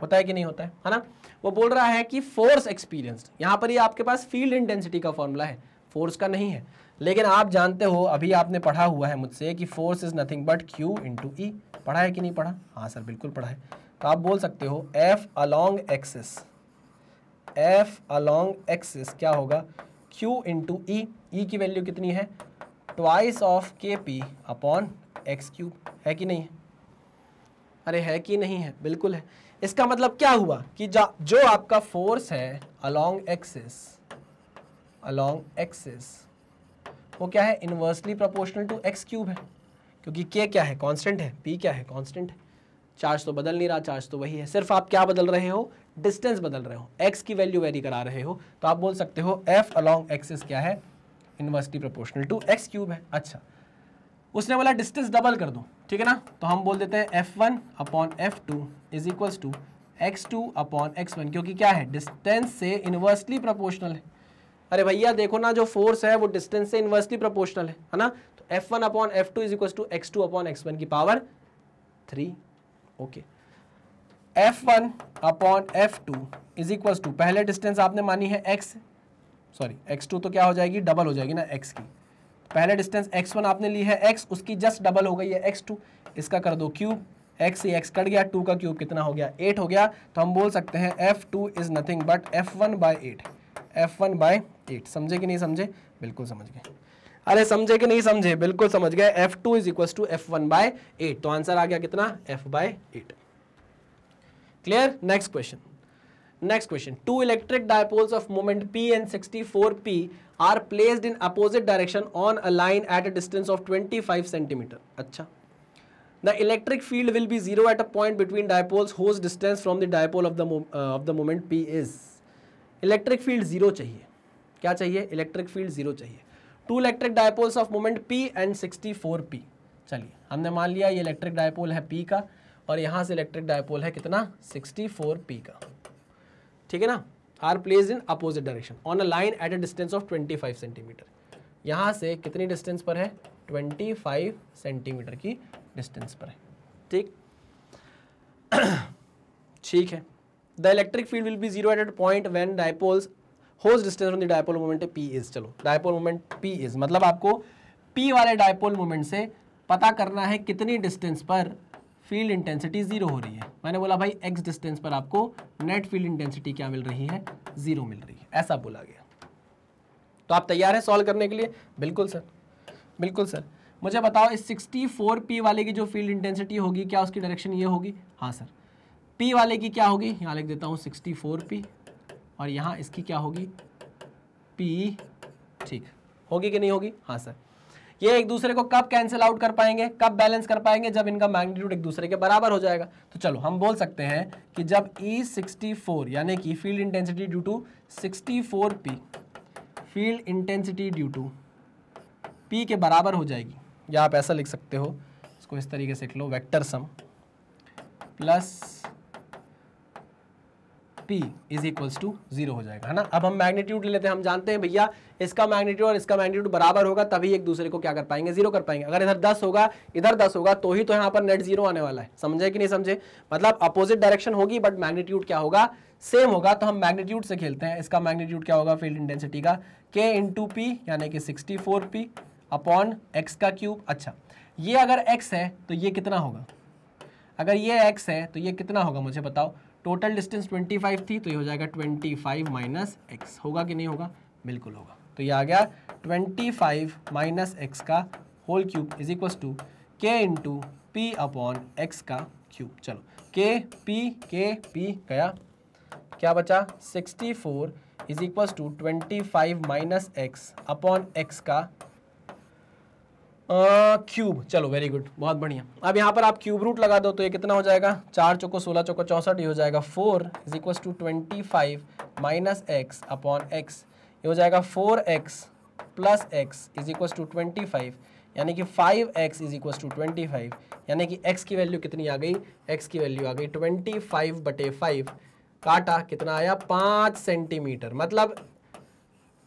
होता है कि नहीं होता है है ना वो बोल रहा है कि फोर्स एक्सपीरियंस यहाँ पर ही आपके पास फील्ड इंटेंसिटी का फॉर्मूला है फोर्स का नहीं है लेकिन आप जानते हो अभी आपने पढ़ा हुआ है मुझसे कि force is nothing but q into e पढ़ा है कि नहीं पढ़ा हाँ सर बिल्कुल पढ़ा है तो आप बोल सकते हो f along axis f along axis क्या होगा क्यू इंटू ई ई की वैल्यू कितनी है ट्वाइस ऑफ के पी अपॉन एक्स क्यूब है कि नहीं है अरे है कि नहीं है बिल्कुल है इसका मतलब क्या हुआ कि जो आपका फोर्स है अलोंग एक्सिस अलोंग एक्सिस वो क्या है inversely proportional to x cube है क्योंकि के क्या है कांस्टेंट है पी क्या है कांस्टेंट है चार्ज तो बदल नहीं रहा चार्ज तो वही है सिर्फ आप क्या बदल रहे हो डिस्टेंस बदल रहे हो एक्स की वैल्यू वेरी करा रहे हो तो आप बोल सकते हो एफ अलॉन्ग एक्सिस क्या है inversely proportional to x cube है अच्छा उसने बोला डिस्टेंस डबल कर दो ठीक है ना तो हम बोल देते हैं f one upon f two is equals to x two upon x one क्योंकि क्या है डिस्टेंस से इनवर्सली प्रोपोर्शनल है अरे भैया देखो ना जो फोर्स है वो डिस्टेंस से इन्वर्सली प्रोपोर्शनल है है ना तो f one upon f two is equal to x two upon x one की power three okay f one upon f two is equal to पहले डिस्टेंस आपने मानी है एक्स सॉरी एक्स टू तो क्या हो जाएगी डबल हो जाएगी ना एक्स की पहले डिस्टेंस एक्स वन आपने ली है एक्स उसकी जस्ट डबल हो गई है एक्स टू इसका कर दो क्यूब एक्स ही एक्स कट गया टू का क्यूब कितना हो गया एट हो गया तो हम बोल सकते हैं f two is nothing but f one by eight f one by eight समझे कि नहीं समझे बिल्कुल समझ गए अरे समझे कि नहीं समझे बिल्कुल समझ गए f two is equal to f one by eight तो आंसर आ गया कितना f by eight clear next question next question two electric dipoles of moment p and p are placed in opposite direction on a line at a distance of twenty five centimetre अच्छा The electric field will be zero at a point between dipoles whose distance from the dipole of the uh, of the moment P is. Electric field zero चाहिए क्या चाहिए electric field zero चाहिए two electric dipoles of moment p and sixty four p चलिए हमने मान लिया ये electric dipole है पी का और यहाँ से इलेक्ट्रिक डायपोल है कितना सिक्सटी फोर पी का ठीक है ना are place in opposite direction on a line at a distance of twenty five centimetre यहाँ से कितनी डिस्टेंस पर है ट्वेंटी फाइव सेंटीमीटर की डिस्टेंस पर है ठीक ठीक है the electric field will be zero at at point when dipoles whose distance on the dipole moment p is चलो डायपोल मोमेंट पी इज मतलब आपको पी वाले डायपोल मोमेंट से पता करना है कितनी डिस्टेंस पर फील्ड इंटेंसिटी जीरो हो रही है मैंने बोला भाई एक्स डिस्टेंस पर आपको नेट फील्ड इंटेंसिटी क्या मिल रही है जीरो मिल रही है ऐसा बोला गया तो आप तैयार हैं सॉल्व करने के लिए बिल्कुल सर बिल्कुल सर मुझे बताओ इस 64 पी वाले की जो फील्ड इंटेंसिटी होगी क्या उसकी डायरेक्शन ये होगी हाँ सर पी वाले की क्या होगी यहाँ लिख देता हूँ सिक्सटी फोर पी और यहाँ इसकी क्या होगी पी ठीक होगी कि नहीं होगी हाँ सर ये एक दूसरे को कब कैंसिल आउट कर पाएंगे कब बैलेंस कर पाएंगे जब इनका मैग्नीट्यूड एक दूसरे के बराबर हो जाएगा तो चलो हम बोल सकते हैं कि जब E64 यानी कि field intensity due to 64P field intensity due to P के बराबर हो जाएगी या आप ऐसा लिख सकते हो इसको इस तरीके से लिख लो vector sum plus p is equals to zero हो जाएगा है ना अब हम मैग्नीट्यूड ले लेते हैं हम जानते हैं भैया इसका मैग्नीट्यूड और इसका मैग्नीट्यूड बराबर होगा तभी एक दूसरे को क्या कर पाएंगे जीरो कर पाएंगे अगर इधर दस होगा इधर दस होगा तो ही तो यहाँ पर नेट जीरो आने वाला है समझे कि नहीं समझे मतलब अपोजिट डायरेक्शन होगी बट मैग्नीट्यूड क्या होगा सेम होगा तो हम मैग्नीट्यूड से खेलते हैं इसका मैग्नीट्यूड क्या होगा फील्ड इंटेंसिटी का के टू पी यानी कि sixty four p upon x का क्यूब अच्छा ये अगर एक्स है तो ये कितना होगा अगर ये एक्स है तो ये कितना होगा मुझे बताओ टोटल डिस्टेंस 25 थी तो ये हो जाएगा 25 फाइव माइनस एक्स होगा कि नहीं होगा बिल्कुल होगा तो ये आ गया 25 फाइव माइनस एक्स का whole cube is equals to k into P upon x का क्यूब चलो के पी के पी गया क्या बचा 64 four is equals to twenty five minus x upon x का क्यूब चलो वेरी गुड बहुत बढ़िया अब यहाँ पर आप क्यूब रूट लगा दो तो ये कितना हो जाएगा चार चौको सोलह चौको चौंसठ ये हो जाएगा four is equal to twenty five minus x upon x ये हो जाएगा four x plus x is equal to twenty five यानी कि five x is equal to twenty five यानी कि एक्स की वैल्यू कितनी आ गई एक्स की वैल्यू आ गई ट्वेंटी फाइव बटे फाइव काटा कितना आया पाँच सेंटीमीटर मतलब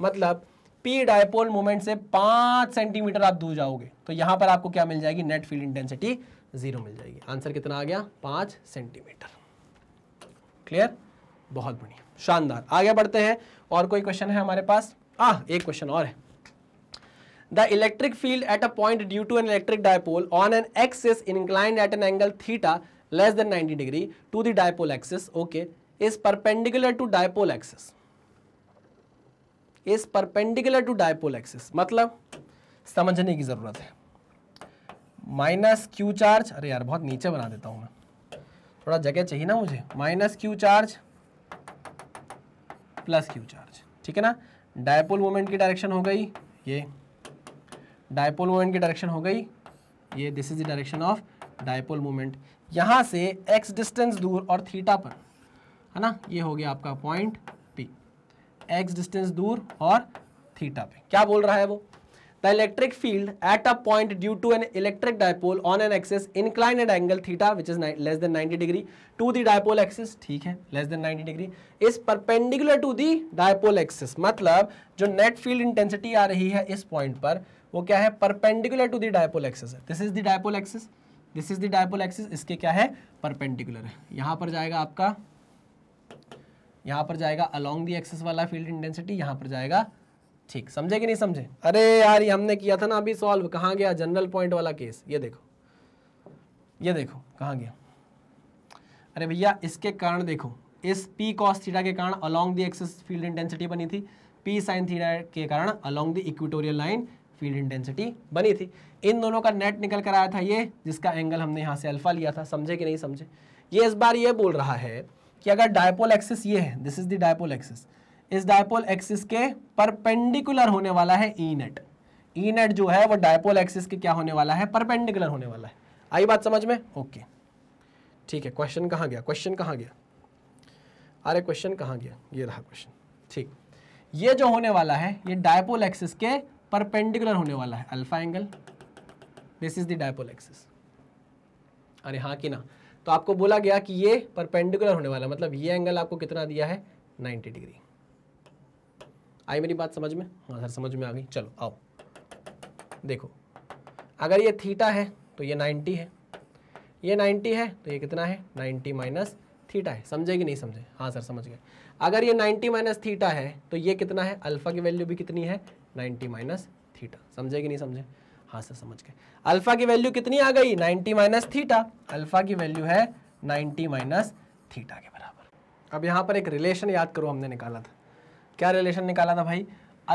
मतलब पी डायपोल मोमेंट से पांच सेंटीमीटर आप दूर जाओगे तो यहां पर आपको क्या मिल जाएगी नेट फील्ड इंटेंसिटी जीरो मिल जाएगी आंसर कितना आ गया पांच सेंटीमीटर क्लियर बहुत बढ़िया शानदार आगे बढ़ते हैं और कोई क्वेश्चन है हमारे पास आ एक क्वेश्चन और है the electric field at a point due to an electric dipole on an axis incline at an angle theta less than 90 degree to the dipole axis okay is perpendicular to dipole axis is perpendicular to dipole axis मतलब समझने की ज़रूरत है minus Q charge अरे यार बहुत नीचे बना देता हूं मैं थोड़ा जगह चाहिए ना मुझे minus Q charge plus Q charge ठीक है ना डायपोल मोमेंट की डायरेक्शन हो गई ये डायपोल मोमेंट की डायरेक्शन हो गई ये this is the direction of dipole moment यहां से एक्स डिस्टेंस दूर और थीटा पर है ना ये हो गया आपका पॉइंट एक्स डिस्टेंस दूर और थीटा पे क्या बोल रहा है वो the electric field at a point due to an electric dipole on an axis incline at angle theta which is less than 90 degree to the dipole axis ठीक है less than 90 degree is perpendicular to the dipole axis मतलब जो net field intensity आ रही है इस point पर वो क्या है perpendicular to the dipole axis this is the dipole axis this is the dipole axis इसके क्या है परपेंडिकुलर है यहाँ पर जाएगा आपका यहाँ पर जाएगा अलॉन्ग दी एक्सेस वाला फील्ड इंटेंसिटी यहाँ पर जाएगा ठीक समझे कि नहीं समझे अरे यार ये हमने किया था ना अभी सॉल्व कहाँ गया जनरल पॉइंट वाला केस ये देखो ये देखो कहाँ गया अरे भैया इसके कारण देखो इस पी कॉस थीटा के कारण along the axis field intensity बनी थी पी साइन थीटा के कारण along the equatorial line field intensity बनी थी इन दोनों का नेट निकल कर आया था ये जिसका एंगल हमने यहाँ से अल्फा लिया था समझे कि नहीं समझे ये इस बार ये बोल रहा है कि अगर डायपोल एक्सिस ये है this is the dipole axis इस डायपोल एक्सिस के परपेंडिकुलर होने वाला है ई नेट ई नेट जो है वो डायपोल एक्सिस के क्या होने वाला है परपेंडिकुलर होने वाला है आई बात समझ में ओके okay. ठीक है क्वेश्चन कहाँ गया क्वेश्चन कहाँ गया अरे क्वेश्चन कहाँ गया ये रहा क्वेश्चन ठीक ये जो होने वाला है ये डायपोल एक्सिस के परपेंडिकुलर होने वाला है alpha angle this is the dipole axis अरे हाँ कि ना तो आपको बोला गया कि ये परपेंडिकुलर होने वाला मतलब ये एंगल आपको कितना दिया है 90 डिग्री आई मेरी बात समझ में हाँ सर समझ में आ गई चलो आओ देखो अगर ये थीटा है तो ये 90 है ये 90 है तो ये कितना है 90 माइनस थीटा है समझे कि नहीं समझे हाँ सर समझ गए अगर ये 90 माइनस थीटा है तो ये कितना है अल्फ़ा की वैल्यू भी कितनी है 90 माइनस थीटा समझे कि नहीं समझे हाँ सर समझ गए अल्फा की वैल्यू कितनी आ गई 90 माइनस थीटा अल्फा की वैल्यू है 90 माइनस थीटा के बराबर अब यहाँ पर एक रिलेशन याद करो हमने निकाला था क्या रिलेशन निकाला था भाई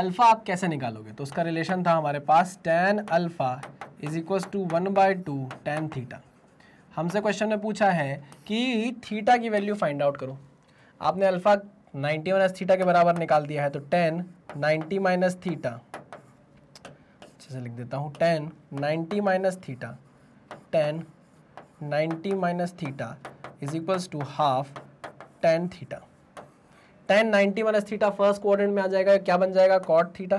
अल्फा आप कैसे निकालोगे तो उसका रिलेशन था हमारे पास tan alpha is equal to one by two ten theta हमसे क्वेश्चन में पूछा है कि थीटा की वैल्यू फाइंड आउट करो आपने अल्फा 90 माइनस थीटा के बराबर निकाल दिया है तो 10 90 माइनस थीटा अच्छे से लिख देता हूँ tan ninety minus theta tan ninety minus theta is equals to half tan theta tan ninety minus theta first coordinate में आ जाएगा क्या बन जाएगा cot theta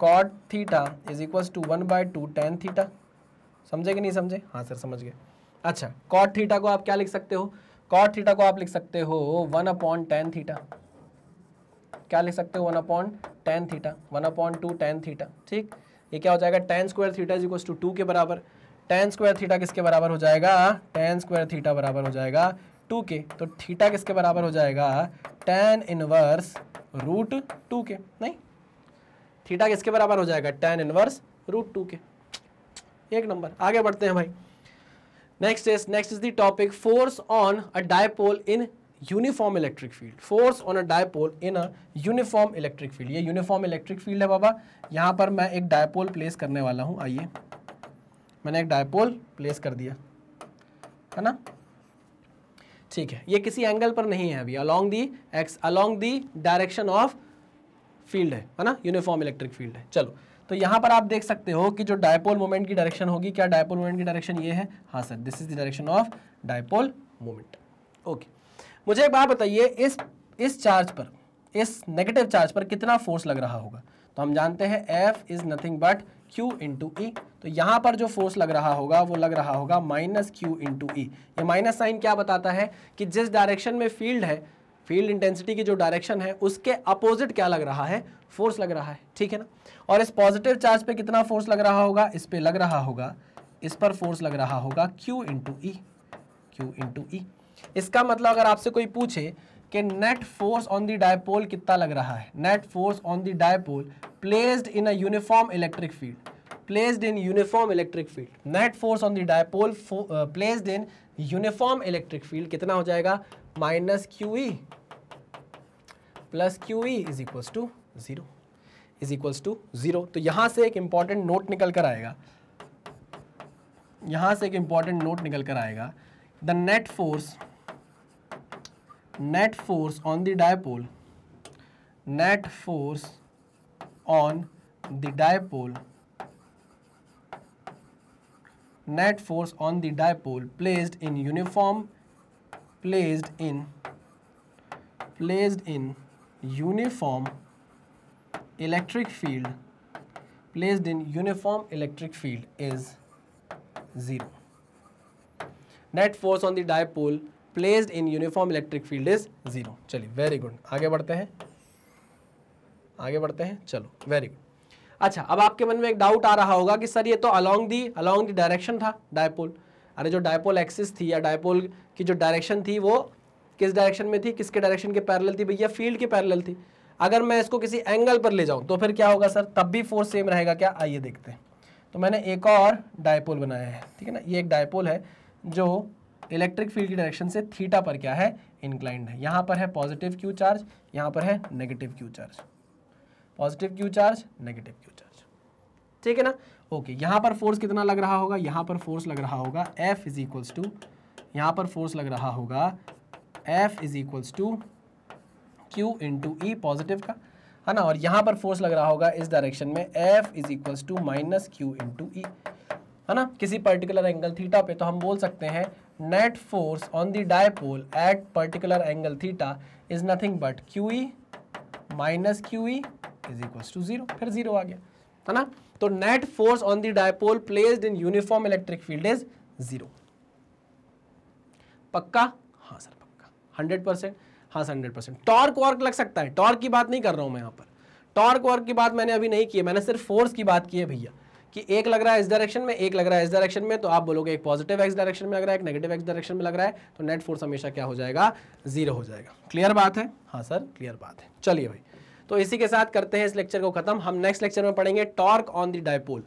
cot theta is equals to one by two ten theta समझे कि नहीं समझे हाँ सर समझ गए अच्छा कॉट थीटा को आप क्या लिख सकते हो कॉट थीटा को आप लिख सकते हो वन अपॉन टेन थीटा क्या लिख सकते हो one upon ten theta one upon two ten theta ठीक ये क्या हो जाएगा ten square theta is equal to two के बराबर टेन स्क्वायर थीटा किसके बराबर हो जाएगा टेन स्क्वायर थीटा बराबर हो जाएगा टू के तो थीटा किसके बराबर हो जाएगा टेन इनवर्स रूट टू के नहीं थीटा किसके बराबर हो जाएगा टेन इनवर्स रूट टू के एक नंबर आगे बढ़ते हैं भाई next is next is the topic force on a dipole in uniform electric field force on a dipole in a uniform electric field ये यूनिफॉर्म इलेक्ट्रिक फील्ड है बाबा यहाँ पर मैं एक डायपोल प्लेस करने वाला हूँ आइए मैंने एक डायपोल प्लेस कर दिया है ना ठीक है ये किसी एंगल पर नहीं है अभी along the x along the direction of field है है ना यूनिफॉर्म इलेक्ट्रिक फील्ड है चलो तो यहाँ पर आप देख सकते हो कि जो डायपोल मोमेंट की डायरेक्शन होगी क्या डायपोल मोमेंट की डायरेक्शन ये है हाँ sir this is the direction of dipole moment okay मुझे एक बात बताइए इस इस चार्ज पर इस नेगेटिव चार्ज पर कितना फोर्स लग रहा होगा तो हम जानते हैं F is nothing but q into E तो यहाँ पर जो फोर्स लग रहा होगा वो लग रहा होगा माइनस क्यू इंटू ई ये माइनस साइन क्या बताता है कि जिस डायरेक्शन में फील्ड है फील्ड इंटेंसिटी की जो डायरेक्शन है उसके अपोजिट क्या लग रहा है फोर्स लग रहा है ठीक है ना और इस पॉजिटिव चार्ज पे कितना फोर्स लग रहा होगा इस पर लग रहा होगा इस पर फोर्स लग रहा होगा Q into E q into E इसका मतलब अगर आपसे कोई पूछे कि net force on the dipole कितना लग रहा है net force on the dipole placed in a uniform electric field placed in uniform electric field net force on the dipole placed in uniform electric field कितना हो जाएगा minus q E plus q E is equal to zero is equals to zero तो यहां से एक important note निकल कर आएगा यहां से एक इंपॉर्टेंट नोट निकल कर आएगा the net force net force on the dipole net force on the dipole net force on the dipole placed in uniform placed in placed in uniform electric field placed in uniform electric field is 0 net force on the dipole placed in uniform electric field is zero चलिए very good आगे बढ़ते हैं आगे बढ़ते हैं चलो very good अच्छा अब आपके मन में एक डाउट आ रहा होगा कि सर ये तो along the along the direction था डायपोल अरे जो डायपोल एक्सिस थी या डायपोल की जो डायरेक्शन थी वो किस डायरेक्शन में थी किसके डायरेक्शन के पैरेलल थी भैया फील्ड के पैरेलल थी अगर मैं इसको किसी एंगल पर ले जाऊं तो फिर क्या होगा सर तब भी फोर्स सेम रहेगा क्या आइए देखते हैं तो मैंने एक और डायपोल बनाया है ठीक है ना ये एक डायपोल है जो इलेक्ट्रिक फील्ड की डायरेक्शन से थीटा पर क्या है इंक्लाइंड है यहाँ पर है पॉजिटिव क्यू चार्ज यहाँ पर है negative q charge positive q charge negative q charge ठीक है ना ओके okay, यहाँ पर फोर्स कितना लग रहा होगा यहाँ पर फोर्स लग रहा होगा एफ इज इक्वल्स टू यहाँ पर फोर्स लग रहा होगा F is equals to Q into E positive का है ना और यहाँ पर फोर्स लग रहा होगा इस डायरेक्शन में F is equals to minus q into E है ना किसी पर्टिकुलर एंगल थीटा पे तो हम बोल सकते हैं net force on the dipole at particular angle theta is nothing but QE minus QE is equals to zero. फिर zero आ गया है ना तो net force on the dipole placed in uniform electric field is zero. पक्का हाँ sir पक्का hundred percent हाँ sir hundred percent torque work लग सकता है टॉर्क की बात नहीं कर रहा हूँ मैं यहाँ पर टॉर्क वर्क की बात मैंने अभी नहीं की है मैंने सिर्फ फोर्स की बात की है भैया कि एक लग रहा है इस डायरेक्शन में एक लग रहा है इस डायरेक्शन में तो आप बोलोगे एक पॉजिटिव एक्स डायरेक्शन में लग रहा है एक नेगेटिव एक्स डायरेक्शन में लग रहा है तो नेट फोर्स हमेशा क्या हो जाएगा जीरो हो जाएगा क्लियर बात है हाँ सर क्लियर बात है चलिए भाई तो इसी के साथ करते हैं इस लेक्चर को खत्म हम नेक्स्ट लेक्चर में पढ़ेंगे torque on the dipole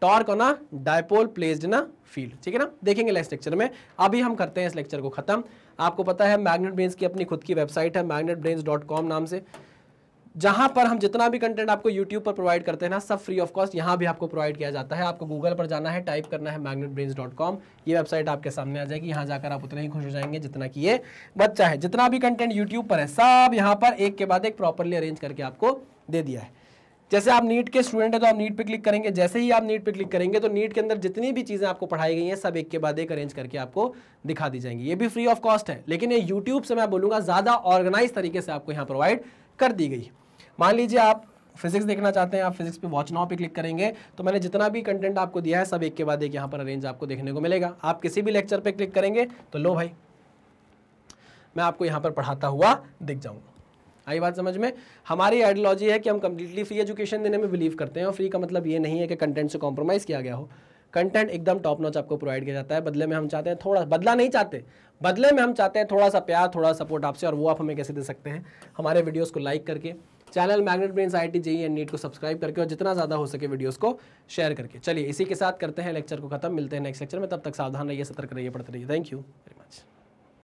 torque on a dipole placed in a field ठीक है ना देखेंगे नेक्स्ट लेक्चर में अभी हम करते हैं इस लेक्चर को खत्म आपको पता है मैग्नेट ब्रेन्स की अपनी खुद की वेबसाइट है मैग्नेट नाम से जहां पर हम जितना भी कंटेंट आपको यूट्यूब पर प्रोवाइड करते हैं ना सब फ्री ऑफ कॉस्ट यहाँ भी आपको प्रोवाइड किया जाता है आपको गूगल पर जाना है टाइप करना है कॉम ये वेबसाइट आपके सामने आ जाएगी यहाँ जाकर आप उतना ही खुश हो जाएंगे जितना कि ये बच्चा है जितना भी कंटेंट यूट्यूब पर है सब यहाँ पर एक के बाद एक प्रॉपरली अरेंज करके आपको दे दिया है जैसे आप नीट के स्टूडेंट हैं तो आप नीट पे क्लिक करेंगे जैसे ही आप नीट पे क्लिक करेंगे तो नीट के अंदर जितनी भी चीज़ें आपको पढ़ाई गई हैं सब एक के बाद एक अरेंज करके आपको दिखा दी जाएंगी ये भी फ्री ऑफ कॉस्ट है लेकिन ये यूट्यूब से मैं बोलूँगा ज़्यादा ऑर्गेनाइज तरीके से आपको यहाँ प्रोवाइड कर दी गई मान लीजिए आप फिजिक्स देखना चाहते हैं आप फिजिक्स पे वॉच नाउ पे क्लिक करेंगे तो मैंने जितना भी कंटेंट आपको दिया है सब एक के बाद एक यहाँ पर अरेंज आपको देखने को मिलेगा आप किसी भी लेक्चर पे क्लिक करेंगे तो लो भाई मैं आपको यहाँ पर पढ़ाता हुआ दिख जाऊँगा आई बात समझ में हमारी आइडियोलॉजी है कि हम कम्प्लीटली फ्री एजुकेशन देने में बिलीव करते हैं और फ्री का मतलब ये नहीं है कि कंटेंट से कॉम्प्रोमाइज़ किया गया हो कंटेंट एकदम टॉप नॉच आपको प्रोवाइड किया जाता है बदले में हम चाहते हैं थोड़ा बदला नहीं चाहते बदले में हम चाहते हैं थोड़ा सा प्यार थोड़ा सपोर्ट आपसे और वो आप हमें कैसे दे सकते हैं हमारे वीडियोज़ को लाइक करके channel magnet brains I T JEE and NEET को सब्सक्राइब करके और जितना ज़्यादा हो सके वीडियोस को शेयर करके चलिए इसी के साथ करते हैं लेक्चर को खत्म मिलते हैं नेक्स्ट लेक्चर में तब तक सावधान रहिए सतर्क रहिए पढ़ते रहिए थैंक यू वेरी मच